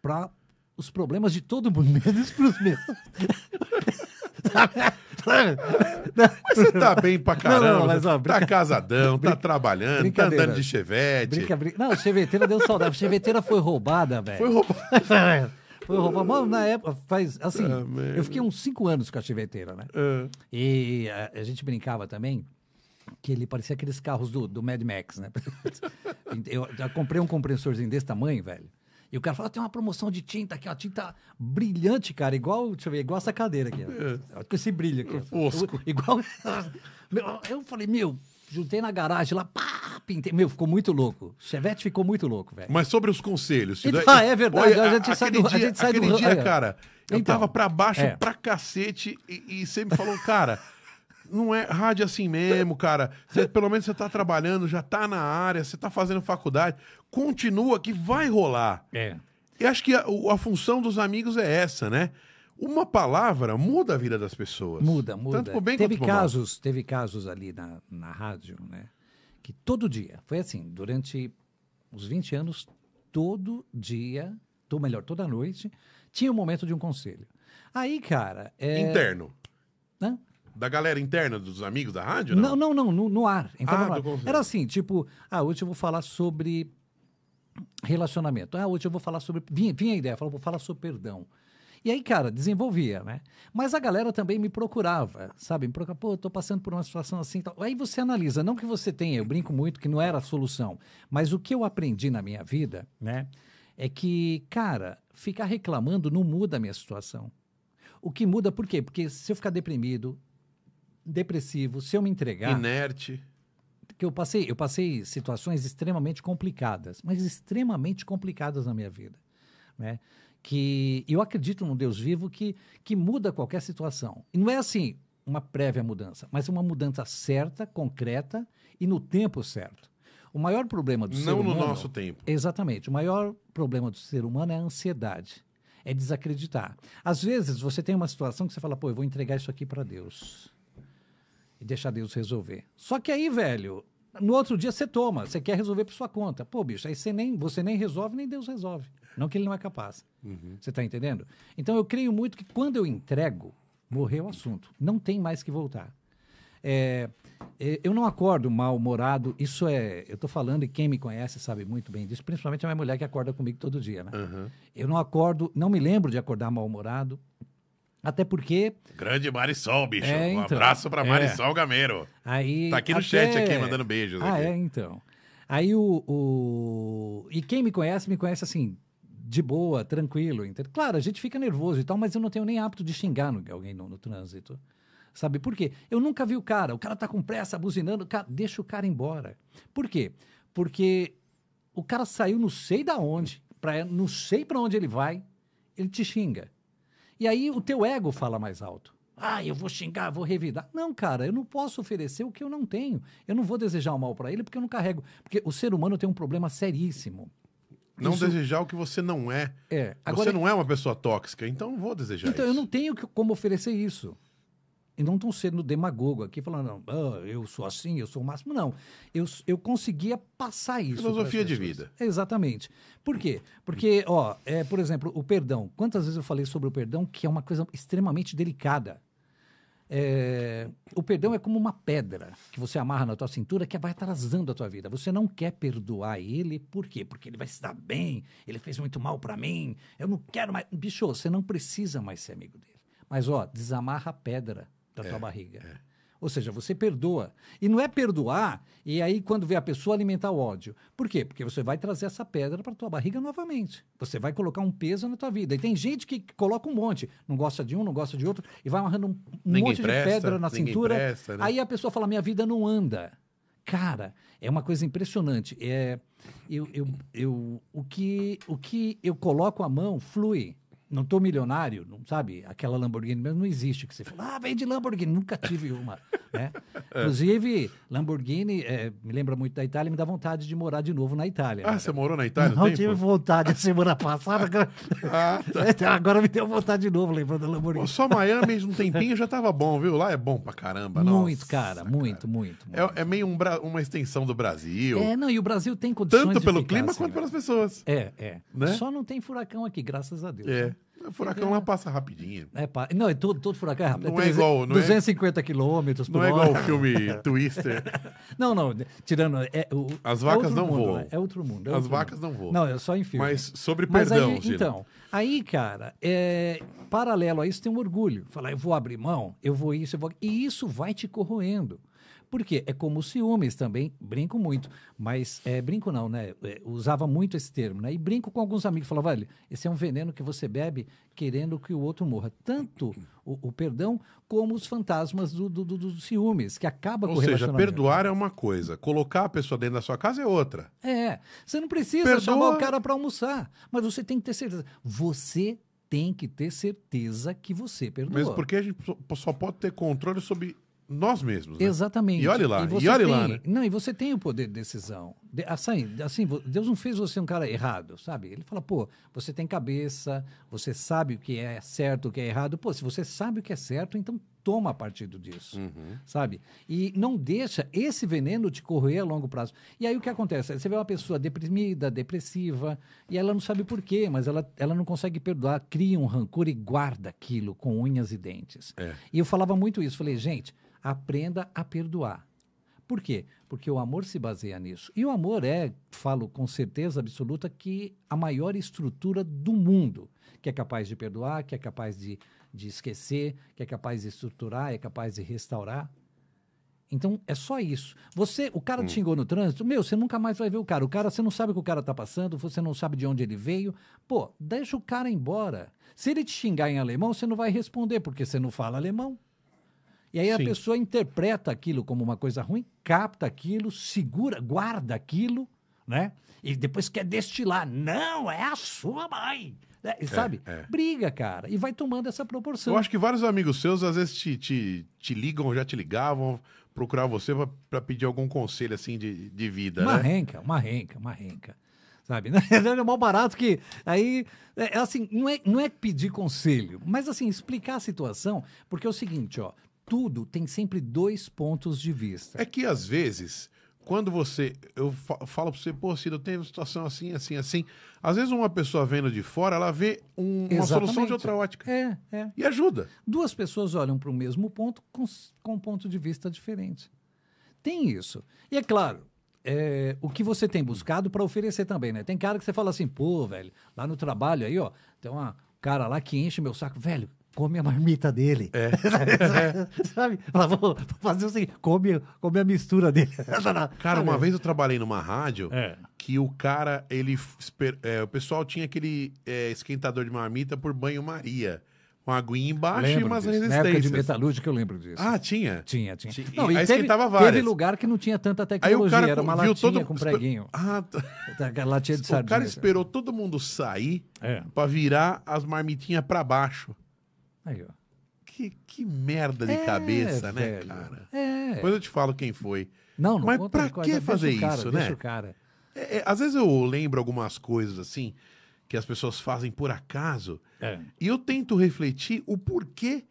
para os problemas de todo mundo, menos para os meus. Mas você tá bem pra caramba. Não, não, mas, ó, tá brinca... Tá casadão, brinca... tá trabalhando, tá andando de chevette. Brinca, brinca... Não, cheveteira deu saudade. Cheveteira foi roubada, velho. Foi roubada. Foi roubada. Mano, na época, faz assim, ah, eu fiquei uns cinco anos com a cheveteira, né? Ah. E a, a gente brincava também que ele parecia aqueles carros do, do Mad Max, né? eu, eu comprei um compressorzinho desse tamanho, velho. E o cara fala: tem uma promoção de tinta aqui, uma tinta brilhante, cara. Igual, deixa eu ver, igual essa cadeira aqui. Ó, com é. esse brilho aqui. Fosco. Igual. eu falei: meu, juntei na garagem lá, pá, pintei. Meu, ficou muito louco. Chevette ficou muito louco, velho. Mas sobre os conselhos. Então, daí... Ah, é verdade. Olha, a, gente sai do, dia, a gente sai aquele do... dia, é. cara, então, eu tava pra baixo, é. pra cacete, e, e me falou, cara. Não é rádio assim mesmo, cara. Cê, pelo menos você tá trabalhando, já tá na área, você tá fazendo faculdade continua que vai rolar. É. E acho que a, a, função dos amigos é essa, né? Uma palavra muda a vida das pessoas. Muda, muda. Tanto bem teve casos, mal. Teve casos ali na, na rádio, né? Que todo dia, foi assim, durante os 20 anos, todo dia, ou melhor, toda noite, tinha o um momento de um conselho. Aí, cara. É... Interno. Hã? Da galera interna, dos amigos da rádio? Não, não, não, não no, no, ar. Então, ah, no ar. Era assim, tipo, ah, hoje eu vou falar sobre relacionamento. Ah, hoje eu vou falar sobre. Vinha, vinha a ideia, falou, vou falar sobre perdão. E aí, cara, desenvolvia, né? Mas a galera também me procurava, sabe? Me procurava, pô, eu tô passando por uma situação assim. Tal. Aí você analisa, não que você tenha, eu brinco muito que não era a solução, mas o que eu aprendi na minha vida, né? É que, cara, ficar reclamando não muda a minha situação. O que muda, por quê? Porque se eu ficar deprimido, depressivo, se eu me entregar. Inerte que eu passei, eu passei situações extremamente complicadas, mas extremamente complicadas na minha vida, né? Que eu acredito num Deus vivo que que muda qualquer situação. E não é assim uma prévia mudança, mas uma mudança certa, concreta e no tempo certo. O maior problema do não ser humano. Não no nosso tempo. Exatamente. O maior problema do ser humano é a ansiedade. É desacreditar. Às vezes você tem uma situação que você fala, pô, eu vou entregar isso aqui para Deus deixar Deus resolver. Só que aí, velho, no outro dia você toma, você quer resolver por sua conta. Pô, bicho, aí você nem, você nem resolve, nem Deus resolve. Não que ele não é capaz. Uhum. Você está entendendo? Então eu creio muito que quando eu entrego, morreu o assunto. Não tem mais que voltar. É, é eu não acordo mal-humorado, isso é. Eu estou falando e quem me conhece sabe muito bem disso, principalmente a minha mulher que acorda comigo todo dia, né? Uhum. Eu não acordo, não me lembro de acordar mal-humorado, até porque. Grande Marisol, bicho. É, então, um abraço pra é. Marisol é. Gameiro. Aí, tá aqui no até... chat, aqui, mandando beijos. Ah, aqui. é, então. Aí o, o. E quem me conhece, me conhece assim, de boa, tranquilo. Entende? Claro, a gente fica nervoso e tal, mas eu não tenho nem hábito de xingar alguém no, no, trânsito. Sabe por quê? Eu nunca vi o cara. O cara tá com pressa, buzinando. Cara, deixa o cara embora. Por quê? Porque o cara saiu não sei da onde, pra, não sei para onde ele vai, ele te xinga. E aí o teu ego fala mais alto. Ah, eu vou xingar, vou revidar. Não, cara, eu não posso oferecer o que eu não tenho. Eu não vou desejar o mal para ele porque eu não carrego. Porque o ser humano tem um problema seríssimo. Não Isso... desejar o que você não é. é. Agora... Você não é uma pessoa tóxica, então vou desejar então, isso. Então eu não tenho como oferecer isso. E não estou sendo demagogo aqui, falando, ah, eu sou assim, eu sou o máximo. Não. Eu, eu conseguia passar isso. Filosofia de vida. Exatamente. Por quê? Porque, ó, é, por exemplo, o perdão. Quantas vezes eu falei sobre o perdão, que é uma coisa extremamente delicada. É, o perdão é como uma pedra que você amarra na tua cintura que vai atrasando a tua vida. Você não quer perdoar ele, por quê? Porque ele vai se dar bem, ele fez muito mal para mim, eu não quero mais. Bicho, você não precisa mais ser amigo dele. Mas, ó, desamarra a pedra da é, tua barriga. É. Ou seja, você perdoa. E não é perdoar e aí quando vê a pessoa alimentar o ódio. Por quê? Porque você vai trazer essa pedra para tua barriga novamente. Você vai colocar um peso na tua vida. E tem gente que coloca um monte, não gosta de um, não gosta de outro e vai amarrando um ninguém monte presta, de pedra na cintura. Presta, né? Aí a pessoa fala: "Minha vida não anda". Cara, é uma coisa impressionante. É eu, eu, eu o que o que eu coloco a mão flui. Não tô milionário, não sabe? Aquela Lamborghini mesmo não existe. Que você fala, ah, vem de Lamborghini, nunca tive uma. né? É. Inclusive, Lamborghini é, me lembra muito da Itália, me dá vontade de morar de novo na Itália. Ah, você morou na Itália? Não, tive vontade a semana passada. Agora, ah, tá. agora me deu vontade de novo, lembrando da Lamborghini. Pô, só Miami, um tempinho já tava bom, viu? Lá é bom pra caramba. Muito, nossa, cara, cara, muito, muito. É, muito. é meio um uma extensão do Brasil. É, não, e o Brasil tem condições. Tanto pelo clima assim, quanto né? pelas pessoas. É, é. Né? Só não tem furacão aqui, graças a Deus. É. Né? O furacão lá passa rapidinho. É, pa... Não, todo, todo furacão é rápido. Não é, é igual. 250 quilômetros Não é igual o filme Twister. não, não. Tirando. É, o, As é vacas não mundo, voam. Né? É outro mundo. É As outro vacas mundo. não voam. Não, é só em filme. Mas né? sobre perdão, Mas aí, Então, aí, cara, é, paralelo a isso tem um orgulho. Falar, eu vou abrir mão, eu vou isso, eu vou. E isso vai te corroendo. Porque é como os ciúmes também, brinco muito, mas é, brinco não, né? É, usava muito esse termo, né? E brinco com alguns amigos, falava, olha, esse é um veneno que você bebe querendo que o outro morra. Tanto o, o perdão como os fantasmas do, do, do, do ciúmes, que acaba Ou com o seja, perdoar é uma coisa, colocar a pessoa dentro da sua casa é outra. É, você não precisa Perdoa... chamar o cara para almoçar, mas você tem que ter certeza. Você tem que ter certeza que você perdoou. Mesmo porque a gente só pode ter controle sobre nós mesmos. Né? Exatamente. E olhe lá, e, e olhe tem, lá. Né? Não, e você tem o poder de decisão. De, assim, assim, Deus não fez você um cara errado, sabe? Ele fala, pô, você tem cabeça, você sabe o que é certo, o que é errado. Pô, se você sabe o que é certo, então toma partido disso, uhum. sabe? E não deixa esse veneno te correr a longo prazo. E aí o que acontece? Você vê uma pessoa deprimida, depressiva, e ela não sabe por quê, mas ela, ela não consegue perdoar, cria um rancor e guarda aquilo com unhas e dentes. É. E eu falava muito isso, falei, gente, aprenda a perdoar. Por quê? Porque o amor se baseia nisso. E o amor é, falo com certeza absoluta, que a maior estrutura do mundo, que é capaz de perdoar, que é capaz de, de esquecer, que é capaz de estruturar, é capaz de restaurar. Então é só isso. Você, o cara te hum. xingou no trânsito, meu, você nunca mais vai ver o cara. O cara, você não sabe o que o cara tá passando, você não sabe de onde ele veio. Pô, deixa o cara embora. Se ele te xingar em alemão, você não vai responder porque você não fala alemão. E aí Sim. a pessoa interpreta aquilo como uma coisa ruim, capta aquilo, segura, guarda aquilo, né? E depois quer destilar. Não, é a sua mãe. Né? É, sabe? É, Briga, cara. E vai tomando essa proporção. Eu acho que vários amigos seus às vezes te, te, te ligam, já te ligavam, procurar você para pedir algum conselho assim de, de vida. Uma né? renca, uma renca, uma renca. Sabe? É mal barato que. Aí, é, é, assim, não é, não é pedir conselho, mas assim, explicar a situação, porque é o seguinte, ó tudo tem sempre dois pontos de vista. É que às vezes, quando você. Eu falo para você, pô, Cida, eu tenho uma situação assim, assim, assim. Às vezes uma pessoa vendo de fora, ela vê um, uma solução de outra ótica. É, é. E ajuda. Duas pessoas olham para o mesmo ponto com, com um ponto de vista diferente. Tem isso. E é claro, é, o que você tem buscado para oferecer também, né? Tem cara que você fala assim, pô, velho, lá no trabalho aí, ó, tem um cara lá que enche meu saco, velho, come a marmita dele. É. Sabe? Fala, vou fazer o seguinte, come, come a mistura dele. cara, uma vez eu trabalhei numa rádio é. que o cara, ele. É, o pessoal tinha aquele é, esquentador de marmita por banho-maria. com aguinha embaixo lembro e umas disso. resistências. Na época de metalúrgica eu lembro disso. Ah, tinha? Tinha, tinha. tinha. Não, e aí teve, esquentava várias. Teve lugar que não tinha tanta tecnologia, aí o cara era uma viu latinha todo... com preguinho. Ah, tá. tá latinha de sardinha. O cara esperou todo mundo sair é. pra virar as marmitinhas pra baixo. Aí, ó. Que, que merda de é, cabeça, né, velho, né, cara? É. Depois eu te falo quem foi. Não, não Mas conta, pra que fazer cara, isso, né? É, é, às vezes eu lembro algumas coisas assim que as pessoas fazem por acaso é. e eu tento refletir o porquê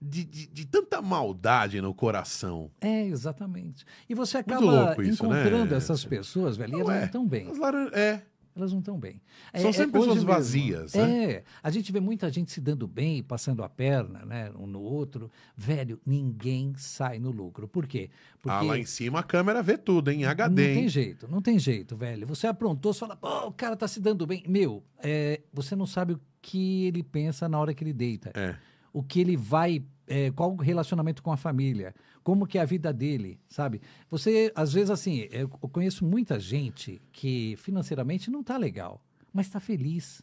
de, de, de, tanta maldade no coração. É, exatamente. E você acaba isso, né? encontrando né? essas pessoas, velho, e elas não estão bem. Laran... É elas não estão bem. São é, é sempre é, pessoas vazias. né? É. A gente vê muita gente se dando bem, passando a perna né, um no outro. Velho, ninguém sai no lucro. Por quê? Ah, Porque ah, lá em cima a câmera vê tudo, hein? HD. Não tem jeito, não tem jeito, velho. Você aprontou, você fala, pô, o cara tá se dando bem. Meu, é, você não sabe o que ele pensa na hora que ele deita. É. O que ele vai é, qual o relacionamento com a família, como que é a vida dele, sabe? Você, às vezes, assim, eu conheço muita gente que financeiramente não está legal, mas está feliz.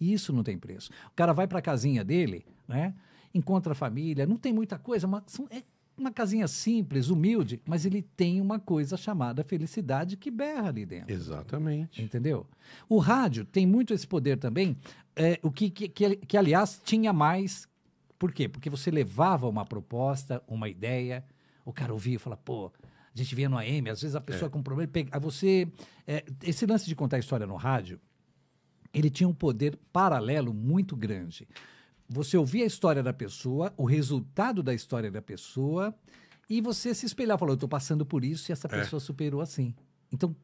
E isso não tem preço. O cara vai para a casinha dele, né? Encontra a família, não tem muita coisa, mas é uma casinha simples, humilde, mas ele tem uma coisa chamada felicidade que berra ali dentro. Exatamente. Entendeu? O rádio tem muito esse poder também, é, o que, que, que, que, aliás, tinha mais por quê? Porque você levava uma proposta, uma ideia, o cara ouvia e fala, pô, a gente via no AM, às vezes a pessoa é. com problema. Pega, você. É, esse lance de contar história no rádio, ele tinha um poder paralelo muito grande. Você ouvia a história da pessoa, o resultado da história da pessoa, e você se espelhava, falou, eu estou passando por isso e essa é. pessoa é. superou assim. Então,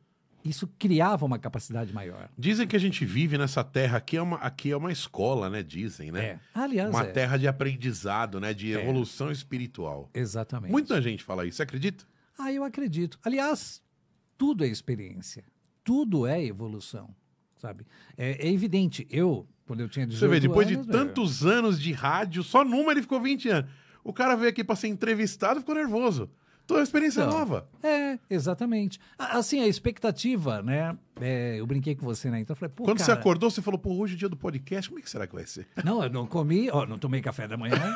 isso criava uma capacidade maior. Dizem que a gente vive nessa terra aqui é uma, aqui é uma escola, né? Dizem, né? É. Aliás, uma é. terra de aprendizado, né? De é. evolução é. espiritual. Exatamente. Muita gente fala isso. Você acredita? Ah, eu acredito. Aliás, tudo é experiência. Tudo é evolução, sabe? É, é evidente. Eu, quando eu tinha 18 Você vê, depois anos, de é. tantos eu... anos de rádio, só numa ele ficou 20 anos. O cara veio aqui para ser entrevistado e ficou nervoso. Então é uma experiência então, nova. É, exatamente. Assim, a expectativa, né? É, eu brinquei com você, né? Então eu falei, pô. Quando cara, você acordou, você falou, pô, hoje é dia do podcast, como é que será que vai ser? Não, eu não comi, ó, não tomei café da manhã.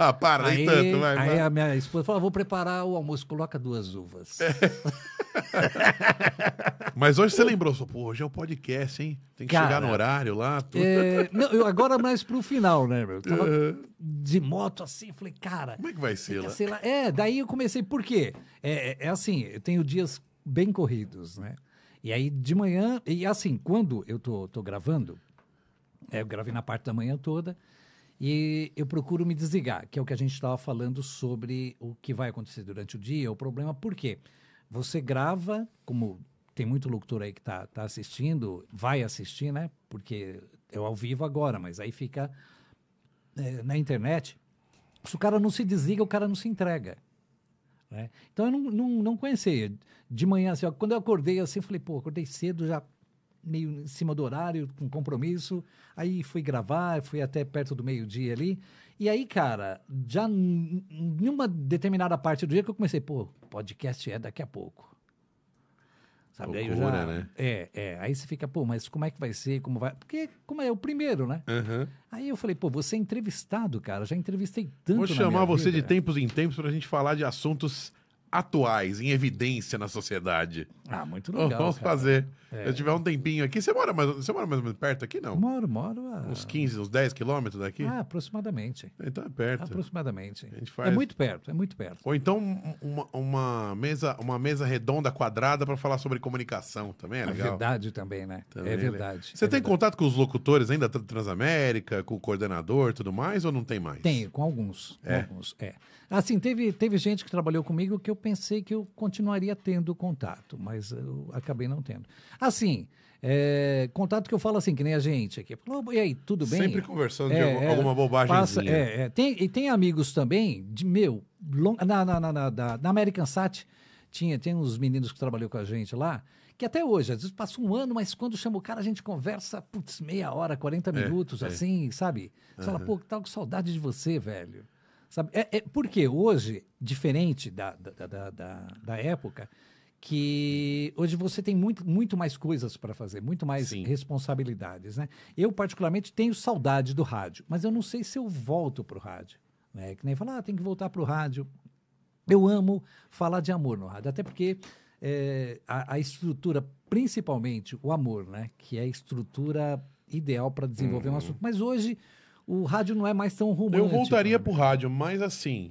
ah, para, aí, tanto, vai. Aí a minha esposa falou: ah, vou preparar o almoço, coloca duas uvas. É. Mas hoje você lembrou, só, pô, hoje é o um podcast, hein? Tem que Cara, chegar no horário lá. Tudo. É... Não, eu agora mais pro final, né, meu? Eu tava uhum. de moto assim, falei, cara. Como é que vai ser lá? lá? É, daí eu comecei, por quê? É, é, é assim, eu tenho dias bem corridos, né? E aí de manhã, e assim, quando eu tô, tô gravando, é, eu gravei na parte da manhã toda, e eu procuro me desligar, que é o que a gente estava falando sobre o que vai acontecer durante o dia, o problema, por quê? Você grava, como tem muito locutor aí que está tá assistindo, vai assistir, né? Porque é ao vivo agora, mas aí fica é, na internet. Se o cara não se desliga, o cara não se entrega. Né? Então eu não, não, não conhecia. De manhã, assim, ó, quando eu acordei assim, falei, pô, acordei cedo, já meio em cima do horário, com compromisso. Aí fui gravar, fui até perto do meio-dia ali. E aí, cara, já em uma determinada parte do dia que eu comecei, pô, podcast é daqui a pouco. Sabe? Loucura, aí eu já, né? É, é. Aí você fica, pô, mas como é que vai ser? Como vai? Porque como é o primeiro, né? Uhum. Aí eu falei, pô, você é entrevistado, cara. Já entrevistei tanto. Vou chamar você vida. de tempos em tempos pra gente falar de assuntos atuais, em evidência na sociedade. Ah, muito legal. Vamos cara. fazer. É. Se tiver um tempinho aqui, você mora, mais, você mora mais ou menos perto aqui, não? Moro, moro. A... Uns 15, uns 10 quilômetros daqui? Ah, aproximadamente. Então é perto. Aproximadamente. A gente faz... É muito perto, é muito perto. Ou então uma, uma mesa, uma mesa redonda, quadrada, para falar sobre comunicação também, é, é legal. É verdade também, né? Também é, é verdade. Você é tem verdade. contato com os locutores ainda, Transamérica, com o coordenador tudo mais, ou não tem mais? Tenho, com alguns. É. Com alguns, é. Assim, teve, teve gente que trabalhou comigo que eu pensei que eu continuaria tendo contato, mas eu acabei não tendo. Assim, é, contato que eu falo assim, que nem a gente aqui. e aí, tudo bem? Sempre conversando é, de alguma, é, alguma bobagem. Passa, é, é, tem, e tem amigos também, de meu, long, na, na, na, na, da, na American Sat, tinha, tem uns meninos que trabalhou com a gente lá, que até hoje, às vezes passa um ano, mas quando chama o cara, a gente conversa, putz, meia hora, 40 é, minutos, é, assim, é. sabe? Você uhum. fala, pô, que tal que saudade de você, velho. Sabe? É, é porque hoje, diferente da, da, da, da, da época, que hoje você tem muito, muito mais coisas para fazer, muito mais Sim. responsabilidades, né? Eu, particularmente, tenho saudade do rádio, mas eu não sei se eu volto para o rádio. Né? Que nem falar, ah, tem que voltar para o rádio. Eu amo falar de amor no rádio, até porque é, a, a, estrutura, principalmente o amor, né? Que é a estrutura ideal para desenvolver uhum. um assunto. Mas hoje o rádio não é mais tão romântico. Eu voltaria né? pro rádio, mas assim,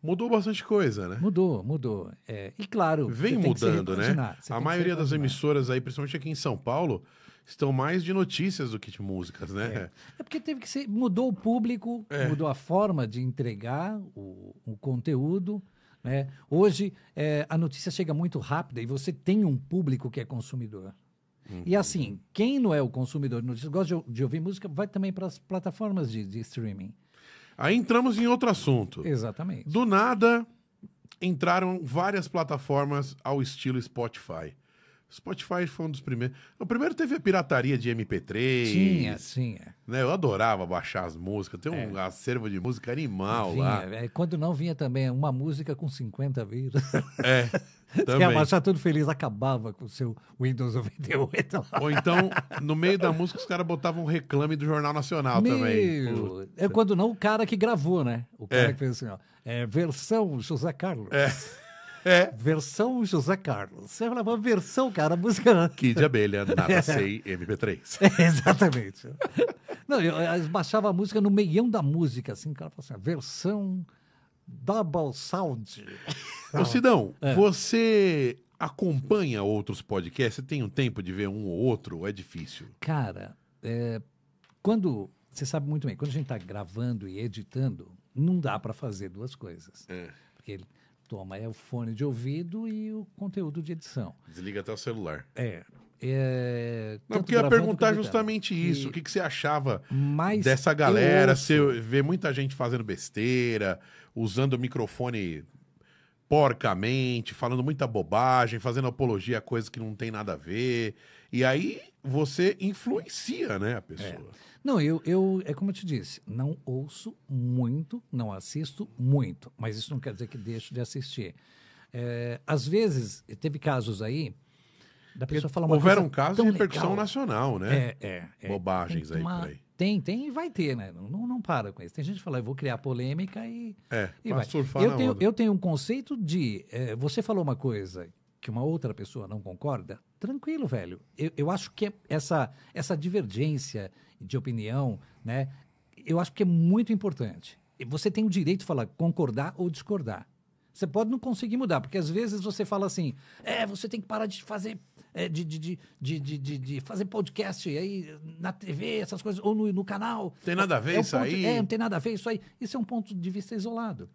mudou bastante coisa, né? Mudou, mudou. É, e claro, vem mudando, né? A maioria das emissoras aí, principalmente aqui em São Paulo, estão mais de notícias do que de músicas, né? É, é porque teve que ser, mudou o público, é. mudou a forma de entregar o, o conteúdo. Né? Hoje é, a notícia chega muito rápida e você tem um público que é consumidor. Uhum. E assim, quem não é o consumidor de notícias, gosta de, de ouvir música, vai também para as plataformas de, de streaming. Aí entramos em outro assunto. Exatamente. Do nada, entraram várias plataformas ao estilo Spotify. Spotify foi um dos primeiros. O primeiro teve a pirataria de MP3. Tinha, tinha. Né? Eu adorava baixar as músicas. Tem um é. acervo de música animal vinha, lá. É, quando não vinha também uma música com 50 vírus. É. Também. Você ia baixar tudo feliz, acabava com o seu Windows 98. Ou então, no meio da música, os caras botavam um reclame do Jornal Nacional Meu, também. É quando não o cara que gravou, né? O cara é. que fez assim, ó. É, versão José Carlos. É. É. Versão José Carlos. Você é uma versão, cara, música. É Kid Abelha, nada sei, MP3. É, exatamente. Não, eu, eu baixava a música no meião da música, assim, cara falava assim, versão Double Sound. Ô, Sidão, é. você acompanha outros podcasts? Você tem um tempo de ver um ou outro? Ou é difícil? Cara, é, quando. Você sabe muito bem, quando a gente está gravando e editando, não dá para fazer duas coisas. É. Porque ele toma é o fone de ouvido e o conteúdo de edição. Desliga até o celular. É. é Não, porque eu ia perguntar justamente isso. E... O que, que você achava Mas dessa galera? Ver Você vê muita gente fazendo besteira, usando o microfone porcamente, falando muita bobagem, fazendo apologia a coisa que não tem nada a ver. E aí você influencia, né, a é. pessoa. É. Não, eu, eu, é como eu te disse, não ouço muito, não assisto muito, mas isso não quer dizer que deixo de assistir. É, às vezes, teve casos aí da pessoa falar uma Houveram casos de repercussão legal. nacional, né? É, é. é. Bobagens aí uma... por aí. Tem, tem e vai ter, né? Não, não para com isso. Tem gente que fala, eu vou criar polêmica e. É, e vai. surfar eu, tenho, onda. eu tenho um conceito de. É, você falou uma coisa que uma outra pessoa não concorda, tranquilo, velho. Eu, eu acho que é essa, essa divergência de opinião, né? Eu acho que é muito importante. Você tem o direito de falar concordar ou discordar. Você pode não conseguir mudar, porque às vezes você fala assim, é, você tem que parar de fazer é, de, de, de, de, fazer podcast aí na TV, essas coisas, ou no, no canal. Tem nada a ver é isso aí? É, não tem nada a ver isso aí. Isso é um ponto de vista isolado.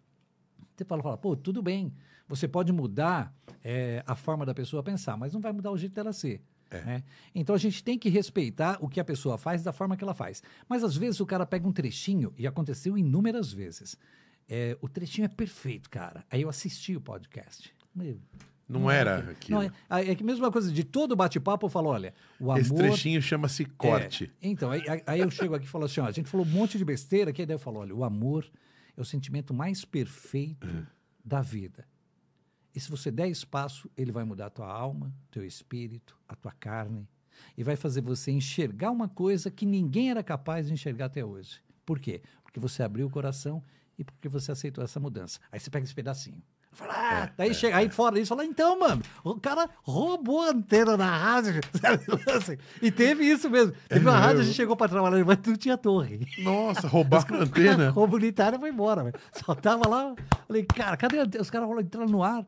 Você fala, fala pô, tudo bem, você pode mudar é, a forma da pessoa pensar, mas não vai mudar o jeito dela ser. É. Né? Então a gente tem que respeitar o que a pessoa faz da forma que ela faz. Mas às vezes o cara pega um trechinho, e aconteceu inúmeras vezes. É, o trechinho é perfeito, cara. Aí eu assisti o podcast. Meu, não, não, é era aquilo. Não, é, é que mesma coisa, de todo bate-papo eu falo, olha, o amor... Esse trechinho chama-se é. corte. É, então, aí, aí eu chego aqui e falo assim, ó, a gente falou um monte de besteira, que daí eu falo, olha, o amor é o sentimento mais perfeito hum. da vida. E se você der espaço, ele vai mudar a tua alma, teu espírito, a tua carne e vai fazer você enxergar uma coisa que ninguém era capaz de enxergar até hoje. Por quê? Porque você abriu o coração e porque você aceitou essa mudança. Aí você pega esse pedacinho. Falo, ah, é, daí é, chega, aí é. fora isso, fala, então, mano, o cara roubou a antena da rádio, sabe? e teve isso mesmo. É teve uma rádio, a gente chegou pra trabalhar, mas não tinha torre. Nossa, roubaram a antena. O comunitário foi embora, velho. Só tava lá, falei, cara, cadê a antena? Os caras falaram, entraram no ar.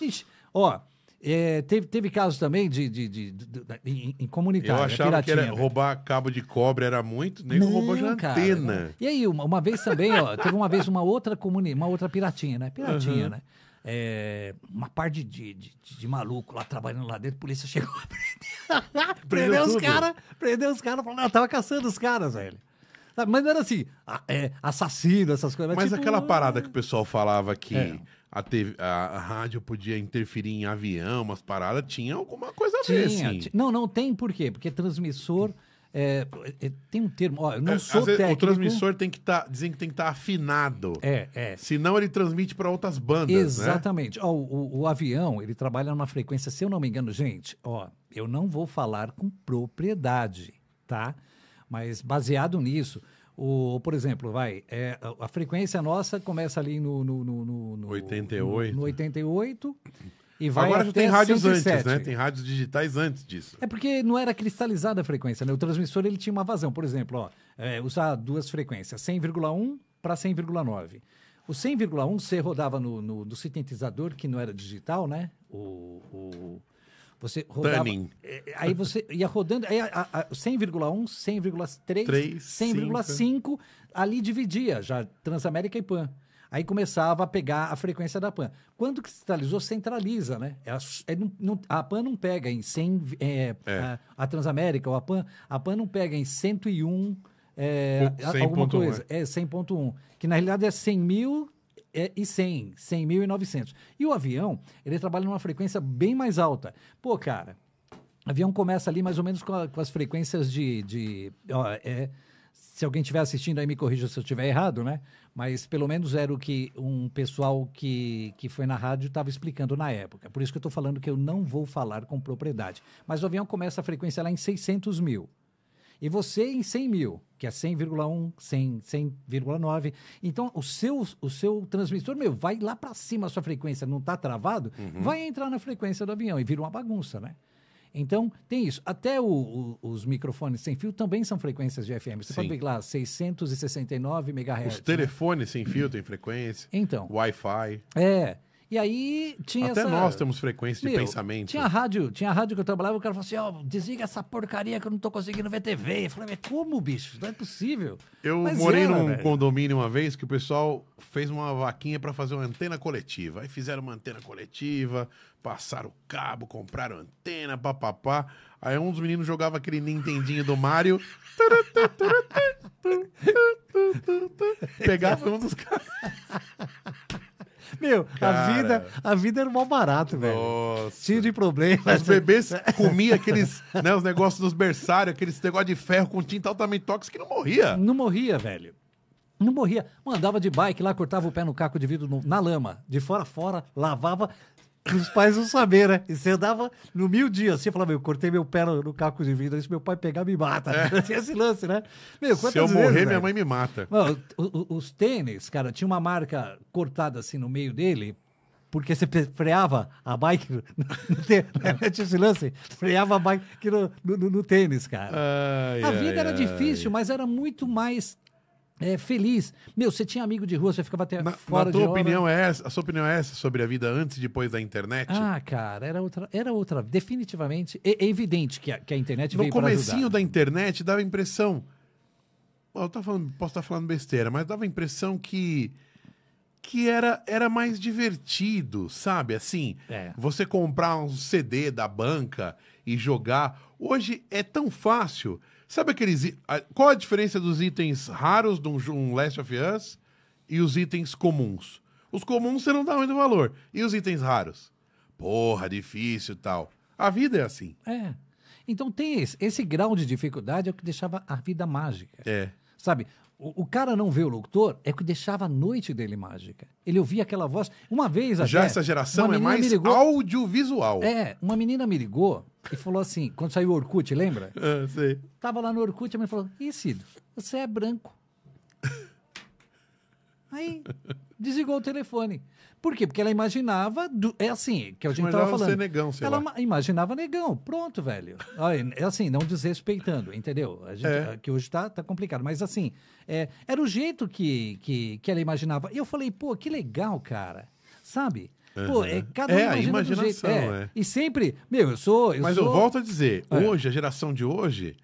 Ixi, ó, é, teve, teve casos também de, de, de, de, em, em comunitário. Eu né, achava que era, roubar cabo de cobre era muito, nem não, roubou de cara, antena. Não. E aí, uma, uma vez também, ó, teve uma vez uma outra comunidade uma outra piratinha, né? Piratinha, uhum. né? É, uma parte de, de, de, maluco lá trabalhando lá dentro, a polícia chegou a prender. prendeu os caras, prendeu os caras, falando, tava caçando os caras, velho. Mas não era assim, é, assassino, essas coisas. Mas tipo, aquela parada que o pessoal falava que é a, TV, a, a, rádio podia interferir em avião, umas paradas, tinha alguma coisa a ver, assim. Não, não tem por quê? Porque transmissor. É, é, tem um termo, ó, eu não é, sou técnico. O transmissor tem que estar, tá, dizem que tem que estar tá afinado. É, é. Senão ele transmite para outras bandas, né? Exatamente. Né? Ó, o, o, avião, ele trabalha numa frequência, se eu não me engano, gente, ó, eu não vou falar com propriedade, tá? Mas baseado nisso, o, por exemplo, vai, é, a, frequência nossa começa ali no... no, no, no 88. No, no 88 e vai Agora já tem rádios 107. antes, né? Tem rádios digitais antes disso. É porque não era cristalizada a frequência, né? O transmissor, ele tinha uma vazão. Por exemplo, ó, é, usar duas frequências, 100,1 para 100,9. O 100,1 você rodava no, no, no sintetizador, que não era digital, né? O, o, você rodava, é, é, Aí você ia rodando, aí a, a 100,1, 100,3, 100,5, ali dividia já Transamérica e Pan. Aí começava a pegar a frequência da PAN. Quando que centralizou, centraliza, né? é, é não, a PAN não pega em 100, é, é. A, a, Transamérica ou a PAN, a PAN não pega em 101, é, 100. alguma coisa. 1. É 100.1, que na realidade é 100 mil é, e 100, 100.900. E o avião, ele trabalha numa frequência bem mais alta. Pô, cara, avião começa ali mais ou menos com, a, com as frequências de... de ó, é, se alguém estiver assistindo aí, me corrija se eu estiver errado, né? Mas pelo menos era o que um pessoal que, que foi na rádio estava explicando na época. Por isso que eu estou falando que eu não vou falar com propriedade. Mas o avião começa a frequência lá em 600 mil. E você em 100 mil, que é 100,1, 100,9. 100, então, o seu, o seu transmissor, meu, vai lá para cima a sua frequência, não está travado, uhum. vai entrar na frequência do avião e vira uma bagunça, né? Então, tem isso. Até o, o, os microfones sem fio também são frequências de FM. Você Sim. pode ver lá, 669 MHz. Os né? telefones né? sem fio têm frequência. Então. Wi-Fi. É. E aí tinha Até essa... nós temos frequência Meu, de pensamento. Tinha rádio, tinha rádio que eu trabalhava, o cara falou assim, ó, oh, desliga essa porcaria que eu não tô conseguindo ver TV. Eu falei, mas como, bicho? Não é possível. Eu mas morei era, num velho. condomínio uma vez que o pessoal fez uma vaquinha para fazer uma antena coletiva. Aí fizeram uma antena coletiva, passaram o cabo, compraram antena, papapá. Aí um dos meninos jogava aquele Nintendinho do Mario. Pegava um dos caras. Meu, Cara. a vida, a vida era mal barato, velho. tinha Cheio de problemas. Os bebês comiam aqueles, né, os negócios dos berçários, aqueles negócio de ferro com tinta altamente tóxica que não morria. Não morria, velho. Não morria. Mandava de bike lá, cortava o pé no caco de vidro no, na lama, de fora a fora, lavava, os pais não sabiam, né? E você andava no mil dias assim, falava, eu cortei meu pé no, caco de vidro, se meu pai pegar, me mata. É. Tinha assim, esse lance, né? Meu, se eu morrer, vezes, minha né? mãe me mata. Não, os, os tênis, cara, tinha uma marca cortada assim no meio dele, porque você freava a bike no, tênis. Né? Tinha esse lance, freava a bike no, no, no tênis, cara. Ai, a vida ai, era ai. difícil, mas era muito mais é, feliz. Meu, você tinha amigo de rua, você ficava até na, fora na tua de hora. opinião é essa, A sua opinião é essa sobre a vida antes e depois da internet? Ah, cara, era outra. Era outra definitivamente. É, é evidente que a, que a internet no veio para ajudar. No comecinho da internet dava a impressão... Eu falando, posso estar falando besteira, mas dava a impressão que que era, era mais divertido, sabe? Assim, é. você comprar um CD da banca e jogar. Hoje é tão fácil. Sabe aqueles. Qual a diferença dos itens raros de um Last of Us e os itens comuns? Os comuns você não dá muito valor. E os itens raros? Porra, difícil tal. A vida é assim. É. Então tem esse, esse grau de dificuldade é o que deixava a vida mágica. É. Sabe? O, o, cara não vê o locutor é que deixava a noite dele mágica. Ele ouvia aquela voz. Uma vez até, Já essa geração é mais ligou, audiovisual. É, uma menina me ligou e falou assim, quando saiu o Orkut, lembra? ah, sei. Tava lá no Orkut, a menina falou, Ih, Cido, você é branco. Aí desligou o telefone. Por quê? Porque ela imaginava. Do, é assim, que é a gente estava falando. Ser negão, sei ela lá. imaginava negão. Pronto, velho. É assim, não desrespeitando, entendeu? A gente, é. Que hoje está tá complicado. Mas assim, é, era o jeito que, que, que ela imaginava. E eu falei, pô, que legal, cara. Sabe? Pô, é cada um é, imagina imaginação, jeito, é. é. E sempre, meu, eu sou. Eu Mas sou... eu volto a dizer, é. hoje, a geração de hoje,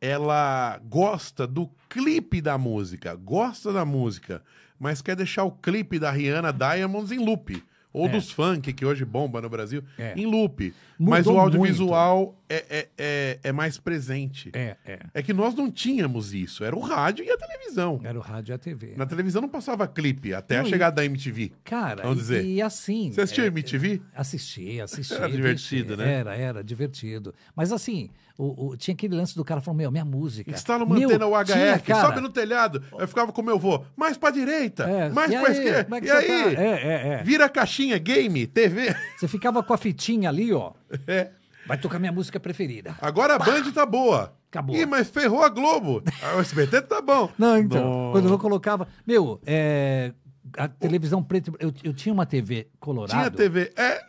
ela gosta do clipe da música, gosta da música mas quer deixar o clipe da Rihanna Diamonds em loop. Ou é. dos funk, que hoje bomba no Brasil, é. em loop. Mudou mas o audiovisual muito. É, é, é, é, mais presente. É, é. É que nós não tínhamos isso. Era o rádio e a televisão. Era o rádio e a TV. Na televisão não passava clipe, até não, a chegada e... da MTV. Cara, vamos dizer. e assim. Você assistiu é, MTV? É, assisti, assisti. Era divertido, né? Era, era, divertido. Mas assim, o, o, tinha aquele lance do cara falando: Meu, minha música. Instala uma meu, antena UHF, tinha, cara... sobe no telhado. Eu ficava como eu vou, mais pra direita, é, mais pra aí, esquerda. É e tá? aí? Tá? É, é, é. Vira caixinha, game, TV. Você ficava com a fitinha ali, ó. É. Vai tocar minha música preferida. Agora a Band tá boa. Acabou. Ih, mas ferrou a Globo. O SBT tá bom. Não, então. Quando eu colocava. Meu, é, a televisão preto eu, eu tinha uma TV colorada. Tinha TV. É.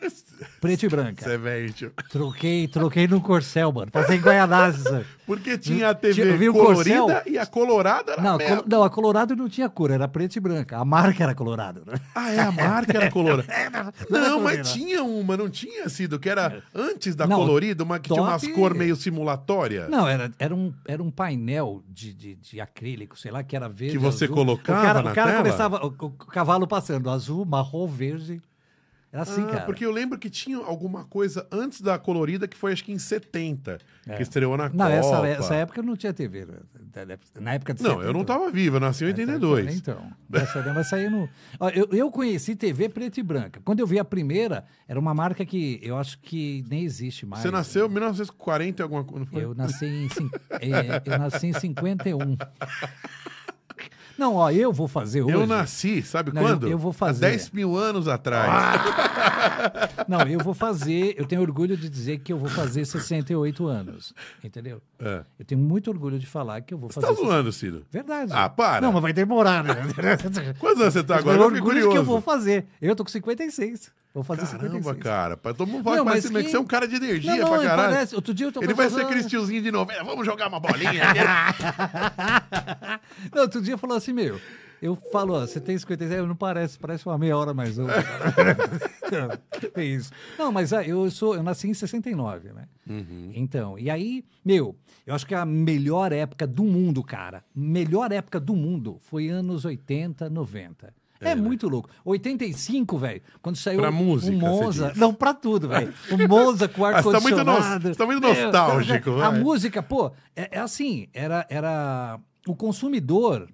Preto e branca. Você é Troquei, troquei no Corcel, mano. Passei tá em Guaianazes. Porque tinha a TV tinha, colorida Corcel? e a colorada era não, col não, a colorada não tinha cor, era preta e branca. A marca era colorada. Né? Ah, é, a marca era colorada. não, mas tinha uma, não tinha sido, que era é. antes da não, colorida, uma que top... tinha umas cor meio simulatória. Não, era, era, um, era um painel de, de, de acrílico, sei lá, que era verde. Que você azul. colocava o cara, na o cara tela? começava, o, o cavalo passando, azul, marrom, verde. Era assim, ah, cara. Porque eu lembro que tinha alguma coisa antes da colorida que foi acho que em 70, é. que estreou na não, Copa. Essa, essa época não tinha TV. Né? Na época de Não, 70, eu não estava vivo, eu nasci em 82. É, tá, então, essa, sair no... Eu, eu conheci TV preta e branca. Quando eu vi a primeira, era uma marca que eu acho que nem existe mais. Você né? nasceu em 1940 alguma coisa? Eu nasci em, é, eu nasci em 51. Não, ó, eu vou fazer hoje. Eu nasci, sabe não, quando? Eu, eu, vou fazer. Há 10 mil anos atrás. Ah! Não, eu vou fazer. Eu tenho orgulho de dizer que eu vou fazer 68 anos. Entendeu? É. Eu tenho muito orgulho de falar que eu vou fazer. Você tá zoando, Ciro? Verdade. Ah, para. Não, mas vai demorar, né? Quantos anos você tá agora? Eu tenho orgulho que eu vou fazer. Eu tô com 56. Vou fazer Caramba, 56. cara. Todo mundo vai parecer que... que você é um cara de energia não, não, pra caralho. Parece. Outro dia eu tô Ele vai ser ser tiozinho de novembro. Vamos jogar uma bolinha. não, outro dia falou assim, meu... Eu falo, ó, você tem 56, não parece, parece uma meia hora mais ou É isso. Não, mas ah, eu sou, eu nasci em 69, né? Uhum. Então, e aí, meu, eu acho que a melhor época do mundo, cara, melhor época do mundo foi anos 80, 90. É, é né? muito louco. 85, velho, quando saiu pra música, o Monza. Não, pra tudo, velho. O Monza com ah, tá ar-condicionado. Você tá muito, nostálgico, velho. A música, pô, é, é assim, era, era. O consumidor,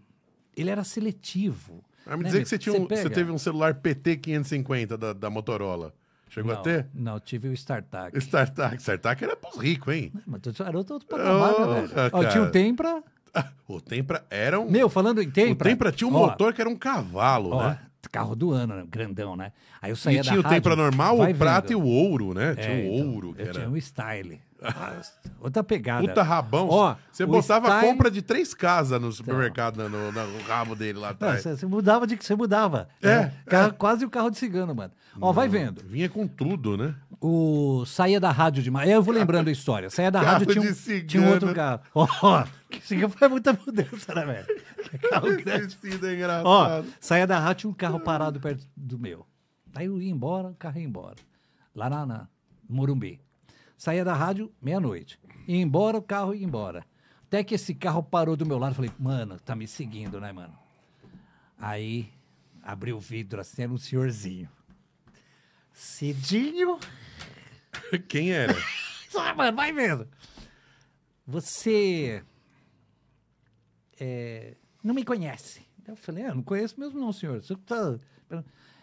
ele era seletivo. Vai ah, me né, dizer que você, tinha um, você teve um celular PT 550 da, da Motorola. Chegou não, a ter? Não, tive o StarTAC. StarTAC. StarTAC era pros ricos, hein? Mas era outro patamar, oh, né, velho? cara. Ah, Ó, tinha o Tempra... Ah, o Tempra era um. Meu, falando em Tempra. O Tempra tinha um ó, motor que era um cavalo, ó, né? Carro do ano, né? grandão, né? Aí eu saía e tinha o rádio, normal, o prata e o ouro, né? É, tinha o então, ouro. Que era... Tinha o um style. Ah, outra pegada. Puta rabão. Ó, você botava style... compra de três casas no então. supermercado, no, no, no rabo dele lá atrás. Não, você mudava de que você mudava. É, né? é. Quase o carro de cigano, mano. Ó, Não, vai vendo. Vinha com tudo, né? o saía da rádio demais. Eu vou lembrando a história. Saía da carro rádio tinha um, tinha um outro carro. Ó, oh, que cigano foi muita mudança, né, velho? carro grande. É ó, saía da rádio tinha um carro parado perto do meu. Daí eu ia embora, o carro ia embora. Lá na, na Morumbi. Saía da rádio meia-noite. Ia embora, o carro ia embora. Até que esse carro parou do meu lado. Falei, mano, tá me seguindo, né, mano? Aí abriu o vidro assim, era um senhorzinho. Cidinho. Quem era? Vai vendo. Você é, não me conhece. Eu falei, ah, não conheço mesmo não, senhor. Tá-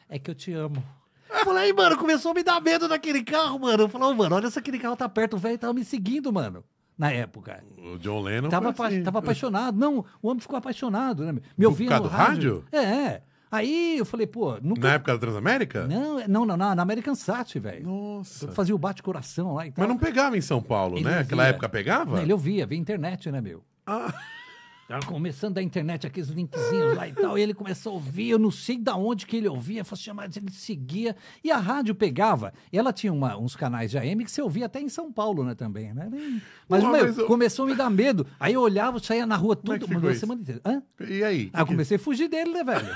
é que eu te amo. Eu falei, mano, começou a me dar medo daquele carro, mano. Eu falei, oh, mano, olha se aquele carro tá perto, o velho tava me seguindo, mano. Na época. O John Lennon tava, assim. tava apaixonado. Não, o homem ficou apaixonado, né? Me ouvia no rádio. rádio? É, é. Aí eu falei, pô, nunca... Na época da Transamérica? Não, não, não na, American Sat, velho. Nossa. Eu fazia o bate-coração lá e tal. Mas não pegava em São Paulo, ele né? Via. Aquela época pegava? Não, ele ouvia, via internet, né, meu? Ah. Tava começando da internet, aqueles linkzinhos lá e tal. E ele começou a ouvir, eu não sei da onde que ele ouvia, fosse assim, chamar, ah, ele seguia. E a rádio pegava. E ela tinha uma, uns canais de AM que você ouvia até em São Paulo, né, também, né? Mas, Uma meu, eu... começou a me dar medo. Aí eu olhava, saía na rua é tudo, é a semana inteira. Hã? E aí? Aí eu comecei a fugir dele, né, velho?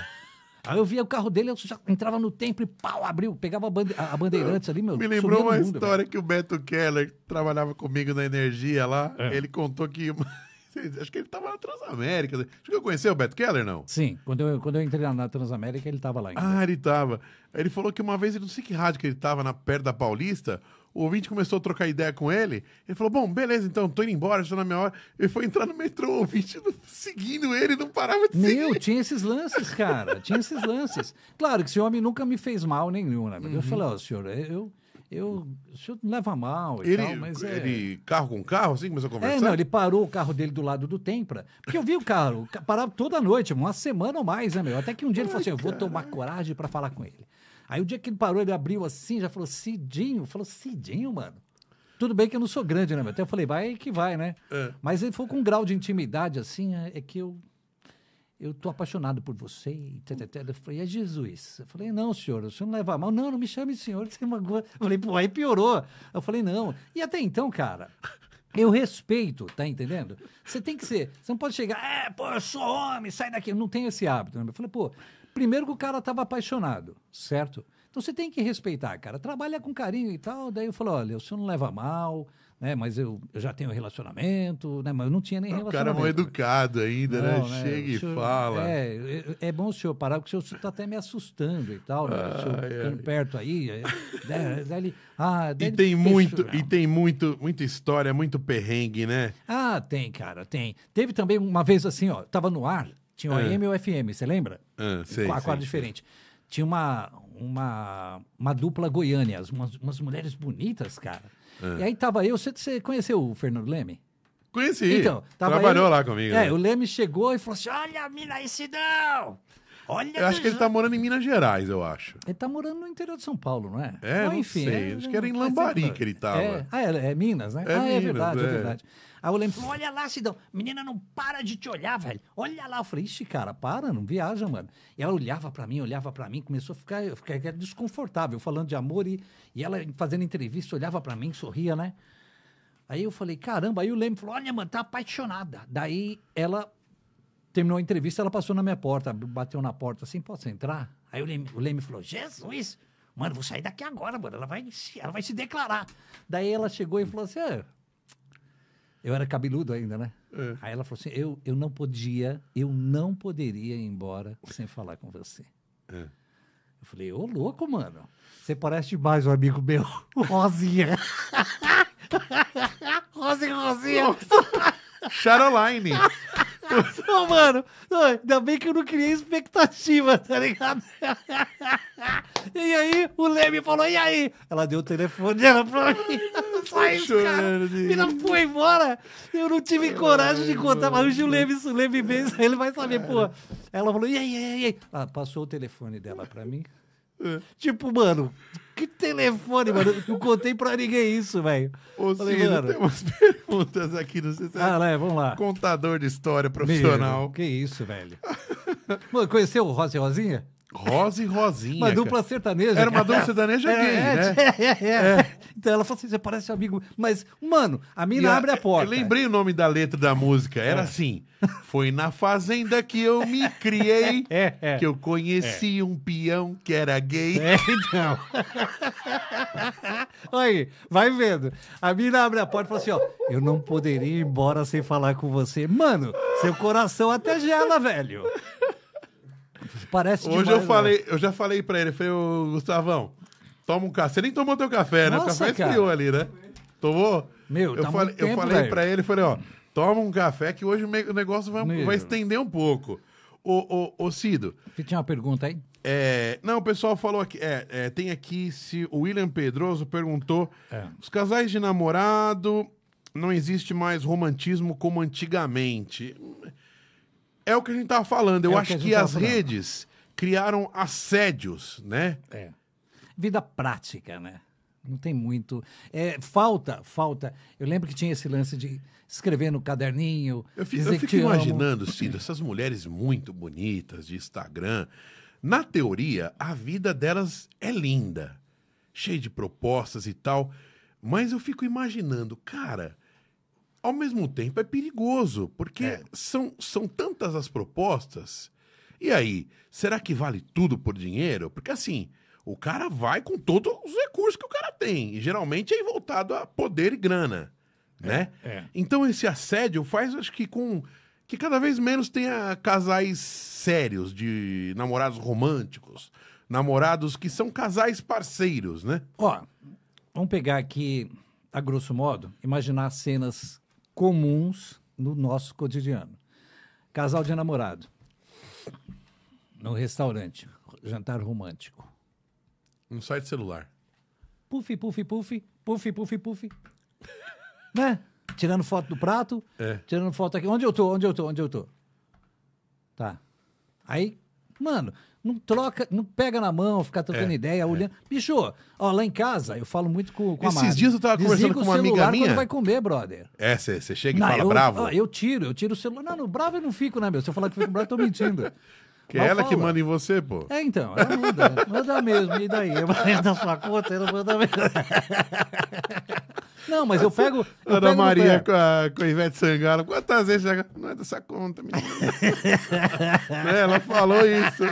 Aí eu via o carro dele, eu já entrava no templo e pau, abriu, pegava a, bande a bandeirantes ali, meu. Me lembrou uma mundo, história velho. que o Beto Keller trabalhava comigo na energia lá. É. Ele contou que. Acho que ele estava na Transamérica. Né? Acho que eu conheci o Beto Keller, não? Sim, quando eu, quando eu entrei na Transamérica, ele estava lá ainda. Ah, ele estava. Ele falou que uma vez, não sei que rádio que ele estava, na perto da Paulista, o ouvinte começou a trocar ideia com ele. Ele falou: Bom, beleza, então, tô indo embora, estou tá na minha hora. Ele foi entrar no metrô, o ouvinte seguindo ele, não parava de seguir. Meu, tinha esses lances, cara. tinha esses lances. Claro que esse homem nunca me fez mal nenhum, né? Uhum. Eu falei: Ó, oh, senhor, eu. Eu, o senhor leva mal e ele, tal, mas é... Ele, carro com carro, assim, começou a é, conversar? É, não, ele parou o carro dele do lado do Tempra, porque eu vi o carro, parava toda noite, uma semana ou mais, né, meu? Até que um dia Ai, ele falou assim, eu vou tomar coragem para falar com ele. Aí o dia que ele parou, ele abriu assim, já falou, Cidinho, falou, Cidinho, mano. Tudo bem que eu não sou grande, né? Meu? Até eu falei, vai que vai, né? É. Mas ele foi com um grau de intimidade, assim, é, é, que eu eu tô apaixonado por você. E tê, tê, tê. Eu falei, é Jesus. Eu falei, não, senhor, o senhor não leva a mal. Não, não me chame senhor, você magoa. Eu falei, pô, aí piorou. Eu falei, não. E até então, cara, eu respeito, tá entendendo? Você tem que ser. Você não pode chegar, é, pô, eu sou homem, sai daqui. Eu não tenho esse hábito. Né? Eu falei, pô, Primeiro que o cara estava apaixonado, certo? Então você tem que respeitar, cara. Trabalha com carinho e tal. Daí eu falo, olha, o senhor não leva mal, né? Mas eu, eu já tenho relacionamento, né? Mas eu não tinha nem relacionamento. O cara é mal né? educado ainda, né? não, né? né? Chega senhor, e fala. É, é, é, bom o senhor parar, porque o senhor está até me assustando e tal, né? O senhor ai, ficando ai. perto aí. É, né, daí, daí ah, daí e tem muito, e tem muito, muita história, muito perrengue, né? Ah, tem, cara, tem. Teve também uma vez assim, ó, tava no ar tinha o é. e o FM, você lembra? É, sei, a quadra sei, diferente. Sei. Tinha uma, uma, uma dupla goiânia, umas, umas mulheres bonitas, cara. É. E aí tava eu, você, você conheceu o Fernando Leme? Conheci. Então, Trabalhou ele, lá comigo. É, né? o Leme chegou e falou assim: olha Minas mina aí, Olha eu acho que ele tá morando em Minas Gerais, eu acho. Ele tá morando no interior de São Paulo, não é? É, não, enfim. Não sei. É, acho que era em Lambari que ele tava. É, ah, é, é Minas, né? É ah, é Minas, é, é verdade, é verdade. Aí o Leme falou: olha lá, Sidão, menina não para de te olhar, velho. Olha lá. Eu falei, ixi, cara, para, não viaja, mano. E ela olhava para mim, olhava para mim, começou a ficar, eu fiquei desconfortável, falando de amor, e, e ela fazendo entrevista, olhava para mim, sorria, né? Aí eu falei, caramba, aí o Leme falou: olha, mano, tá apaixonada. Daí ela terminou a entrevista, ela passou na minha porta, bateu na porta assim, posso entrar? Aí o Leme, o Leme falou, Jesus, mano, vou sair daqui agora, mano. Ela vai, ela vai se declarar. Daí ela chegou e falou assim: ah, eu era cabeludo ainda, né? É. Aí ela falou assim: eu, eu não podia, eu não poderia ir embora sem falar com você. É. Eu falei, ô louco, mano. Você parece demais um amigo meu, Rosinha. Rosinha, Rosinha. Charoline. Não, mano, ainda bem que eu não criei expectativa, tá ligado? E aí, o Leme falou, e aí? Ela deu o telefone dela pra mim. Só isso, cara. ela foi embora. Eu não tive ai, coragem de contar, mas o Leme, o Leme mesmo, ele vai saber, pô. Ela falou, e aí, e aí, e aí? Ela ah, passou o telefone dela pra mim. É. Tipo, mano, que telefone, mano. Eu contei pra ninguém isso, velho. Ô, Falei, temos perguntas aqui, não sei se é Ah, né, vamos lá. Contador de história profissional. Meu, que isso, velho. mano, conheceu o Rosa e Rosinha? Rosa e Rosinha. Uma dupla cara. sertaneja. Era uma dupla é. sertaneja é, gay, é, né? É é, é, é, Então ela falou assim, você parece um amigo. Mas, mano, a mina e abre a, a porta. Eu lembrei o nome da letra da música. Era assim, foi na fazenda que eu me criei, que eu conheci um peão que era gay. É, então. Olha aí, vai vendo. A mina abre a porta e fala assim, ó, eu não poderia ir embora sem falar com você. Mano, seu coração até gela, velho. Parece Hoje demais, eu né? falei, né? eu já falei pra ele, falei, Gustavão, toma um café. Você nem tomou teu café, né? Nossa, o café cara. esfriou ali, né? Tomou? Meu, eu tá falei, tempo, eu falei velho. pra ele, falei, ó, toma um café que hoje o negócio vai, vai estender um pouco. Ô, ô, ô, Cido. Você tinha uma pergunta aí? É, não, o pessoal falou aqui. É, é, tem aqui se o William Pedroso perguntou: é. os casais de namorado não existe mais romantismo como antigamente. É o que a gente estava falando. Eu é acho que, que as falando. redes criaram assédios, né? É. Vida prática, né? Não tem muito. É, falta, falta. Eu lembro que tinha esse lance de escrever no caderninho. Eu, eu fico imaginando, Cida, essas mulheres muito bonitas de Instagram. Na teoria, a vida delas é linda, cheia de propostas e tal. Mas eu fico imaginando, cara, ao mesmo tempo, é perigoso, porque é. São, são tantas as propostas. E aí, será que vale tudo por dinheiro? Porque assim, o cara vai com todos os recursos que o cara tem. E geralmente é voltado a poder e grana, é, né? É. Então esse assédio faz, acho que com... Que cada vez menos tenha casais sérios de namorados românticos. Namorados que são casais parceiros, né? Ó, vamos pegar aqui, a grosso modo, imaginar cenas comuns no nosso cotidiano. Casal de namorado, no restaurante, jantar romântico. Um site celular. Puf, puf, puf, puf, puf, puf. né? Tirando foto do prato, é. tirando foto aqui. Onde eu tô? Onde eu tô? Onde eu tô? Tá. Aí, mano, não troca, não pega na mão, fica trocando é, ideia, é. olhando. Bicho, ó, lá em casa, eu falo muito com, com Esses a Mari. Esses dias eu tava conversando com uma amiga minha. quando vai comer, brother. É, você chega não, e fala eu, bravo. eu tiro, eu tiro o celular. Não, no bravo eu não fico, né, meu? Se eu falar que fico bravo, eu tô mentindo. Que é ela fala. que manda em você, pô. É, então, ela manda. manda mesmo, e daí? Eu mando sua conta, ela manda mesmo. Não, mas eu pego. Eu Ana pego Maria com a, com a Ivete Sangalo. Quantas vezes já. Não é dessa conta, menina. né? Ela falou isso.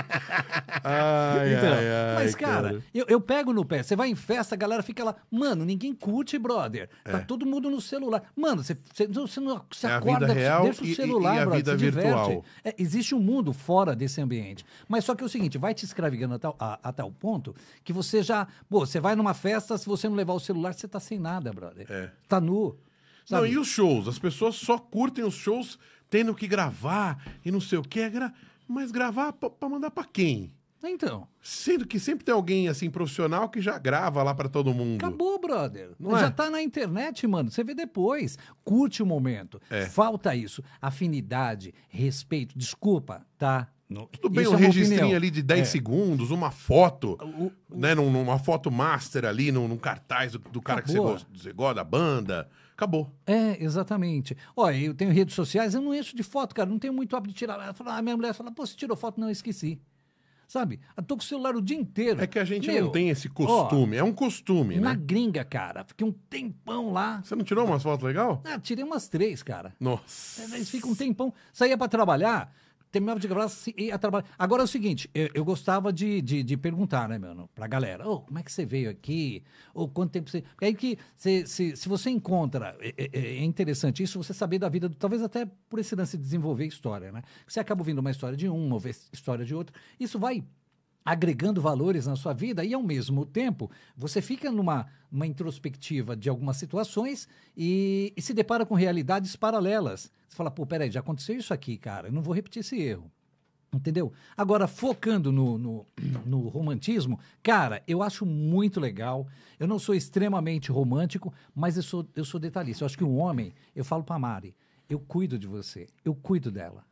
Ai, então, ai, ai, mas, cara, cara, Eu, eu pego no pé. Você vai em festa, a galera fica lá. Mano, ninguém curte, brother. Tá é. todo mundo no celular. Mano, você, você, você não você é acorda, deixa e, o celular, e, e a brother. Vida virtual. É, existe um mundo fora desse ambiente. Mas só que é o seguinte, vai te escravigando até a, a tal ponto que você já. Pô, você vai numa festa, se você não levar o celular, você tá sem nada, brother. Né? É. Tá nu. Sabe? Não, e os shows? As pessoas só curtem os shows tendo que gravar e não sei o que. É mas gravar para mandar para quem? Então. Sendo que sempre tem alguém assim profissional que já grava lá para todo mundo. Acabou, brother. Não já é? tá na internet, mano. Você vê depois. Curte o momento. É. Falta isso. Afinidade, respeito. Desculpa, tá? Tudo bem, um é registrinho ali de 10 é. segundos, uma foto, ah, o, o, né? Numa foto master ali, num, num cartaz do, do cara que você gosta, você gosta, da banda. Acabou. É, exatamente. Olha, eu tenho redes sociais, eu não encho de foto, cara. Não tenho muito hábito de tirar. Ela fala, a ah, minha mulher fala, pô, você tirou foto? Não, eu esqueci sabe? Eu tô com o celular o dia inteiro. É que a gente Meu, não tem esse costume, ó, é um costume, na né? Na gringa, cara, fiquei um tempão lá. Você não tirou umas fotos legal? Ah, tirei umas três, cara. Nossa. Eles é, ficam um tempão, saía para trabalhar, terminava de gravar e ia trabalhar. Agora é o seguinte, eu, eu gostava de, de, de, perguntar, né, mano, pra galera, oh, como é que você veio aqui? Ou oh, quanto tempo você. é aí que se, se, se você encontra, é é, é, é, interessante isso, você saber da vida, talvez até por esse lance de desenvolver história, né? Você acaba ouvindo uma história de um, uma história de outro. Isso vai agregando valores na sua vida e ao mesmo tempo você fica numa uma introspectiva de algumas situações e, e, se depara com realidades paralelas. Você fala, pô, peraí, já aconteceu isso aqui, cara, eu não vou repetir esse erro. Entendeu? Agora, focando no, no, no, romantismo, cara, eu acho muito legal. Eu não sou extremamente romântico, mas eu sou, eu sou detalhista. Eu acho que um homem, eu falo pra Mari, eu cuido de você, eu cuido dela.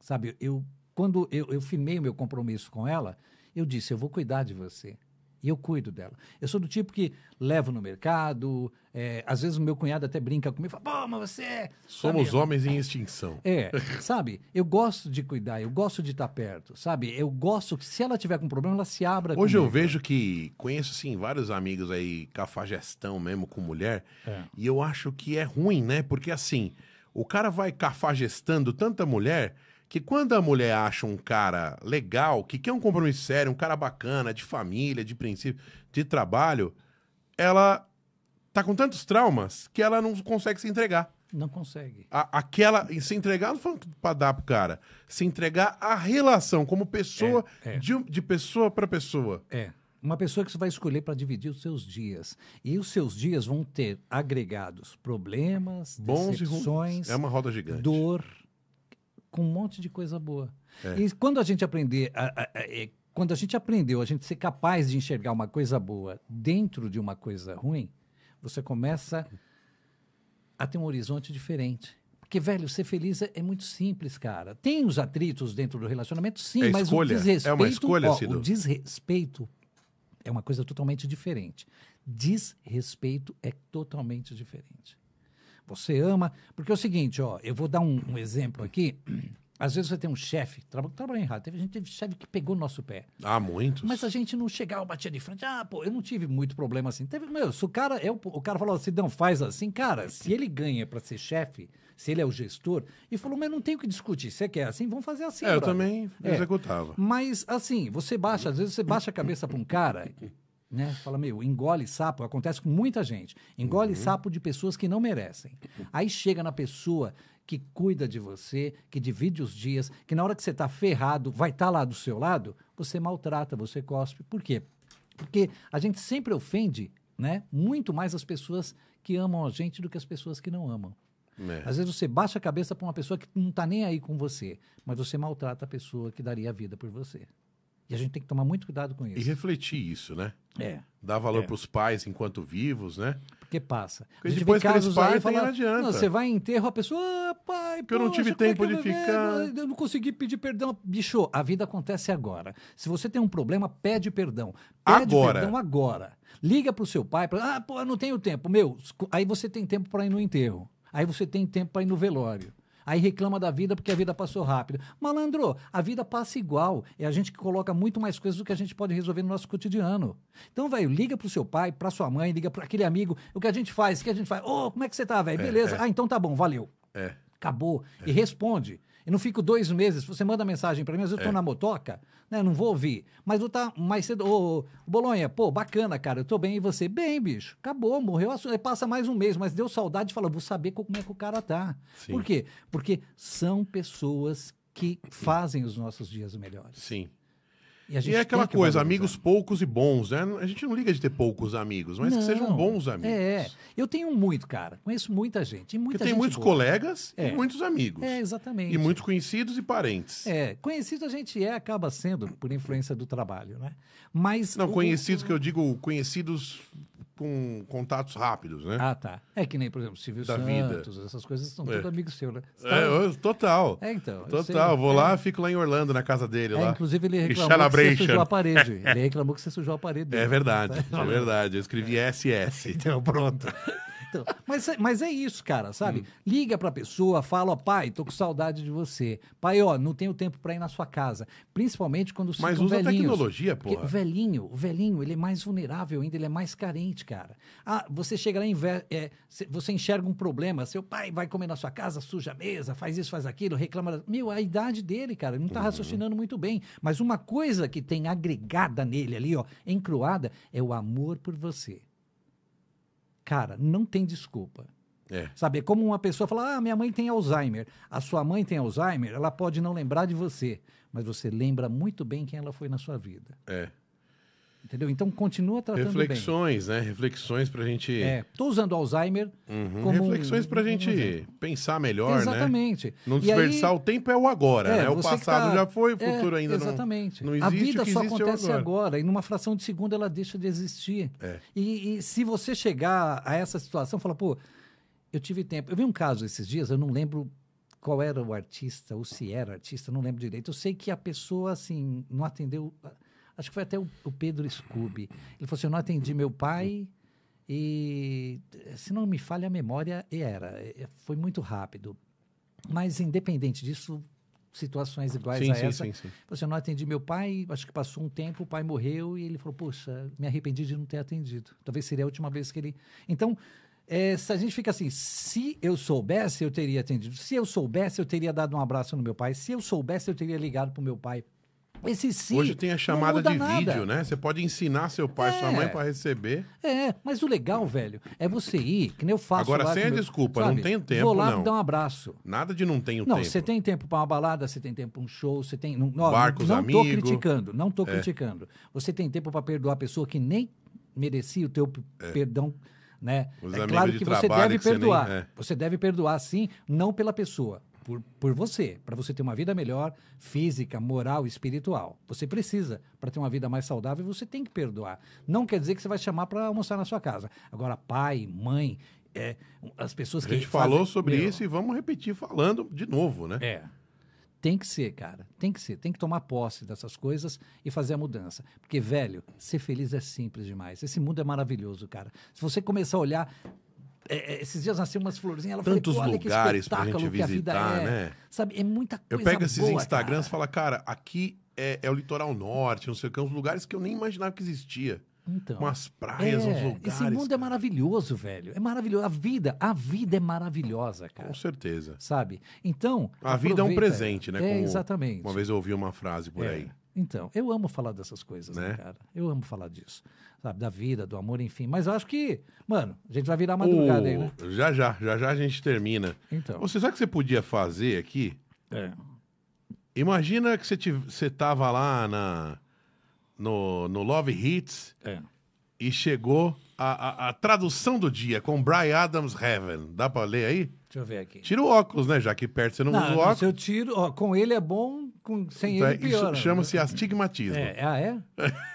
Sabe, eu quando eu, eu firmei o meu compromisso com ela, eu disse: eu vou cuidar de você. E eu cuido dela. Eu sou do tipo que levo no mercado, é, às vezes o meu cunhado até brinca comigo, fala, pô, mas você... É Somos sabe, homens em extinção. É, sabe? Eu gosto de cuidar, eu gosto de estar perto, sabe? Eu gosto que se ela tiver com problema, ela se abra Hoje comigo. eu vejo que, conheço, assim, vários amigos aí, cafajestão mesmo com mulher, é. e eu acho que é ruim, né? Porque, assim, o cara vai cafajestando tanta mulher que quando a mulher acha um cara legal, que quer um compromisso sério, um cara bacana, de família, de princípio, de trabalho, ela tá com tantos traumas que ela não consegue se entregar. Não consegue. A, aquela. Se entregar, não foi pra dar pro cara. Se entregar à relação, como pessoa, é, é. De, de pessoa para pessoa. É. Uma pessoa que você vai escolher para dividir os seus dias. E os seus dias vão ter agregados problemas, Bons decepções. É uma roda gigante. Dor, com um monte de coisa boa. É. E quando a gente aprender, a, a, a, é, quando a gente aprendeu a gente ser capaz de enxergar uma coisa boa dentro de uma coisa ruim, você começa a ter um horizonte diferente. Porque, velho, ser feliz é, é muito simples, cara. Tem os atritos dentro do relacionamento, sim, é mas escolha. o desrespeito. É uma escolha, ó, O desrespeito é uma coisa totalmente diferente. Desrespeito é totalmente diferente você ama. Porque é o seguinte, ó, eu vou dar um, um exemplo aqui. Às vezes você tem um chefe, tra trabalha errado. teve, gente teve chefe que pegou o nosso pé. Ah, muitos. Mas a gente não chegava, batia de frente. Ah, pô, eu não tive muito problema assim. Teve, meu, se o cara, eu, o cara falou assim, não, faz assim. Cara, se ele ganha para ser chefe, se ele é o gestor, e falou, mas não tem o que discutir, você quer assim, vamos fazer assim. É, eu também é. executava. Mas, assim, você baixa, às vezes você baixa a cabeça para um cara né? Fala, meu, engole sapo, acontece com muita gente. Engole uhum. sapo de pessoas que não merecem. Aí chega na pessoa que cuida de você, que divide os dias, que na hora que você está ferrado, vai estar tá lá do seu lado, você maltrata, você cospe. Por quê? Porque a gente sempre ofende né, muito mais as pessoas que amam a gente do que as pessoas que não amam. É. Às vezes você baixa a cabeça para uma pessoa que não está nem aí com você, mas você maltrata a pessoa que daria a vida por você. E a gente tem que tomar muito cuidado com isso. E refletir isso, né? É. Dar valor é. para os pais enquanto vivos, né? Porque passa. Porque a gente depois vê casos que eles partem, fala, não adianta. Não, você vai em enterro, a pessoa, ah, pai, Porque eu não tive é tempo é de ficar. Eu não consegui pedir perdão. Bicho, a vida acontece agora. Se você tem um problema, pede perdão. Pede agora. perdão agora. Liga para o seu pai, pra, ah, pô, eu não tenho tempo. Meu, aí você tem tempo para ir no enterro. Aí você tem tempo para ir no velório. Aí reclama da vida porque a vida passou rápido. Malandro, a vida passa igual. É a gente que coloca muito mais coisas do que a gente pode resolver no nosso cotidiano. Então, velho, liga pro seu pai, pra sua mãe, liga para aquele amigo. O que a gente faz? O que a gente faz? Ô, oh, como é que você tá, velho? É, Beleza. É. Ah, então tá bom, valeu. É. Acabou. E é. responde. Eu não fico dois meses. Você manda mensagem para mim, às vezes eu tô é. na motoca né? Não vou ouvir. Mas o tá mais cedo. Ô, Bolonha, pô, bacana, cara. Eu tô bem e você? Bem, bicho. Acabou, morreu. Aí passa mais um mês, mas deu saudade e fala, vou saber como é que o cara tá. Sim. Por quê? Porque são pessoas que fazem os nossos dias melhores. Sim. E, e é aquela coisa, amigos poucos e bons, né? A gente não liga de ter poucos amigos, mas não, que sejam bons amigos. É, eu tenho muito, cara. Conheço muita gente. E muita Porque tem muitos boa. colegas é. e muitos amigos. É, exatamente. E muitos conhecidos e parentes. É, conhecido a gente é, acaba sendo, por influência do trabalho, né? Mas. Não, o... conhecidos que eu digo, conhecidos com contatos rápidos, né? Ah, tá. É que nem, por exemplo, Silvio da Santos, vida. essas coisas são tudo é. amigo amigos seus, né? É, tá... É, eu, total. É, então. Total. Vou lá, é. fico lá em Orlando, na casa dele lá. Inclusive, ele reclamou que você sujou a parede. Ele reclamou que você sujou a parede. Dele, é verdade, tá? é verdade. Eu escrevi SS. Então, pronto. Então, mas, é, mas é isso, cara, sabe? Hum. Liga pra pessoa, fala, ó, pai, tô com saudade de você. Pai, ó, não tenho tempo pra ir na sua casa. Principalmente quando se Mas usa velhinhos, tecnologia, pô. o velhinho, o velhinho, ele é mais vulnerável ainda, ele é mais carente, cara. Ah, você chega lá em... É, você enxerga um problema, seu pai vai comer na sua casa, suja a mesa, faz isso, faz aquilo, reclama... Meu, a idade dele, cara, ele não tá uhum. raciocinando muito bem. Mas uma coisa que tem agregada nele ali, ó, encruada, é o amor por você. Cara, não tem desculpa. É. Sabe, é como uma pessoa fala ah, minha mãe tem Alzheimer. A sua mãe tem Alzheimer, ela pode não lembrar de você, mas você lembra muito bem quem ela foi na sua vida. É. Entendeu? Então continua tratando Reflexões, bem. né? Reflexões para a gente. Estou é, usando Alzheimer uhum. como. Reflexões para a gente um pensar melhor, exatamente. né? Exatamente. Não dispersar aí... o tempo é o agora, é, né? O passado tá... já foi, o é, futuro é, ainda exatamente. não. Exatamente. Não existe. A vida só é acontece agora. agora. e numa fração de segundo ela deixa de existir. E, e, se você chegar a essa situação, fala, pô, eu tive tempo. Eu vi um caso esses dias, eu não lembro qual era o artista, ou se era artista, não lembro direito. Eu sei que a pessoa, assim, não atendeu acho que foi até o, o Pedro Scooby. Ele falou assim: eu não atendi meu pai e, se não me falha a memória, era. Foi muito rápido. Mas, independente disso, situações iguais sim, a sim, essa. Sim, sim. Você assim, não atendi meu pai, acho que passou um tempo, o pai morreu e ele falou: Poxa, me arrependi de não ter atendido. Talvez seria a última vez que ele. Então, é, se a gente fica assim, se eu soubesse, eu teria atendido. Se eu soubesse, eu teria dado um abraço no meu pai. Se eu soubesse, eu teria ligado para o meu pai. Esse si Hoje tem a chamada de nada. vídeo, né? Você pode ensinar seu pai, é. sua mãe para receber. É, mas o legal, velho, é você ir, que nem eu faço. Agora, sem a meu, desculpa, sabe? não tem tempo. Vou lá não. dar um abraço. Nada de não tenho não, tempo. Não, você tem tempo para uma balada, você tem tempo para um show, você tem. Não, Barcos, não, não amigo. tô criticando, não tô é. criticando. Você tem tempo para perdoar a pessoa que nem merecia o teu é. perdão. Né? Os é claro que você deve que perdoar. Você, nem, é. você deve perdoar, sim, não pela pessoa, por, por você, para você ter uma vida melhor, física, moral, espiritual. Você precisa, para ter uma vida mais saudável, você tem que perdoar. Não quer dizer que você vai chamar para almoçar na sua casa. Agora, pai, mãe, é, as pessoas que. A gente que falou sobre meu, isso e vamos repetir falando de novo, né? É. Tem que ser, cara. Tem que ser. Tem que tomar posse dessas coisas e fazer a mudança. Porque, velho, ser feliz é simples demais. Esse mundo é maravilhoso, cara. Se você começar a olhar é, é, esses dias nasceu umas florzinhas. Ela Tantos falei, lugares pra gente visitar, é. né? Sabe, é muita coisa. Eu pego esses boa, Instagrams e falo, cara, aqui é, é o litoral norte, não sei o que, uns lugares que eu nem imaginava que existia. Então, umas praias, é, uns lugares. Esse mundo é cara. é maravilhoso, velho. É maravilhoso. A vida, a vida é maravilhosa, cara. Com certeza. Sabe? Então. A vida é um presente, né? É, Como, exatamente. Uma vez eu ouvi uma frase por é. aí. Então, eu amo falar dessas coisas, né? né, cara? Eu amo falar disso. Sabe, da vida, do amor, enfim. Mas eu acho que, mano, a gente vai virar madrugada aí, né? Já, já, já, já a gente termina. Então. Você sabe o que você podia fazer aqui? É. Imagina que você, você tava lá na, no, no Love Hits é. e chegou a, a, a, tradução do dia com Brian Adams Heaven. Dá pra ler aí? Deixa eu ver aqui. Tira o óculos, né? Já que perto você não, não usa o óculos. Se eu tiro, ó, com ele é bom com, sem então, ele é, piora. Chama-se astigmatismo. É, ah, é?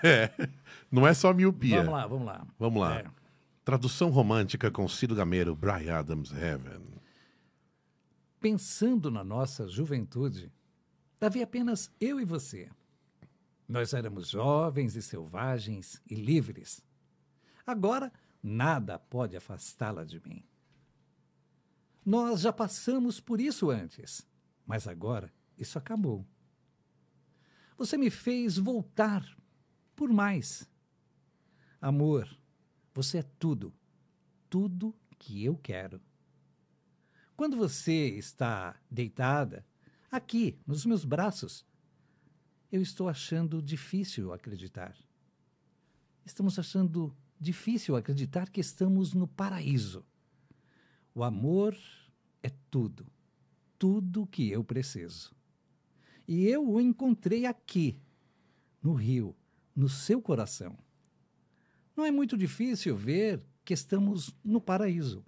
É? é. Não é só miopia. Vamos lá, vamos lá. Vamos lá. É. Tradução romântica com Ciro Gameiro, Brian Adams Heaven. Pensando na nossa juventude, havia apenas eu e você. Nós éramos jovens e selvagens e livres. Agora, nada pode afastá-la de mim. Nós já passamos por isso antes, mas agora isso acabou. Você me fez voltar por mais. Amor, você é tudo, tudo que eu quero. Quando você está deitada, aqui, nos meus braços, eu estou achando difícil acreditar. Estamos achando difícil acreditar que estamos no paraíso. O amor é tudo, tudo que eu preciso. E eu o encontrei aqui, no Rio, no seu coração. Não é muito difícil ver que estamos no paraíso.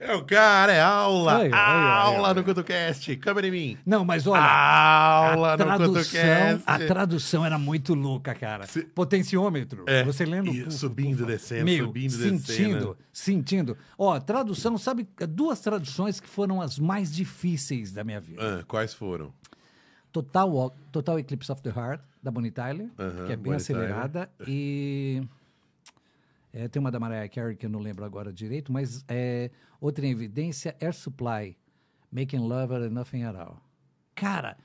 É o cara, é aula. Aí, aula no CutuCast. Câmera em mim. Não, mas olha. Aula tradução, no CutuCast. A tradução era muito louca, cara. Se... Potenciômetro. É. Você lendo. E, subindo, descendo, subindo, descendo. Né? Sentindo. sentindo. Ó, tradução, sabe duas traduções que foram as mais difíceis da minha vida. Ah, quais foram? Total, Total Eclipse of the Heart, da Bonnie Tyler, que é bem Bonnie acelerada. Tyler. E. É, tem uma da Mariah Carey que eu não lembro agora direito, mas é, Outra em evidência, Air Supply, Making Love and Nothing at All. Cara,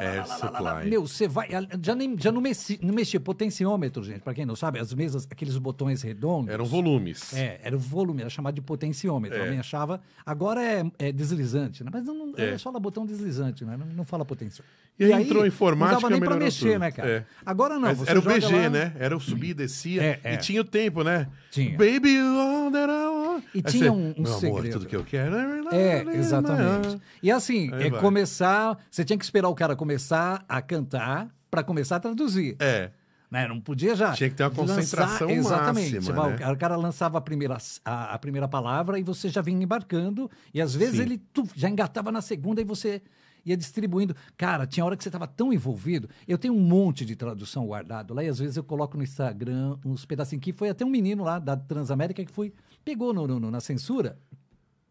Air Supply. meu, você vai. Ah, já, nem, já não, mexi, não mexi potenciômetro, gente. Para quem não sabe, as mesas, aqueles botões redondos. Eram volumes. É, era o volume, era chamado de potenciômetro. É. Alguém achava. Agora é, é deslizante, né? mas não, é. é. só só botão deslizante, né? não, não fala potenciômetro. E, e aí entrou aí, informática. Não dava nem para mexer, tudo. né, cara? É. Agora não. era o BG, lá... né? Era o subir e descia. É, é. E tinha o tempo, né? Tinha. Baby, on that I e tinha você, um, um meu segredo. Amor, tudo que eu quero. É, é exatamente. E assim, Aí é vai. começar. Você tinha que esperar o cara começar a cantar para começar a traduzir. É. Né? Não podia já. Tinha que ter uma concentração lançar, exatamente. máxima. Tipo, ah, né? O cara lançava a primeira, a, a, primeira palavra e você já vinha embarcando. E às vezes Sim. ele tu, já engatava na segunda e você ia distribuindo. Cara, tinha hora que você estava tão envolvido. Eu tenho um monte de tradução guardado lá e às vezes eu coloco no Instagram uns pedacinhos que foi até um menino lá da Transamérica que foi Pegou no, no, na censura,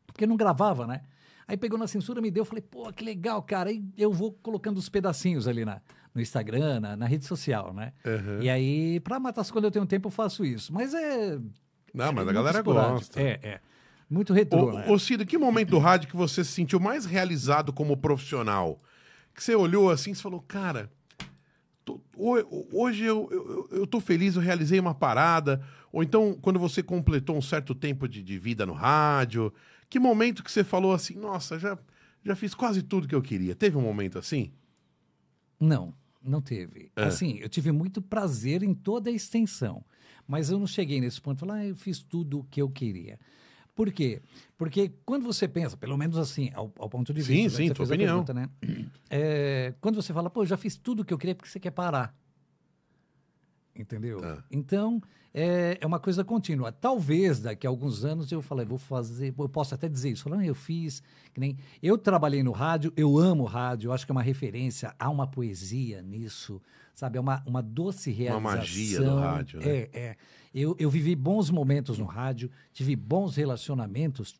porque não gravava, né? Aí pegou na censura, me deu, falei, pô, que legal, cara. Aí eu vou colocando os pedacinhos ali na, no Instagram, na, na rede social, né? Uhum. E aí, pra matar as quando eu tenho tempo, eu faço isso. Mas é. Não, mas a galera gosta. É, é. Muito retorno. Ô, né? ô, que momento do rádio que você se sentiu mais realizado como profissional? Que você olhou assim e falou, cara, hoje eu, eu, eu tô feliz, eu realizei uma parada. Ou então, quando você completou um certo tempo de, de vida no rádio, que momento que você falou assim, nossa, já, já fiz quase tudo que eu queria. Teve um momento assim? Não, não teve. É. Assim, eu tive muito prazer em toda a extensão. Mas eu não cheguei nesse ponto de falar, ah, eu fiz tudo o que eu queria. Por quê? Porque quando você pensa, pelo menos assim, ao, ao ponto de vista... Né, sim, sim, tua opinião. Pergunta, né? É, quando você fala, pô, já fiz tudo o que eu queria, porque você quer parar entendeu? Tá. Então, é, é, uma coisa contínua. Talvez daqui a alguns anos eu falei, vou fazer, eu posso até dizer isso, falando, ah, eu fiz, que nem eu trabalhei no rádio, eu amo rádio, eu acho que é uma referência, há uma poesia nisso, sabe? É uma, uma doce realização. Uma magia do rádio, né? É, é. Eu, eu vivi bons momentos no rádio, tive bons relacionamentos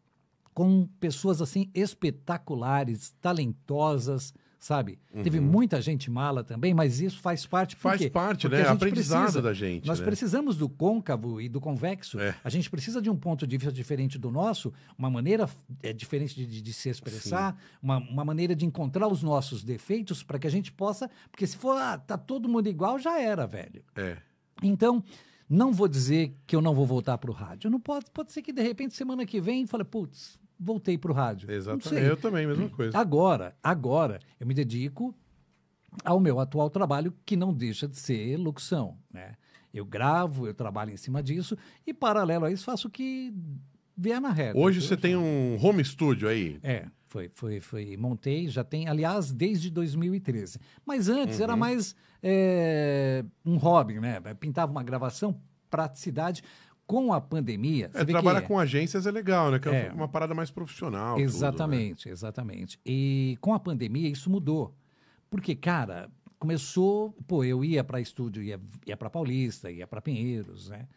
com pessoas assim espetaculares, talentosas, sabe? Uhum. Teve muita gente mala também, mas isso faz parte Faz quê? parte, porque né? A Aprendizado precisa, da gente. Nós né? precisamos do côncavo e do convexo. É. A gente precisa de um ponto de vista diferente do nosso, uma maneira é, diferente de, de, de se expressar, uma, uma, maneira de encontrar os nossos defeitos para que a gente possa. Porque se for, ah, tá todo mundo igual, já era, velho. É. Então, não vou dizer que eu não vou voltar para o rádio. Não pode, pode ser que de repente semana que vem fale, putz, voltei para o rádio. Exatamente. Eu também, mesma coisa. Agora, agora, eu me dedico ao meu atual trabalho, que não deixa de ser locução. Né? Eu gravo, eu trabalho em cima disso e, paralelo a isso, faço o que vier na reta. Hoje você tem um home studio aí. É, foi, foi, foi. Montei, já tem, aliás, desde 2013. Mas antes uhum. era mais é, um hobby, né? Pintava uma gravação, praticidade com a pandemia. É, trabalhar com agências é legal, né? Que é, é. uma parada mais profissional. Exatamente, tudo, né? exatamente. E com a pandemia isso mudou. Porque, cara, começou. Pô, eu ia para estúdio, ia, ia para Paulista, ia para Pinheiros, né?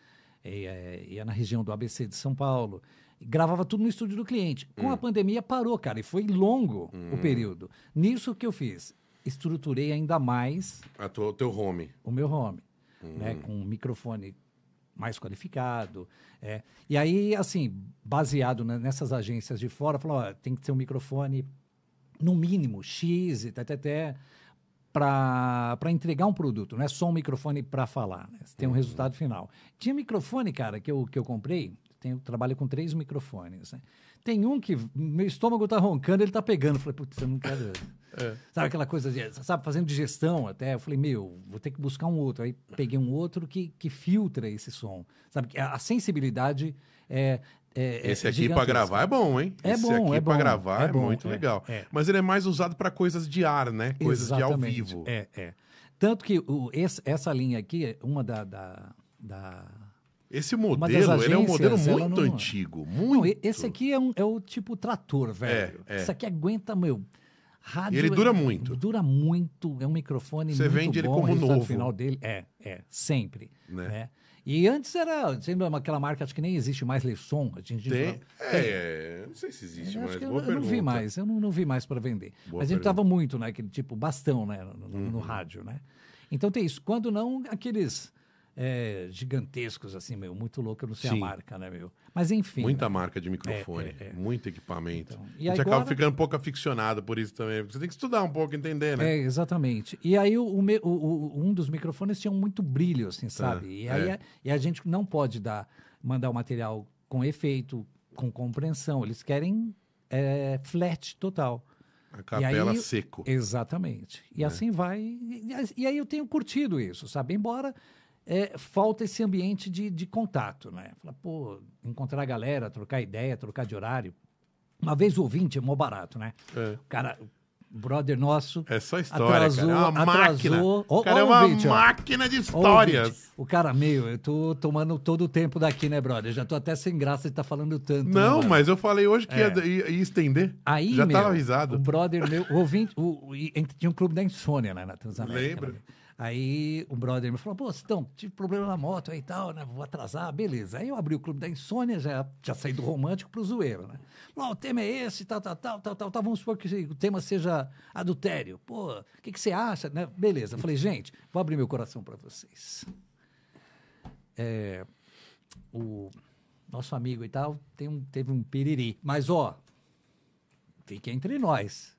Ia, é, ia, na região do ABC de São Paulo. Gravava tudo no estúdio do cliente. Com hum. a pandemia parou, cara, e foi longo hum. o período. Nisso que eu fiz? Estruturei ainda mais. o teu home. O meu home. Né? Hum. Né, com um microfone mais qualificado. É. E aí, assim, baseado né, nessas agências de fora, falou, ó, tem que ter um microfone no mínimo X e até para entregar um produto, não é só um microfone para falar, né? tem uhum. um resultado final. Tinha microfone, cara, que eu, que eu comprei, tenho, trabalho com três microfones, né? Tem um que meu estômago tá roncando, ele tá pegando. Eu falei, putz, eu não quero. É. Sabe aquela coisa, sabe, fazendo digestão até. Eu falei, meu, vou ter que buscar um outro. Aí peguei um outro que, que filtra esse som. Sabe, a, a sensibilidade é, é, é esse aqui para gravar é bom, hein? É esse bom, aqui é para gravar é, é muito é, legal. É. Mas ele é mais usado para coisas de ar, né? Coisas Exatamente. de ao vivo. É, é. Tanto que o, esse, essa linha aqui, uma da, da, da esse modelo, agências, ele é um modelo muito não... antigo, muito. Não, esse aqui é, um, é o tipo trator, é, velho. É, é. Isso aqui aguenta, meu. Rádio, e ele é dura muito. Dura muito, é um microfone Você muito vende ele como novo. final dele é, é, sempre, né? né? E antes era, sendo aquela marca, acho que nem existe mais Lesson. A gente Tem? Não, é, é, não sei se existe é, mais. eu, eu não vi mais, eu não, não vi mais para vender. Boa Mas a gente tava muito, né? Aquele tipo bastão, né? No, uhum. no rádio, né? Então tem isso. Quando não, aqueles é, gigantescos, assim, meu, muito louco, eu não sei Sim. a marca, né, meu? Mas enfim. Muita né? marca de microfone, é, é, é, muito equipamento. Então, e a gente agora... acaba ficando um pouco aficionado por isso também, porque você tem que estudar um pouco, entender, né? É, exatamente. E aí o, o, o um dos microfones tinha muito brilho, assim, é, sabe? e é. aí e a gente não pode dar, mandar o material com efeito, com compreensão. Eles querem flat total. A capela aí, seco. Exatamente. E assim vai. E, e aí eu tenho curtido isso, sabe? Embora é, falta esse ambiente de, de contato, né? Fala, pô, encontrar a galera, trocar ideia, trocar de horário. Uma vez o ouvinte é mó barato, né? É. O cara, brother nosso. É só história, atrasou, cara. É uma máquina. O, cara, é uma ouvinte, máquina de histórias. O, cara, meio, eu tô tomando todo o tempo daqui, né, brother? Já tô até sem graça de estar tá falando tanto. Né, Não, né, mas eu falei hoje que é. ia, ia, estender. Aí, Já meu, tava avisado. O brother meu, o ouvinte, o, o, tinha um clube da insônia né, na Transamérica. Lembra? Né? Aí o brother me falou, pô, então, tive problema na moto aí e tal, né? Vou atrasar, beleza. Aí eu abri o clube da insônia, já, já saí do romântico pro zoeiro, né? Lá, o tema é esse, tal, tal, tal, tal, tal, tal. Vamos supor que o tema seja adultério. Pô, o que, que você acha? Né? Beleza. falei, gente, vou abrir meu coração para vocês. É, o nosso amigo e tal tem um, teve um piriri. Mas, ó, fique entre nós.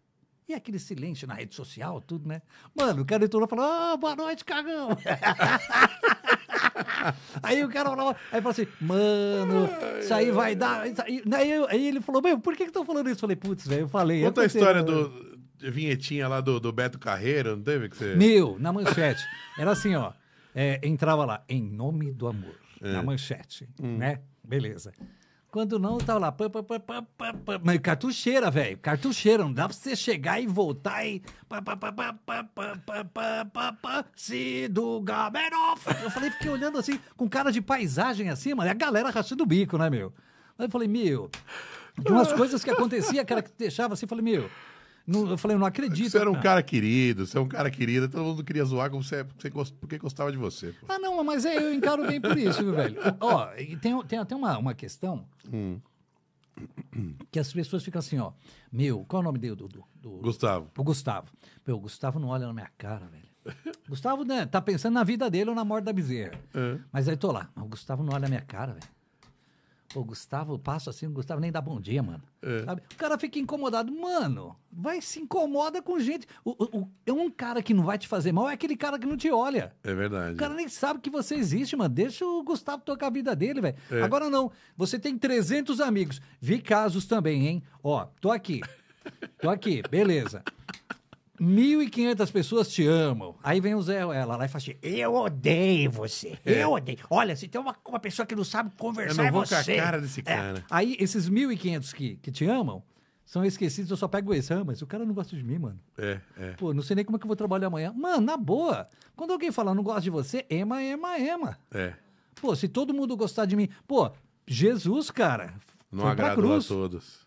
E aquele silêncio na rede social, tudo, né? Mano, o cara entrou lá e falou: ah, boa noite, cagão. aí o cara falava, aí falou assim: mano, isso aí vai dar. Aí, né, aí, ele falou: meu, por que que estão falando isso? Eu falei: putz, velho, eu falei. É Conta a história mano. Né? do. Vinhetinha lá do, do Beto Carreiro, não teve que você. Meu, na manchete. Era assim, ó. É, entrava lá, em nome do amor, é. na manchete, hum. né? Beleza. Quando não, tava lá. Pá, pá, pá, pá, pá, Mas cartucheira, velho. Cartucheira. Não dá pra você chegar e voltar e. Se do pá, Gameroff. Eu falei, fiquei olhando assim, com cara de paisagem assim, mano. E a galera rachando o bico, né, meu? Aí eu falei, meu. De umas coisas que acontecia, cara, que deixava assim, eu falei, meu. Não, eu falei, eu não acredito. Você era um cara. cara querido, você é um cara querido, todo mundo queria zoar com você, porque gostava de você. Pô. Ah, não, mas é, eu encaro bem por isso, viu, velho. Ó, tem, tem até uma, uma questão hum. que as pessoas ficam assim, ó. Meu, qual é o nome dele? Do, do, do, Gustavo. O Gustavo. Meu, o Gustavo não olha na minha cara, velho. Gustavo né, tá pensando na vida dele ou na morte da bezerra. É. Mas aí tô lá. O Gustavo não olha na minha cara, velho. O Gustavo passa assim, o Gustavo nem dá bom dia, mano. É. O cara fica incomodado. Mano, vai se incomoda com gente. O, é um cara que não vai te fazer mal, é aquele cara que não te olha. É verdade. O cara nem sabe que você existe, mano. Deixa o Gustavo tocar a vida dele, velho. É. Agora não. Você tem 300 amigos. Vi casos também, hein? Ó, tô aqui. Tô aqui, beleza. 1.500 pessoas te amam. Aí vem o Zé, ela lá e faz assim, eu odeio você, é. eu odeio. Olha, se tem uma, uma pessoa que não sabe conversar, Eu não é vou é com a cara desse É. cara. Aí, esses 1.500 que, que te amam, são esquecidos, eu só pego esse. Ah, mas o cara não gosta de mim, mano. É, é. Pô, não sei nem como é que eu vou trabalhar amanhã. Mano, na boa, quando alguém fala não gosta de você, ema, ema, ema. É. Pô, se todo mundo gostar de mim... Pô, Jesus, cara, Não foi agradou a todos.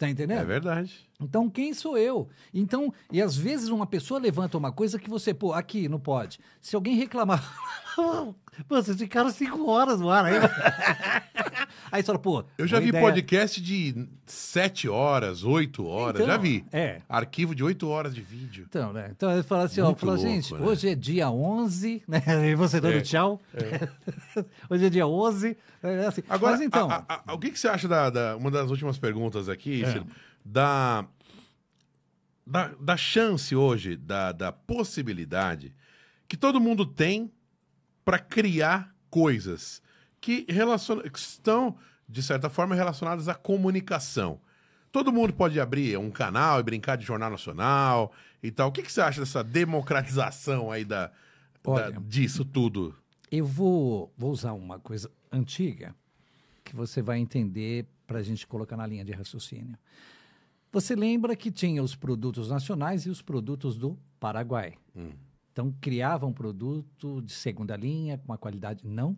Tá entendendo? É verdade. Então, quem sou eu? Então, e às vezes uma pessoa levanta uma coisa que você, pô, aqui não pode. Se alguém reclamar, vocês ficaram cinco horas no ar aí. aí você pô. Eu já vi ideia. podcast de sete horas, oito horas, então, já vi. É. Arquivo de oito horas de vídeo. Então, né? Então ele falam assim, Muito ó, fala, louco, gente, né? hoje é dia 11, né? E você dando é. tchau. É. hoje é dia 11. Né? É assim. Agora, Mas então. A, a, a, o que, que você acha da, da, Uma das últimas perguntas aqui, é. da, da, da chance hoje, da, da possibilidade que todo mundo tem para criar coisas que, relaciona, que estão, de certa forma, relacionadas à comunicação. Todo mundo pode abrir um canal e brincar de jornal nacional e tal. O que, que você acha dessa democratização aí da, Olha, da, disso tudo? Eu vou, vou usar uma coisa antiga que você vai entender para a gente colocar na linha de raciocínio. Você lembra que tinha os produtos nacionais e os produtos do Paraguai. Hum. Então, criava um produto de segunda linha, com uma qualidade não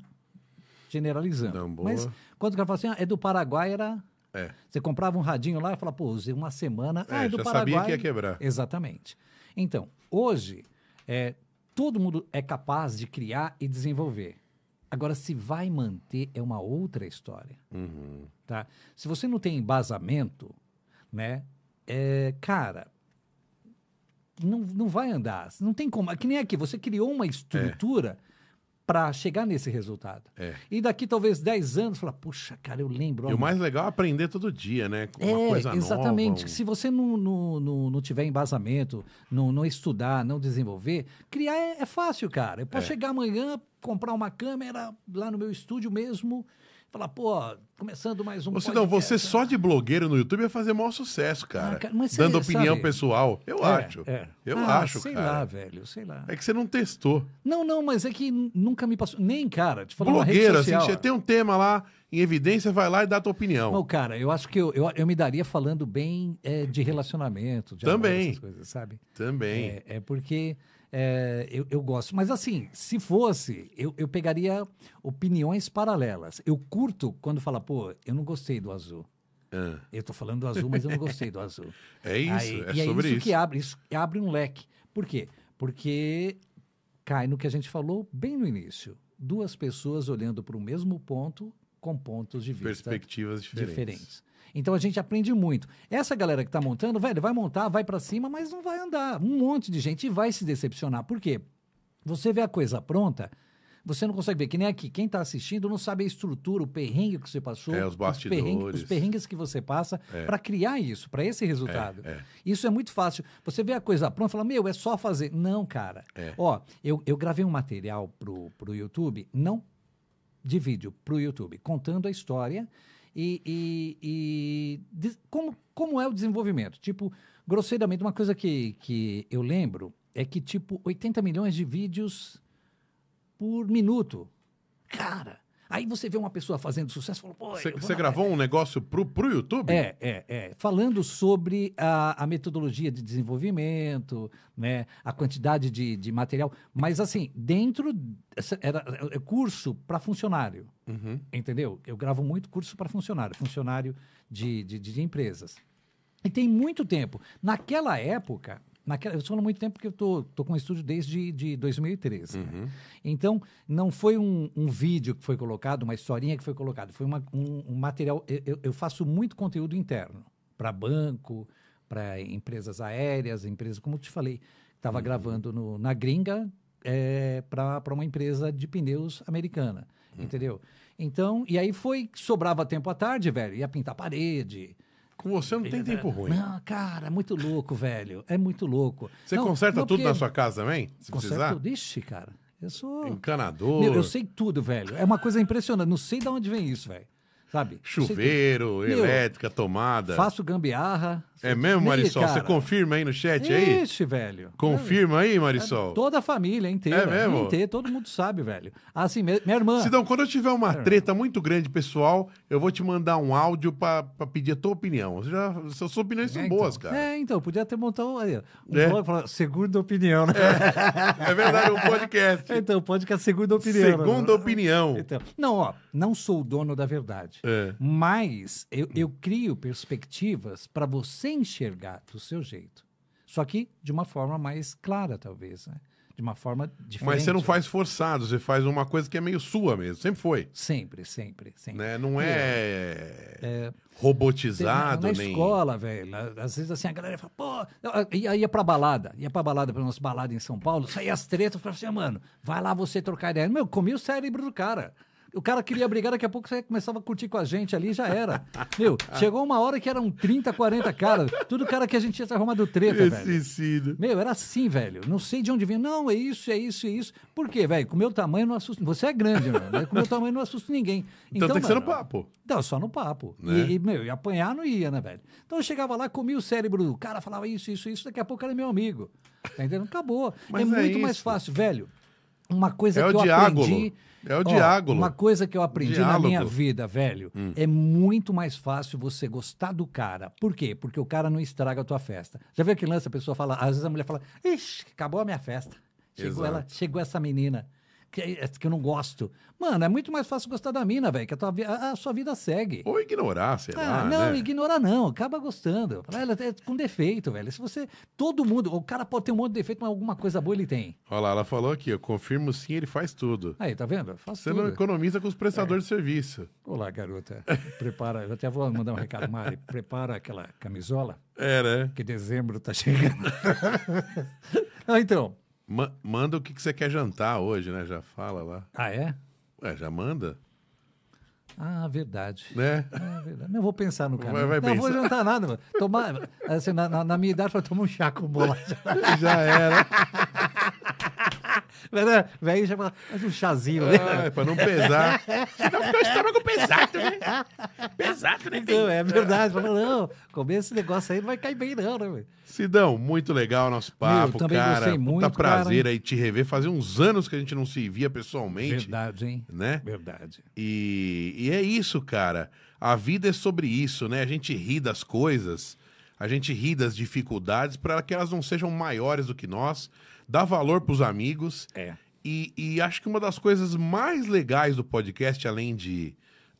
generalizando. Não, Mas quando o cara fala assim, ah, é do Paraguai, era... É. Você comprava um radinho lá e falava, pô, usei uma semana, é, ah, é do já Paraguai. sabia que ia quebrar. Exatamente. Então, hoje, é, todo mundo é capaz de criar e desenvolver. Agora, se vai manter é uma outra história. Uhum. Tá? Se você não tem embasamento, né? É, cara, não, não vai andar. Não tem como. É que nem aqui, você criou uma estrutura. É para chegar nesse resultado. É. E daqui talvez 10 anos, fala puxa, cara, eu lembro. e o mais legal é aprender todo dia, né? Uma é, coisa exatamente. Nova, um... Se você não, não, não, não, tiver embasamento, não, não estudar, não desenvolver, criar é, é fácil, cara. Eu posso é. chegar amanhã, comprar uma câmera lá no meu estúdio mesmo Falar, pô, começando mais um. Você não, né? você só de blogueiro no YouTube ia fazer maior sucesso, cara. Ah, cara mas dando é, opinião pessoal. Eu é, acho. É. Eu ah, acho, sei cara. Sei lá, velho, sei lá. É que você não testou. Não, não, mas é que nunca me passou. Nem, cara, te falando Blogueiro, assim, você tem um tema lá em evidência, vai lá e dá a tua opinião. Não, cara, eu acho que eu, eu, eu me daria falando bem é, de relacionamento, de Também. Amor, coisas, sabe? Também. É, é porque é, eu, eu, gosto. Mas assim, se fosse, eu, eu pegaria opiniões paralelas. Eu curto quando fala, pô, eu não gostei do azul. Ah. Eu estou falando do azul, mas eu não gostei do azul. é isso, Aí, é e é sobre é isso, que abre, isso abre um leque. Por quê? Porque cai no que a gente falou bem no início. Duas pessoas olhando para o mesmo ponto com pontos de vista diferentes. diferentes. Então a gente aprende muito. Essa galera que está montando, velho, vai montar, vai para cima, mas não vai andar. Um monte de gente vai se decepcionar. Por quê? Você vê a coisa pronta, você não consegue ver. Que nem aqui, quem está assistindo não sabe a estrutura, o perrengue que você passou, é, os, os, perrengues, os, perrengues, que você passa é. para criar isso, para esse resultado. É, é, isso é muito fácil. Você vê a coisa pronta e fala, meu, é só fazer. Não, cara. É. Ó, eu, eu gravei um material pro, pro YouTube, não de vídeo, pro YouTube, contando a história e, e, e de, como, como é o desenvolvimento? Tipo, grosseiramente, uma coisa que, que eu lembro é que, tipo, 80 milhões de vídeos por minuto. Cara, Aí você vê uma pessoa fazendo sucesso e fala, pô. Você gravou um negócio pro, pro YouTube? É, é, é. Falando sobre a, a metodologia de desenvolvimento, né? A quantidade de, de material. Mas assim, dentro. Era, é, é curso para funcionário. Uhum. Entendeu? Eu gravo muito curso para funcionário, funcionário de, de, de empresas. E tem muito tempo. Naquela época, Naquela, eu estou há muito tempo porque eu tô, tô com o estúdio desde de 2013. Né? Uhum. Né? Então, não foi um, um, vídeo que foi colocado, uma historinha que foi colocado, foi uma, um, um, material. Eu, eu, faço muito conteúdo interno para banco, para empresas aéreas, empresas, como eu te falei, estava uhum. gravando no, na gringa é, para uma empresa de pneus americana, uhum. entendeu? Então, e aí foi, sobrava tempo à tarde, velho, ia pintar parede, com você não tem é tempo ruim. Não, cara, é muito louco, velho. É muito louco. Você não, conserta não, tudo porque... na sua casa também? Se conserta precisar? Tudo. Ixi, cara. Eu sou. Encanador. Meu, eu sei tudo, velho. É uma coisa impressionante. Não sei de onde vem isso, velho. Sabe? Chuveiro, elétrica, tomada. Faço gambiarra. É mesmo, Marisol? Você confirma aí no chat Ixi, aí? Ixi, velho. Confirma aí, Marisol. É, toda a família inteira. É mesmo? Inteira, todo mundo sabe, velho. Assim, minha irmã. Sidão, quando eu tiver uma é. treta muito grande, pessoal, eu vou te mandar um áudio pra, pra pedir a tua opinião. Já, suas opiniões é, são então. boas, cara. É, então, podia ter montado aí, um é. blog opinião, né? É, é verdade, um podcast. então, podcast é segunda opinião. Né? Segunda né? opinião. Então, não, ó, não sou o dono da verdade. É. Mas eu, eu crio perspectivas para você enxergar do seu jeito. Só que de uma forma mais clara, talvez, né? De uma forma diferente. Mas você não né? faz forçado, você faz uma coisa que é meio sua mesmo, sempre foi. Sempre, sempre, sempre. Né? Não é, é, é. robotizado. Na, na nem... escola, velho, às vezes assim, a galera fala, pô, ia, ia pra balada, ia pra balada, pra nossa balada em São Paulo, saía as tretas, eu falava assim, ah, mano, vai lá você trocar ideia. Meu, comi o cérebro do cara o cara queria brigar, daqui a pouco você começava a curtir com a gente ali já era. Meu, chegou uma hora que eram 30, 40 caras, tudo cara que a gente ia arrumar treta, Esse velho. Meu, era assim, velho. Não sei de onde vinha. Não, é isso, é isso, é isso. Por quê, velho? Com meu tamanho não assusta. Você é grande, meu, mas com meu tamanho não assusta ninguém. Então, então tem que ser no papo. Não, só no papo. Né? E, e, meu, e apanhar não ia, né, velho? Então eu chegava lá, comia o cérebro do cara, falava isso, isso, isso, daqui a pouco era meu amigo. Tá entendendo? Acabou. Mas é, é muito isso. mais fácil, velho. Uma coisa é que eu diágolo. aprendi é o diálogo. Uma coisa que eu aprendi diálogo. na minha vida, velho, hum. é muito mais fácil você gostar do cara. Por quê? Porque o cara não estraga a tua festa. Já viu que lance a pessoa fala, às vezes a mulher fala, ixi, acabou a minha festa. Chegou, Exato. ela, chegou essa menina que, é, é que eu não gosto. Mano, é muito mais fácil gostar da mina, velho, que a, tua, a, a, sua vida segue. Ou ignorar, sei ah, lá. Ah, não, né? não, acaba gostando. Ela é com defeito, velho. Se você. Todo mundo. O cara pode ter um monte de defeito, mas alguma coisa boa ele tem. Olha lá, ela falou aqui, eu confirmo sim, ele faz tudo. Aí, tá vendo? Faz você tudo. não economiza com os prestadores é. de serviço. Olá, garota. Prepara, eu até vou mandar um recado, Mari. Prepara aquela camisola. É, né? Que dezembro tá chegando. então. Ma manda o que, que você quer jantar hoje, né? Já fala lá. Ah, é? Ué, já manda. Ah, verdade. Né? É verdade. Não vou pensar no cara. não, pensar. vou jantar nada, mano. Tomar, assim, na, na, minha idade, para tomar um chá com bolacha. já era. É, velho chama um chazinho, né? Ah, pra não pesar. Senão fica o estômago pesado, né? Pesado, né? Então, é verdade. Fala, não, comer esse negócio aí não vai cair bem, não, né, velho? Sidão, muito legal nosso papo, Meu, também cara. Gostei muito, Tá prazer cara. aí te rever. Fazia uns anos que a gente não se via pessoalmente. Verdade, hein? Né? Verdade. E, e é isso, cara. A vida é sobre isso, né? A gente ri das coisas, a gente ri das dificuldades para que elas não sejam maiores do que nós dá valor para os amigos. É. E, e, acho que uma das coisas mais legais do podcast, além de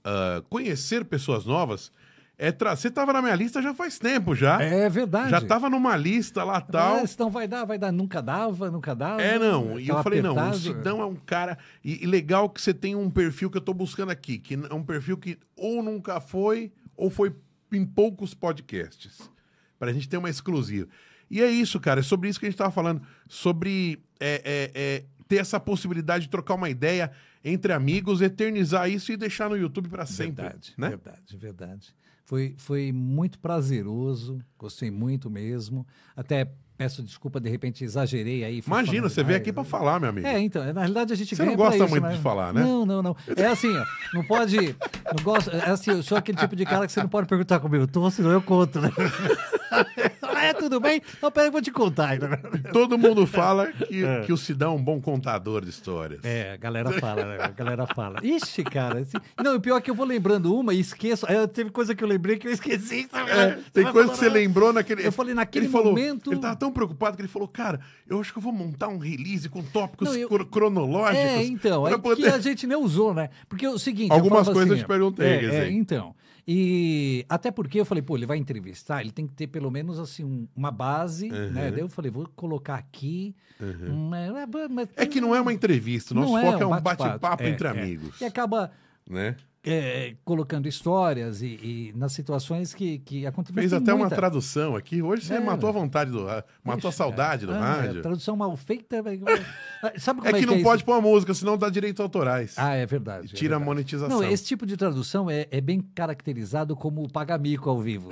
uh, conhecer pessoas novas, é trazer Você estava na minha lista já faz tempo já. É verdade. Já estava numa lista lá é, tal. É, então vai dar, vai dar. Nunca dava, nunca dava. É, não. E eu falei, apertado. não, o Sidão é um cara. E, e, legal que você tem um perfil que eu estou buscando aqui, que é um perfil que ou nunca foi, ou foi em poucos podcasts. para a gente ter uma exclusiva. E é isso, cara. É sobre isso que a gente estava falando. Sobre é, é, é, ter essa possibilidade de trocar uma ideia entre amigos, eternizar isso e deixar no YouTube para sempre. Verdade, né? verdade, verdade. Foi, foi muito prazeroso, gostei muito mesmo. Até peço desculpa, de repente exagerei aí. Imagina, você veio aqui para falar, meu amigo. É, então, na realidade a gente Você não gosta isso, muito mas... de falar, né? Não, não, não. É assim, ó, não pode. Não gosto, é assim, eu sou aquele tipo de cara que você não pode perguntar comigo, eu tô, senão eu conto, né? É, tudo bem? Não, peraí, vou te contar. Então. Todo mundo fala que, é. que o Sidão é um bom contador de histórias. É, a galera fala, né? a galera fala. Ixi, cara. Assim... Não, o pior é que eu vou lembrando uma e esqueço. Aí, é, teve coisa que eu lembrei que eu esqueci. É, tem coisa que você ah, lembrou naquele. Eu falei, naquele ele momento. Falou, ele tava tão preocupado que ele falou, cara, eu acho que eu vou montar um release com tópicos não, eu... cronológicos. É, então. É poder... Que a gente nem usou, né? Porque é o seguinte. Algumas coisas assim, eu te perguntei. É, é, então. E até porque eu falei, pô, ele vai entrevistar, ele tem que ter pelo menos assim um, uma base, uhum. né? Daí eu falei, vou colocar aqui. Uhum. Mas, é, é, mas, é que não é uma entrevista, o nosso é foco é, um bate-papo bate é, entre é. amigos. E acaba né? é, colocando histórias e, e, nas situações que, que aconteceu Fez até muita... uma tradução aqui. Hoje você é, matou a vontade do ah, matou a saudade do ah, rádio. É, tradução mal feita. Sabe como é, é, que, que não é pode pôr uma música, senão dá direitos autorais. Ah, é verdade. tira verdade. a monetização. Não, esse tipo de tradução é, bem caracterizado como pagamico ao vivo.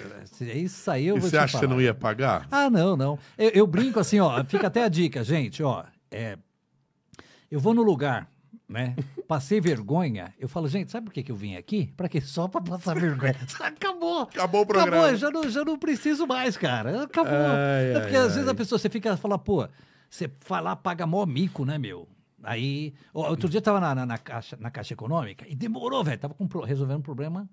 isso aí eu e Você acha falar. que você não ia pagar? Ah, não, não. Eu, eu brinco assim, ó. Fica até a dica, gente, ó. eu vou no lugar né? Passei vergonha. Eu falo, gente, sabe por que, que eu vim aqui? Pra quê? Só pra passar vergonha. Acabou. Acabou o programa. Acabou, eu já não, já não preciso mais, cara. Acabou. Ai, é porque ai, às ai. vezes a pessoa, você fica, fala, pô, você falar paga mó mico, né, meu? Aí, outro dia eu tava na, na, na caixa, na Caixa Econômica e demorou, velho. Tava com, resolvendo um problema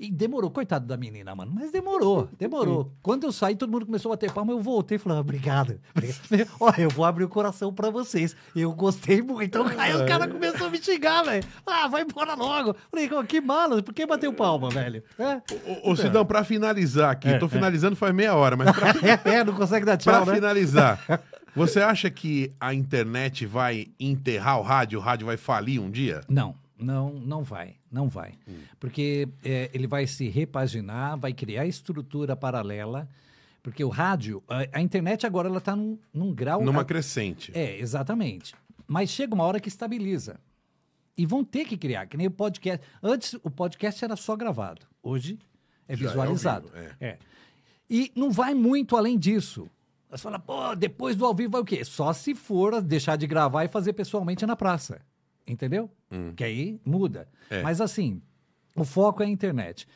e demorou, coitado da menina, mano. Mas demorou, demorou. Quando eu saí, todo mundo começou a bater palma. Eu voltei falando, ah, obrigado. obrigado. Olha, eu vou abrir o coração pra vocês. Eu gostei muito. Então, aí os caras começaram a me xingar, velho. Ah, vai embora logo. Falei, que mala, por que bateu palma, velho? É. Ô, ô Sidão, pra finalizar aqui, é, tô é. finalizando é. faz meia hora, mas pra... É, é, não consegue dar tchau, Pra né? finalizar, você acha que a internet vai enterrar o rádio? O rádio vai falir um dia? Não. Não, não vai, não vai. Hum. Porque é, ele vai se repaginar, vai criar estrutura paralela, porque o rádio, a, a internet agora ela está num, num grau... Numa a... crescente. É, exatamente. Mas chega uma hora que estabiliza. E vão ter que criar, que nem o podcast. Antes o podcast era só gravado, hoje é Já é visualizado. É, vivo, é. é. E não vai muito além disso. Você fala, pô, depois do ao vivo vai o quê? Só se for deixar de gravar e fazer pessoalmente na praça. Entendeu? Hum. Que aí muda. É. Mas assim, o foco é a internet.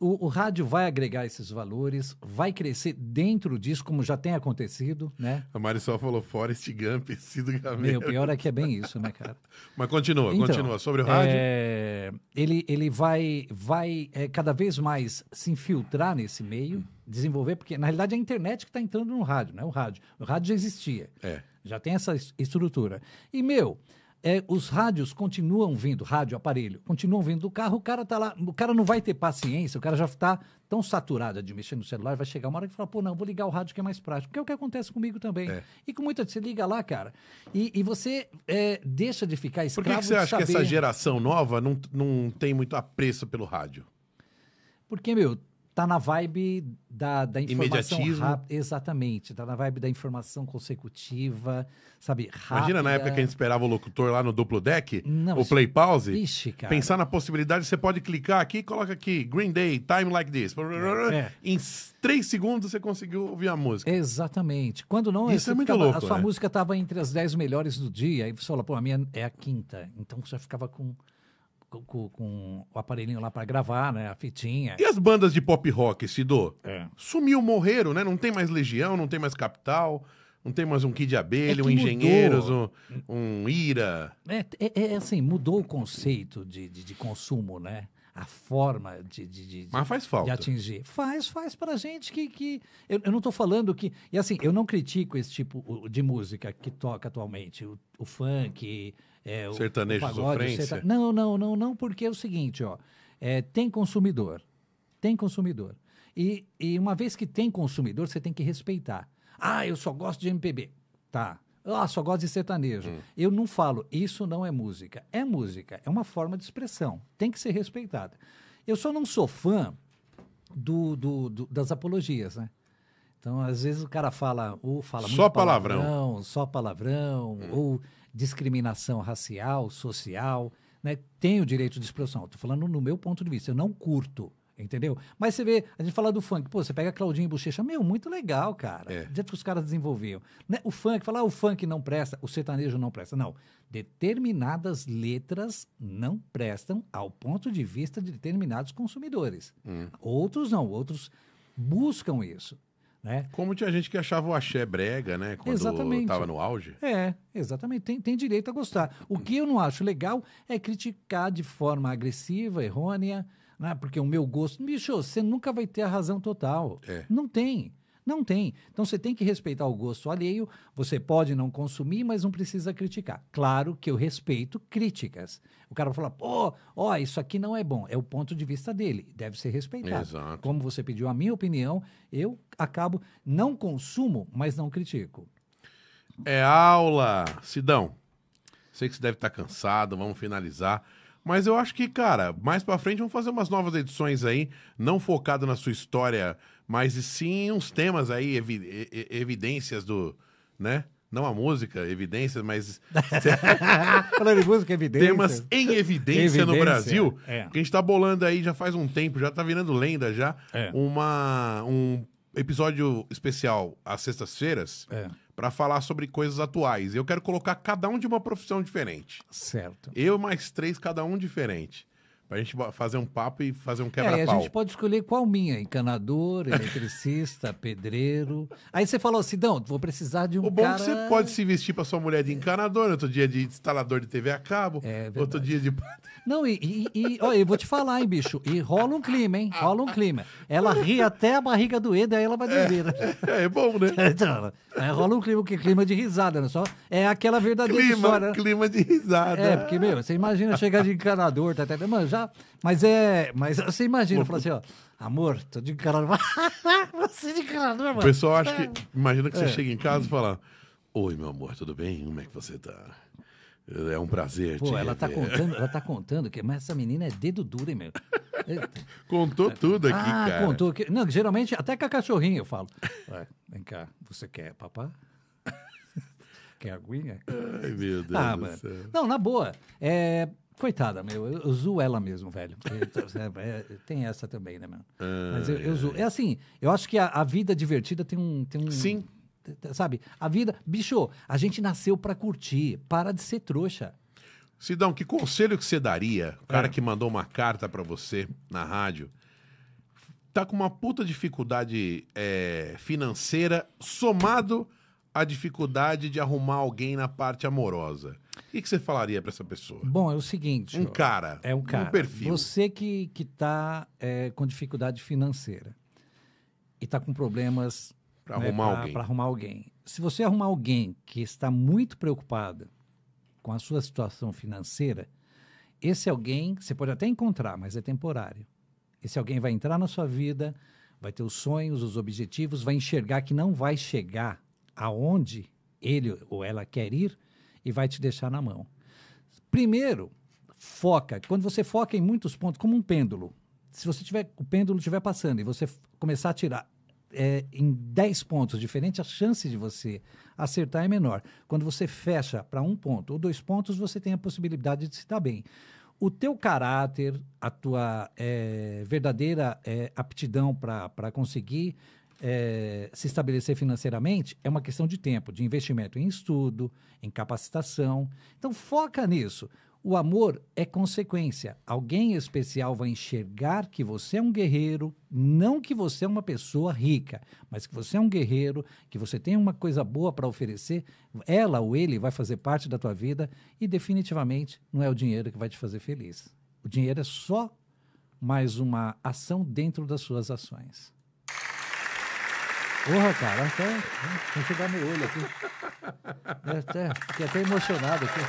O, o, rádio vai agregar esses valores, vai crescer dentro disso, como já tem acontecido, né? A Mari falou Forrest Gump, Cido Gamelo. Meu, pior é que é bem isso, né, cara? Mas continua, então, continua. Sobre o rádio... É... Ele, ele vai, vai é, cada vez mais se infiltrar nesse meio, hum. desenvolver, porque na realidade é a internet que está entrando no rádio, não é o rádio. O rádio já existia, é. já tem essa estrutura. E, meu é, os rádios continuam vindo, rádio, aparelho, continuam vindo do carro, o cara tá lá, o cara não vai ter paciência, o cara já está tão saturado de mexer no celular, vai chegar uma hora que fala, pô, não, vou ligar o rádio que é mais prático, que é o que acontece comigo também. É. E com muita, você liga lá, cara, e, e você é, deixa de ficar escravo Por que, que você acha saber... que essa geração nova não, não tem muito apreço pelo rádio? Porque, meu, tá na vibe da, da informação rápida. Exatamente, tá na vibe da informação consecutiva, sabe? Rápida. Imagina na época que a gente esperava o locutor lá no duplo deck, Não, o play pause. Vixe, cara. Pensar na possibilidade, você pode clicar aqui, coloca aqui, Green Day, Time Like This. É. é. Em três segundos você conseguiu ouvir a música. Exatamente. Quando não, Isso é muito ficava, louco, a sua né? música estava entre as dez melhores do dia, aí você fala, pô, a minha é a quinta. Então você ficava com com, com, o aparelhinho lá para gravar, né? A fitinha. E as bandas de pop rock, Sidô? É. Sumiu, morreram, né? Não tem mais Legião, não tem mais Capital, não tem mais um Kid Abelha, é um Engenheiros, um, um, Ira. É, é, é, assim, mudou o conceito de, de, de consumo, né? a forma de, de, de, Mas faz falta. de atingir. Faz, faz pra gente que. que eu, eu não estou falando que. E assim, eu não critico esse tipo de música que toca atualmente. O, o funk, é, o, Sertanejo pagode, sofrência? Não, não, não, não, porque é o seguinte, ó. É, tem consumidor. Tem consumidor. E, e uma vez que tem consumidor, você tem que respeitar. Ah, eu só gosto de MPB. Tá. Ah, só gosto de sertanejo. Hum. Eu não falo, isso não é música. É música, é uma forma de expressão. Tem que ser respeitada. Eu só não sou fã do, do, do das apologias, né? Então, às vezes o cara fala, ou fala só palavrão, palavrão, só palavrão, hum. ou discriminação racial, social, né? Tem o direito de expressão. Estou falando no meu ponto de vista, eu não curto, entendeu? Mas você vê, a gente fala do funk, pô, você pega Claudinho e Bochecha, meu, muito legal, cara. É. jeito que os caras desenvolviam. Né? O funk, falar ah, o funk não presta, o sertanejo não presta. Não. Determinadas letras não prestam ao ponto de vista de determinados consumidores. Hum. Outros não, outros buscam isso. Né? Como tinha gente que achava o axé brega, né? Quando exatamente. tava no auge. É, exatamente. Tem, tem direito a gostar. O que eu não acho legal é criticar de forma agressiva, errônea, né? porque o meu gosto. Bicho, você nunca vai ter a razão total. É. Não tem. Não tem. Então você tem que respeitar o gosto alheio, você pode não consumir, mas não precisa criticar. Claro que eu respeito críticas. O cara vai falar, pô, ó, isso aqui não é bom. É o ponto de vista dele, deve ser respeitado. Exato. Como você pediu a minha opinião, eu acabo, não consumo, mas não critico. É aula, Sidão. Sei que você deve estar cansado, vamos finalizar. Mas eu acho que, cara, mais pra frente vamos fazer umas novas edições aí, não focado na sua história mas sim uns temas aí, evi evidências do, né? Não a música, evidências, mas. Falando de música, evidência. Temas em evidência, evidência no Brasil. É. Que a gente tá bolando aí já faz um tempo, já tá virando lenda já. É. Uma, um episódio especial às sextas-feiras. É para falar sobre coisas atuais. Eu quero colocar cada um de uma profissão diferente. Certo. Eu mais três, cada um diferente. Pra gente fazer um papo e fazer um é, quebra-pau. É, a gente pode escolher qual minha, encanador, eletricista, pedreiro. Aí você falou assim, não, vou precisar de um O bom cara... É que você pode se vestir pra sua mulher de encanador, outro dia de instalador de TV a cabo, é, outro dia de... Não, e, e, e ó, eu vou te falar, hein, bicho, e rola um clima, hein, rola um clima. Ela ri até a barriga doer, daí ela vai é, dormir. Né? É, é, bom, né? então, aí rola um clima, que clima de risada, não é só? É aquela verdadeira clima, história. Né? Clima de risada. É, porque, meu, você imagina chegar de encanador, tá, até... Tá, tá, mano, já mas é. Mas você imagina, fala assim, ó. Amor, tô de carona. você de carona, mano. O pessoal acha que. Imagina que você é. chega em casa e fala: Oi, meu amor, tudo bem? Como é que você tá? É um prazer, Pô, ela tá, contando, ela tá contando que mas essa menina é dedo duro, hein, meu? Contou é. tudo aqui, ah, cara. contou. Que, não, geralmente, até com a cachorrinha eu falo. vem cá, você quer papá? quer aguinha? Ai, meu ah, Deus ah, do céu. Não, na boa. É, Coitada, meu, eu, eu zoo ela mesmo, velho. Tá, é, tem essa também, né, mano? Mas eu, eu zoo. É assim, eu acho que a, a vida divertida tem um. Tem um Sim. Sabe? A vida. Bicho, a gente nasceu para curtir. Para de ser trouxa. Sidão, que conselho que você daria? O cara é. que mandou uma carta para você na rádio tá com uma puta dificuldade é, financeira somado à dificuldade de arrumar alguém na parte amorosa. O que, você falaria para essa pessoa? Bom, é o seguinte. Um ó, cara. É um cara. Um perfil. Você que está é, com dificuldade financeira e está com problemas para né, arrumar alguém. Para arrumar alguém. Se você arrumar alguém que está muito preocupada com a sua situação financeira, esse alguém você pode até encontrar, mas é temporário. Esse alguém vai entrar na sua vida, vai ter os sonhos, os objetivos, vai enxergar que não vai chegar aonde ele ou ela quer ir e vai te deixar na mão. Primeiro, foca. Quando você foca em muitos pontos, como um pêndulo. Se você tiver o pêndulo estiver passando e você começar a tirar é, em 10 pontos diferentes, a chance de você acertar é menor. Quando você fecha para um ponto ou dois pontos, você tem a possibilidade de se dar bem. O teu caráter, a tua é, verdadeira é, aptidão para conseguir é, se estabelecer financeiramente é uma questão de tempo, de investimento em estudo, em capacitação. Então, foca nisso. O amor é consequência. Alguém especial vai enxergar que você é um guerreiro, não que você é uma pessoa rica, mas que você é um guerreiro, que você tem uma coisa boa para oferecer. Ela ou ele vai fazer parte da tua vida e definitivamente não é o dinheiro que vai te fazer feliz. O dinheiro é só mais uma ação dentro das suas ações. Porra, cara, até. Vou né, chegar meu olho aqui. até, fiquei até emocionado aqui.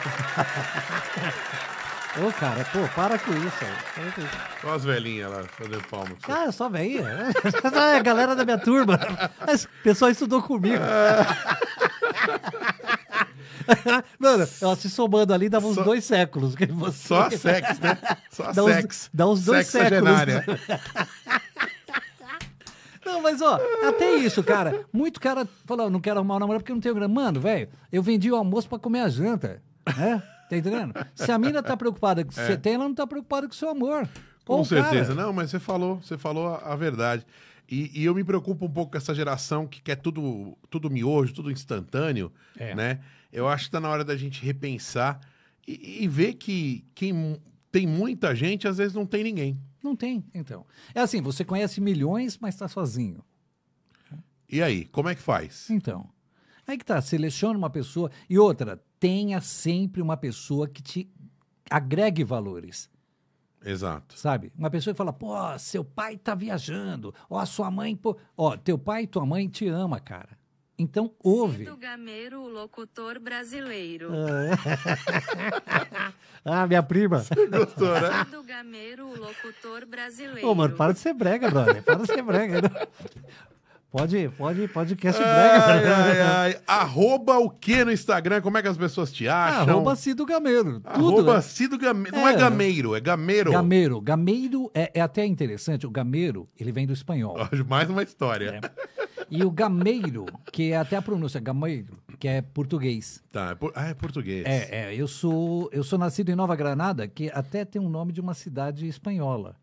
Ô, cara, pô, para com isso. com Olha as velhinhas lá, fazendo palmas. Cara, só velhinha. Né? É a galera da minha turma. O pessoal estudou comigo. Mano, ela se somando ali dava uns só, dois séculos. Que você... Só sexo, né? Só dá sexo. Uns, dá uns dois séculos. Não, mas ó, até isso, cara. Muito cara falou, não quero arrumar um namorado porque não tenho grana. Mano, velho, eu vendi o almoço pra comer a janta. Né? Tá entendendo? Se a mina tá preocupada com o que é. você tem, ela não tá preocupada com o seu amor. Com Ou certeza. Cara. Não, mas você falou, você falou a, a verdade. E, e, eu me preocupo um pouco com essa geração que quer tudo, tudo miojo, tudo instantâneo, é. né? Eu acho que tá na hora da gente repensar e, e ver que quem tem muita gente, às vezes não tem ninguém. Não tem, então. É assim, você conhece milhões, mas está sozinho. E aí, como é que faz? Então. Aí que tá, seleciona uma pessoa. E outra, tenha sempre uma pessoa que te agregue valores. Exato. Sabe? Uma pessoa que fala, pô, seu pai tá viajando, ó, sua mãe, pô, ó, teu pai e tua mãe te ama, cara. Então ouve. Cido Gameiro, o locutor brasileiro. Ah, é? ah, minha prima. Você gostou, né? Cido Gameiro, o locutor brasileiro. Ô, mano, para de ser brega, brother. Para de ser brega. Pode, pode, podcast é brega. Ai, ai, ai. Arroba o que no Instagram? Como é que as pessoas te acham? Arroba Cido Gameiro. Tudo. Arroba né? Cido Gameiro. Não é. é Gameiro, é Gameiro. Gameiro. Gameiro é, é até interessante. O Gameiro, ele vem do espanhol. Mais uma história. É. E o gameiro, que é até a pronúncia, gameiro, que é português. Tá, é por, ah, é português. É, é, eu sou, eu sou nascido em Nova Granada, que até tem o um nome de uma cidade espanhola,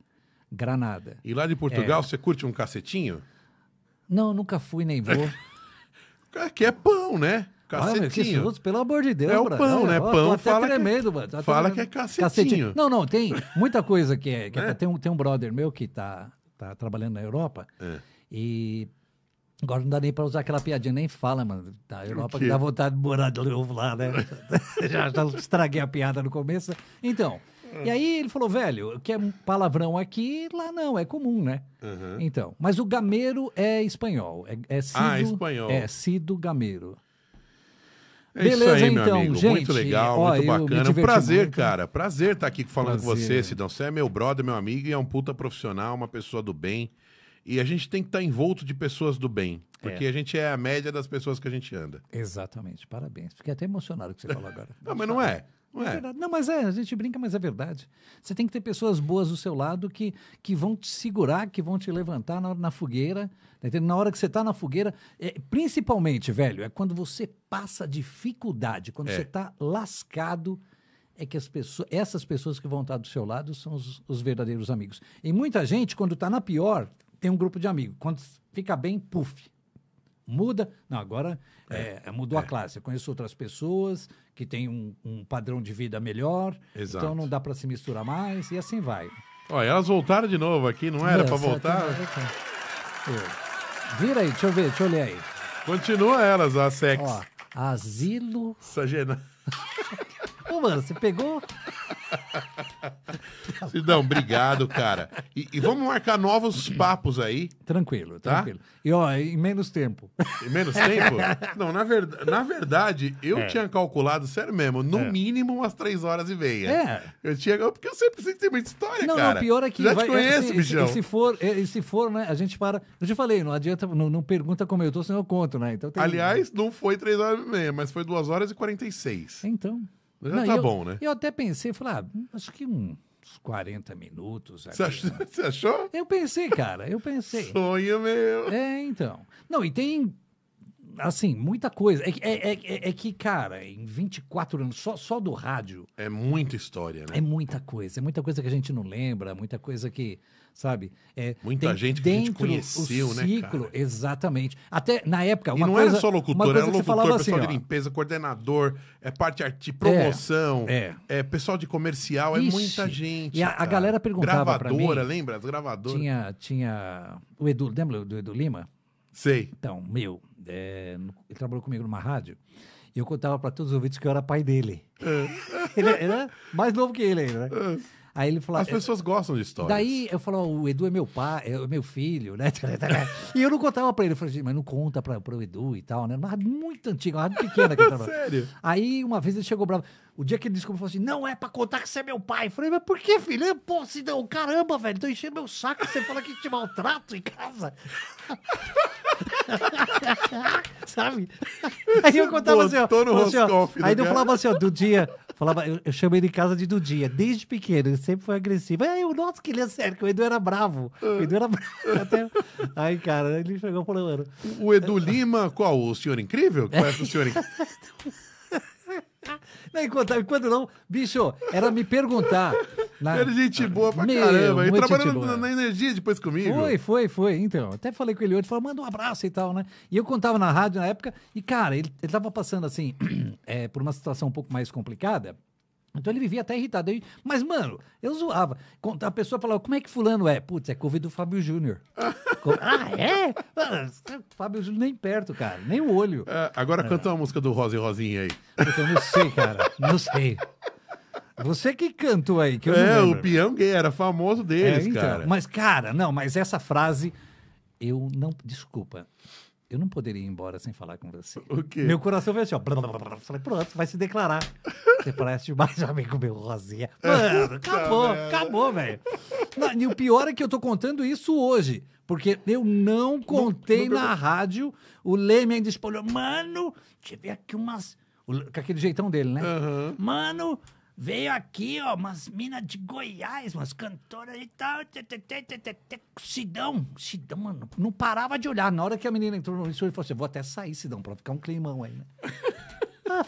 Granada. E lá de Portugal, é. você curte um cacetinho? Não, nunca fui nem vou. É que é pão, né? Cacetinho. Ah, meu, pelo amor de Deus, É o pão, né? Ó, pão fala tremendo, que, mano. fala que é, é cacetinho. cacetinho. Não, não, tem muita coisa que é. Que é. é? Tem, um, tem um brother meu que tá, tá trabalhando na Europa é. e Agora não dá nem pra usar aquela piadinha, nem fala, mano. Da tá, Europa que dá vontade de morar de novo lá, né? já, já estraguei a piada no começo. Então, e aí ele falou, velho, que é um palavrão aqui, lá não, é comum, né? Uhum. Então, mas o gameiro é espanhol. É, é cido, ah, espanhol. É, sido gameiro. É Beleza, aí, então, amigo. gente. Muito legal, ó, muito bacana. Um prazer, muito. cara. Prazer estar tá aqui falando prazer. com você, Sidão. Você é meu brother, meu amigo e é um puta profissional, uma pessoa do bem. E a gente tem que estar tá envolto de pessoas do bem. Porque é. a gente é a média das pessoas que a gente anda. Exatamente, parabéns. Fiquei até emocionado o que você falou agora. não, mas não é. Não, é. é não, mas é, a gente brinca, mas é verdade. Você tem que ter pessoas boas do seu lado que, que vão te segurar, que vão te levantar na, na fogueira. Tá na hora que você está na fogueira, é, principalmente, velho, é quando você passa dificuldade, quando é. você está lascado, é que as pessoas, essas pessoas que vão estar do seu lado são os, os verdadeiros amigos. E muita gente, quando está na pior, tem um grupo de amigos. Quando fica bem, puf. Muda. Não, agora é, é, é mudou a é. classe. Eu conheço outras pessoas que têm um, um padrão de vida melhor. Então Exato. Então não dá para se misturar mais e assim vai. Olha, elas voltaram de novo aqui, não era para voltar? É Vira aí, deixa eu ver, deixa eu olhar aí. Continua elas, a sex. Ó, asilo. Sagena. Ô, mano, você pegou? Sidão, obrigado, cara. E, e, vamos marcar novos papos aí. Tranquilo, tá? tranquilo. E ó, em menos tempo. Em menos tempo? Não, na, ver... na verdade, eu é. tinha calculado, sério mesmo, no é. mínimo umas três horas e meia. É. Eu tinha. Porque eu sempre sei que tem muita história, não, cara. Não, pior é que. Já vai... te é conheço, bichão. E se for, é, e se for, né? A gente para. Eu te falei, não adianta, não, não pergunta como eu tô, senão eu conto, né? Então tem... Aliás, não foi três horas e meia, mas foi duas horas e quarenta e seis. Então. Já não, tá eu, bom, né? Eu até pensei, falei, ah, acho que um uns 40 minutos. você, achou, né? achou? Eu pensei, cara, eu pensei. Sonho meu. É, então. Não, e tem assim, muita coisa. É, é, é, é, é, que, cara, em 24 anos, só, só do rádio. É muita história, né? É muita coisa. É muita coisa que a gente não lembra, muita coisa que sabe? É, Muita tem, gente que a gente conheceu, o ciclo, né, cara? Exatamente. Até na época, uma e não coisa, era só locutor, era locutor, pessoal assim, de limpeza, coordenador, é parte arti, promoção, é, é. é pessoal de comercial, é Ixi, é muita gente. E a, a galera perguntava para mim. Gravadora, lembra? As gravadoras. Tinha, tinha o Edu, lembra do Edu Lima? Sei. Então, meu, é, ele trabalhou comigo numa rádio. E eu contava para todos os ouvintes que eu era pai dele. É. ele era mais novo que ele ainda, né? É. Aí ele falou. As é, pessoas gostam de histórias. Daí eu falo, o Edu é meu pai, é meu filho, né? e eu não contava pra ele. Eu falei, assim, mas não conta pra, pro Edu e tal, né? Uma muito antiga, uma rádio pequena que tava. Sério? Aí uma vez ele chegou bravo. O dia que ele descobriu, falou assim: não é pra contar que você é meu pai. Eu falei, mas por que, filho? Eu, Pô, se não, caramba, velho, tô enchendo meu saco. Você fala que te maltrato em casa. Sabe? Aí eu contava assim, ó. Tô no assim, ó aí eu falava assim, ó, do dia, Falava, eu, eu chamei de casa de Dudinha, desde pequeno, ele sempre foi agressivo. Aí é, eu, nossa, que ele é sério, que o Edu era bravo. É. O Edu era bravo. Até... Aí, cara, ele chegou e O Edu Lima, qual? O senhor incrível? Conhece o senhor incrível? Não, enquanto, enquanto não, bicho, era me perguntar. Na... Né? Era gente boa pra Meu, caramba. E trabalhando na, na, energia depois comigo. Foi, foi, foi. Então, até falei com ele hoje, falou, manda um abraço e tal, né? E eu contava na rádio na época, e cara, ele, ele tava passando assim, é, por uma situação um pouco mais complicada. Então ele vivia até irritado. Eu, mas, mano, eu zoava. A pessoa falava, como é que fulano é? Putz, é Covid do Fábio Júnior. ah, é? Mano, ah, Fábio Júnior nem perto, cara. Nem o olho. É, agora é. canta uma música do Rosa e Rosinha aí. eu não sei, cara. Não sei. Você que cantou aí, que eu É, o pião gay era famoso deles, é, então, cara. Mas, cara, não, mas essa frase, eu não. Desculpa eu não poderia ir embora sem falar com você. O quê? Meu coração veio assim, ó. Blá, blá, blá, Falei, pronto, vai se declarar. Você parece demais um amigo meu, Rosinha. É, Mano, acabou, acabou, velho. E o pior é que eu tô contando isso hoje. Porque eu não contei não, não, na rádio. O Leme ainda espalhou. Mano, tive aqui umas... Com aquele jeitão dele, né? Uhum. Mano, Veio aqui, ó, umas minas de Goiás, umas cantoras e tal. Sidão, Sidão, mano, não parava de olhar. Na hora que a menina entrou no estúdio, ele falou assim: vou até sair, Sidão, pra ficar um climão aí, né? Ah.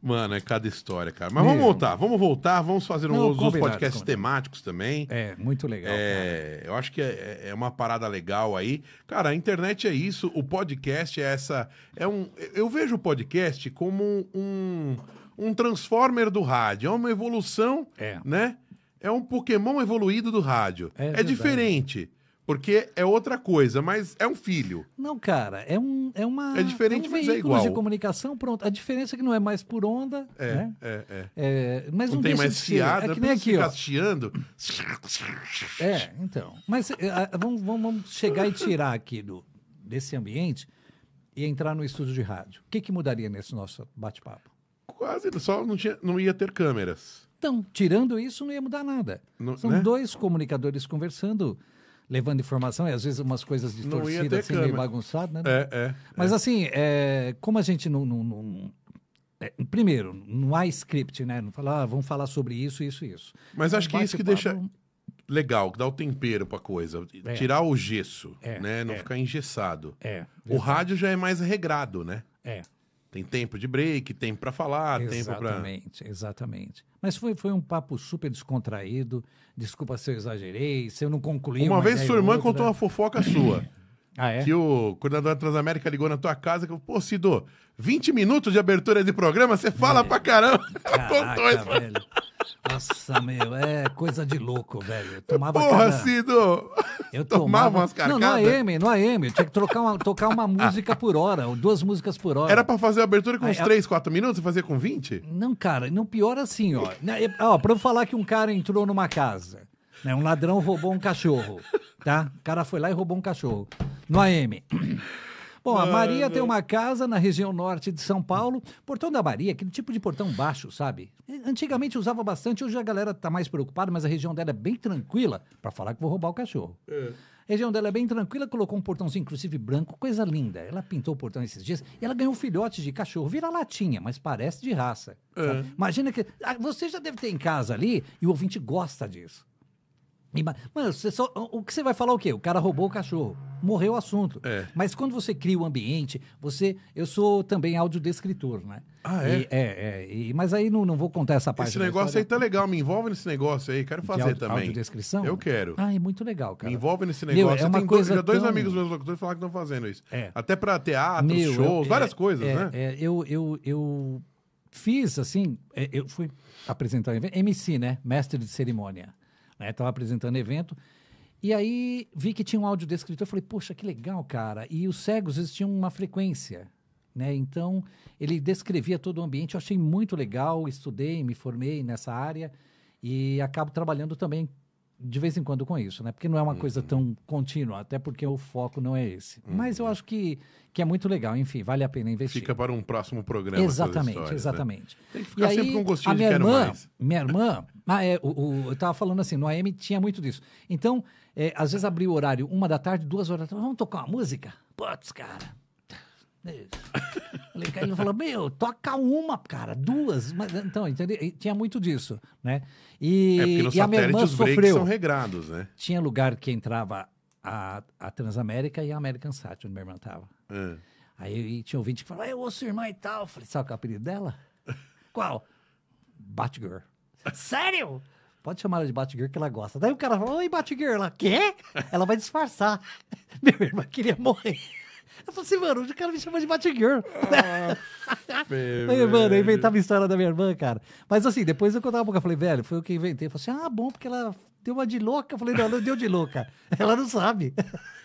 Mano, é cada história, cara. Mas Meu. vamos voltar, vamos voltar, vamos fazer um, outros podcasts temáticos também. É, muito legal. É, eu acho que é, é, uma parada legal aí. Cara, a internet é isso, o podcast é essa. É um, eu vejo o podcast como um um Transformer do rádio, é uma evolução, é. né? É um Pokémon evoluído do rádio. É, é diferente. Porque é outra coisa, mas é um filho. Não, cara, é, um, é uma. É diferente, é um mas é igual. de comunicação, pronto. A diferença é que não é mais por onda. É, né? é, é. é mas não, não tem mais fiada, é que nem aqui, ó. É, então. Mas eh, vamos, vamos, chegar e tirar aqui do, desse ambiente e entrar no estúdio de rádio. O que, que mudaria nesse nosso bate-papo? quase só não, tinha, não ia ter câmeras. Então, tirando isso, não ia mudar nada. Não, São né? dois comunicadores conversando, levando informação, e às vezes umas coisas distorcidas, assim, meio bagunçado, né? É, é. Mas é. assim, é, como a gente não. não, não é, primeiro, não há script, né? Não falar, ah, vamos falar sobre isso, isso isso. Mas acho que é isso que deixa legal, que dá o tempero pra coisa. É. Tirar o gesso, é, né? Não é. ficar engessado. É. O rádio já é mais regrado, né? É. Tem tempo de break, tempo para falar, exatamente, tempo para. Exatamente, exatamente. Mas foi, foi um papo super descontraído. Desculpa se eu exagerei, se eu não concluí. Uma, uma vez sua irmã outra. contou uma fofoca sua. Ah, é? Que o coordenador da Transamérica ligou na tua casa e falou: Pô, Cido, 20 minutos de abertura de programa, você fala é. pra caramba. Tá Caraca, isso. Velho. Nossa, meu, é coisa de louco, velho. Eu tomava Porra, cada... Cido! Eu tomava, umas carcadas. Não, no AM, no AM. Eu tinha que trocar uma, tocar uma música por hora, ou duas músicas por hora. Era pra fazer a abertura com Aí, uns a... 3, 4 minutos e fazer com 20? Não, cara, não pior assim, ó. Né, ó. Pra eu falar que um cara entrou numa casa, né? Um ladrão roubou um cachorro, tá? O cara foi lá e roubou um cachorro no AM. Bom, a Maria tem uma casa na região norte de São Paulo. Portão da Maria, aquele tipo de portão baixo, sabe? Antigamente usava bastante, hoje a galera tá mais preocupada, mas a região dela é bem tranquila para falar que vou roubar o cachorro. É. A região dela é bem tranquila, colocou um portãozinho, inclusive branco, coisa linda. Ela pintou o portão esses dias e ela ganhou um filhote de cachorro. Vira latinha, mas parece de raça. É. Imagina que. Ah, você já deve ter em casa ali e o ouvinte gosta disso. Mano, você só, o que você vai falar o quê? O cara roubou o cachorro. Morreu o assunto. É. Mas quando você cria o ambiente, você. Eu sou também audiodescritor, né? Ah, é? E, é, é e, mas aí não, não vou contar essa parte. Esse negócio aí tá legal, me envolve nesse negócio aí, quero fazer audio, também. Audiodescrição? Eu quero. Ah, é muito legal, cara. Me envolve nesse negócio. Meu, é uma coisa dois, já dois amigos meus locutores falaram que estão fazendo isso. É. Até pra teatro, Meu, shows, eu, é, várias coisas, é, né? É, eu, eu, eu fiz assim, é, eu fui apresentar MC, né? Mestre de cerimônia né? Estava apresentando evento. E aí vi que tinha um áudio descritor, eu falei, poxa, que legal, cara. E os cegos, eles tinham uma frequência, né? Então, ele descrevia todo o ambiente, eu achei muito legal, estudei, me formei nessa área e acabo trabalhando também de vez em quando com isso, né? Porque não é uma uhum. coisa tão contínua, até porque o foco não é esse. Uhum. Mas eu uhum. acho que, que é muito legal, enfim, vale a pena investir. Fica para um próximo programa. Exatamente, né? exatamente. Né? Tem que ficar e sempre aí, com um gostinho a minha de irmã, mais. Minha irmã, ah, é, o, o, eu estava falando assim, no AM tinha muito disso. Então, é, às vezes abriu o horário uma da tarde, duas horas da tarde, vamos tocar uma música? Putz, cara ele falou, meu, toca uma, cara, duas. Mas, então, entendeu? E tinha muito disso, né? E, é e a minha irmã os sofreu. são regrados, né? Tinha lugar que entrava a, a Transamérica e a American Sat, onde minha irmã tava. É. Aí tinha ouvinte que falava, eu ouço irmã e tal. Eu falei, sabe é o apelido dela? Qual? Batgirl. Sério? Pode chamar ela de Batgirl que ela gosta. Daí o cara falou, oi, Batgirl. Ela, quê? ela vai disfarçar. minha irmã queria morrer. Eu falei assim, mano, o cara me chama de Batgirl. Ah, aí, mano, eu inventava a história da minha irmã, cara. Mas assim, depois eu contava um pouco, eu falei, velho, foi o que inventei. Eu falei assim, ah, bom, porque ela deu uma de louca. Eu falei, não, não deu de louca. Ela não sabe.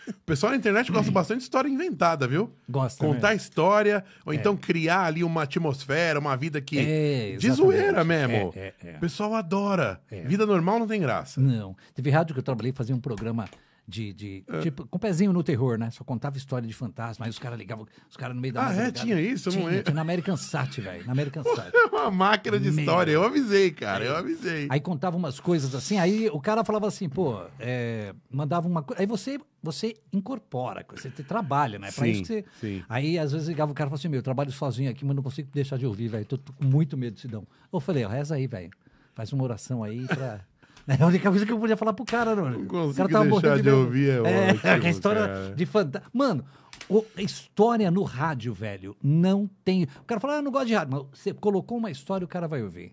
O pessoal na internet gosta bastante de história inventada, viu? Gosta. Contar história, ou é. então criar ali uma atmosfera, uma vida que. É, de zoeira mesmo. É, é, é, o pessoal adora. É. Vida normal não tem graça. Não. Teve rádio que eu trabalhei, fazia um programa de, de é. tipo, com o pezinho no terror, né? Só contava história de fantasma, aí os caras ligavam, os caras no meio da Ah, é? Tinha isso? Tinha, não é? tinha na American Sat, velho, na American Sat. É uma máquina de Meu. história, eu avisei, cara, é. eu avisei. Aí contava umas coisas assim, aí o cara falava assim, pô, é, mandava uma coisa, aí você você incorpora, você trabalha, né? Pra sim, isso que você... Sim. Aí, às vezes, ligava o cara e falava assim, meu, eu trabalho sozinho aqui, mas não consigo deixar de ouvir, velho, tô, tô, com muito medo de sidão. Eu falei, reza aí, velho, faz uma oração aí pra... É a única coisa que eu podia falar pro cara, mano. o cara tava morrendo de, de ouvir, é, é ótimo, é, a história cara. de fantasma. Mano, o, história no rádio, velho, não tem. O cara fala, ah, não gosto de rádio, mas você colocou uma história, o cara vai ouvir.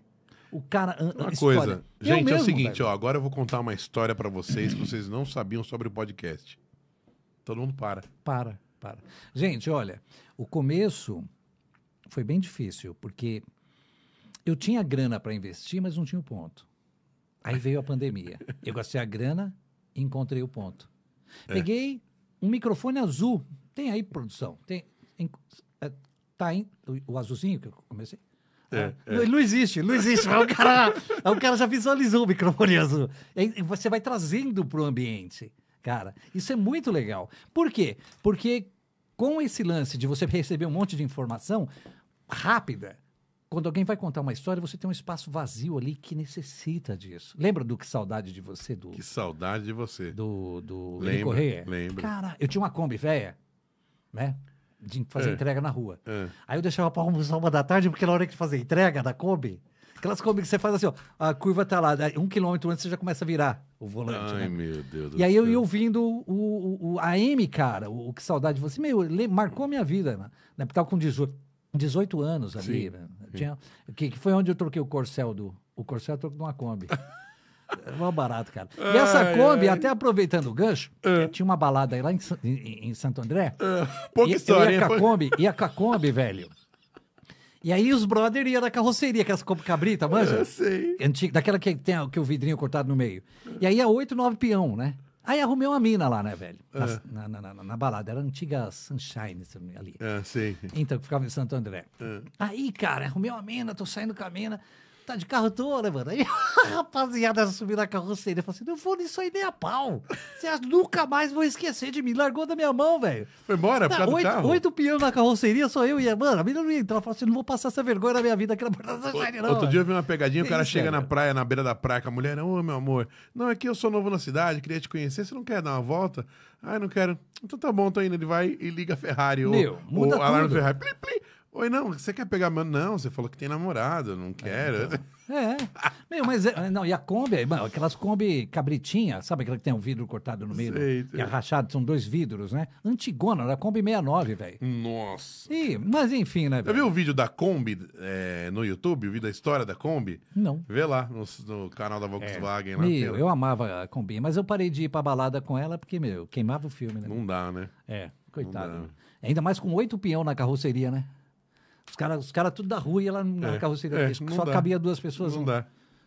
O cara. Uma história. coisa. Gente, mesmo, é o seguinte, velho. ó. Agora eu vou contar uma história para vocês que vocês não sabiam sobre o podcast. Todo mundo para. Para, para. Gente, olha, o começo foi bem difícil, porque eu tinha grana para investir, mas não tinha o ponto. Aí veio a pandemia. Eu gastei a grana e encontrei o ponto. É. Peguei um microfone azul. Tem aí, produção? Tem. Em, é, tá em, o, o azulzinho que eu comecei? É, ah, é. Não, existe, não existe. o, cara, o cara já visualizou o microfone azul. E você vai trazendo para o ambiente, cara. Isso é muito legal. Por quê? Porque com esse lance de você receber um monte de informação rápida, quando alguém vai contar uma história, você tem um espaço vazio ali que necessita disso. Lembra do Que Saudade de Você? Do, que Saudade de Você. Do, do lembra, Correia? Lembra. Cara, eu tinha uma Kombi velha, né? De fazer é. entrega na rua. É. Aí eu deixava pra almoçar uma da tarde, porque na hora que fazer entrega da Kombi, aquelas Kombi que você faz assim, ó, a curva tá lá, um quilômetro antes você já começa a virar o volante. Ai, né? meu Deus do E aí céu. eu ia ouvindo o, o, o AM, cara, o, o Que Saudade de Você. Meu, marcou a minha vida, né? Porque Tava com 18, 18 anos ali, Sim. Né? Tinha, que, que foi onde eu troquei o Corcel do. O Corcel eu troquei de uma Kombi. Era mó barato, cara. E essa Kombi, ai. até aproveitando o gancho, é. tinha uma balada aí lá em, em, em Santo André. É. pouca e, história. Eu ia com a Kombi, ia com a Kombi, velho. E aí os brother iam na carroceria, aquelas Kombi cabrita, manja? Eu é, sei. Antiga, daquela que tem que o vidrinho cortado no meio. E aí é oito, nove peão, né? Aí arrumei uma mina lá, né, velho? É. Na, na, na, na, balada. Era a antiga Sunshine ali. Ah, sim. Então, que ficava em Santo André. É. Aí, cara, arrumei uma mina, tô saindo com a mina tá de carro toa, né, mano? Aí a rapaziada subiu na carroceria e falou assim: não vou nisso aí nem a pau. Vocês nunca mais vão esquecer de mim. Largou da minha mão, velho. Foi embora, tá, por oito, carro? Oito pianos na carroceria, só eu e a. Mano, a menina não ia entrar. Ela falou assim: não vou passar essa vergonha na minha vida aqui na porta da Sunshine, não. Outro dia eu vi uma pegadinha, o cara isso, chega cara. na praia, na beira da praia, com a mulher: ô, oh, meu amor, não, aqui é eu sou novo na cidade, queria te conhecer, você não quer dar uma volta? Ah, não quero. Então tá bom, tô indo. Ele vai e liga a Ferrari. Meu, ou, muda ou alarme Ferrari. Plim, plim. Oi, não, você quer pegar mano? Não, você falou que tem namorado, não é, quero. É. é. Meu, mas é, não, e a Kombi, mano, aquelas Kombi cabritinha, sabe aquela que tem um vidro cortado no meio? Sei, que é rachado, são dois vidros, né? Antigona, era a Kombi 69, velho. Nossa. E, mas enfim, né, velho? viu o vídeo da Kombi é, no YouTube? O vídeo da história da Kombi? Não. Vê lá no, no canal da Volkswagen. É. Lá meu, eu amava a Kombi, mas eu parei de ir pra balada com ela porque, meu, queimava o filme, né? Não dá, né? É, coitado. Né? Ainda mais com oito pinhão na carroceria, né? caras os cara tudo da rua e ela na é, carroceria é, só dá. cabia duas pessoas. Não dá.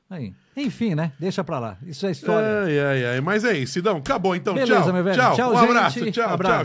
Aí. Enfim, né? Deixa pra lá. Isso é história. aí ai, ai. Mas é isso, Sidão. Acabou então. Beleza, tchau. Tchau, tchau. Um gente. abraço. Tchau, abraço. tchau.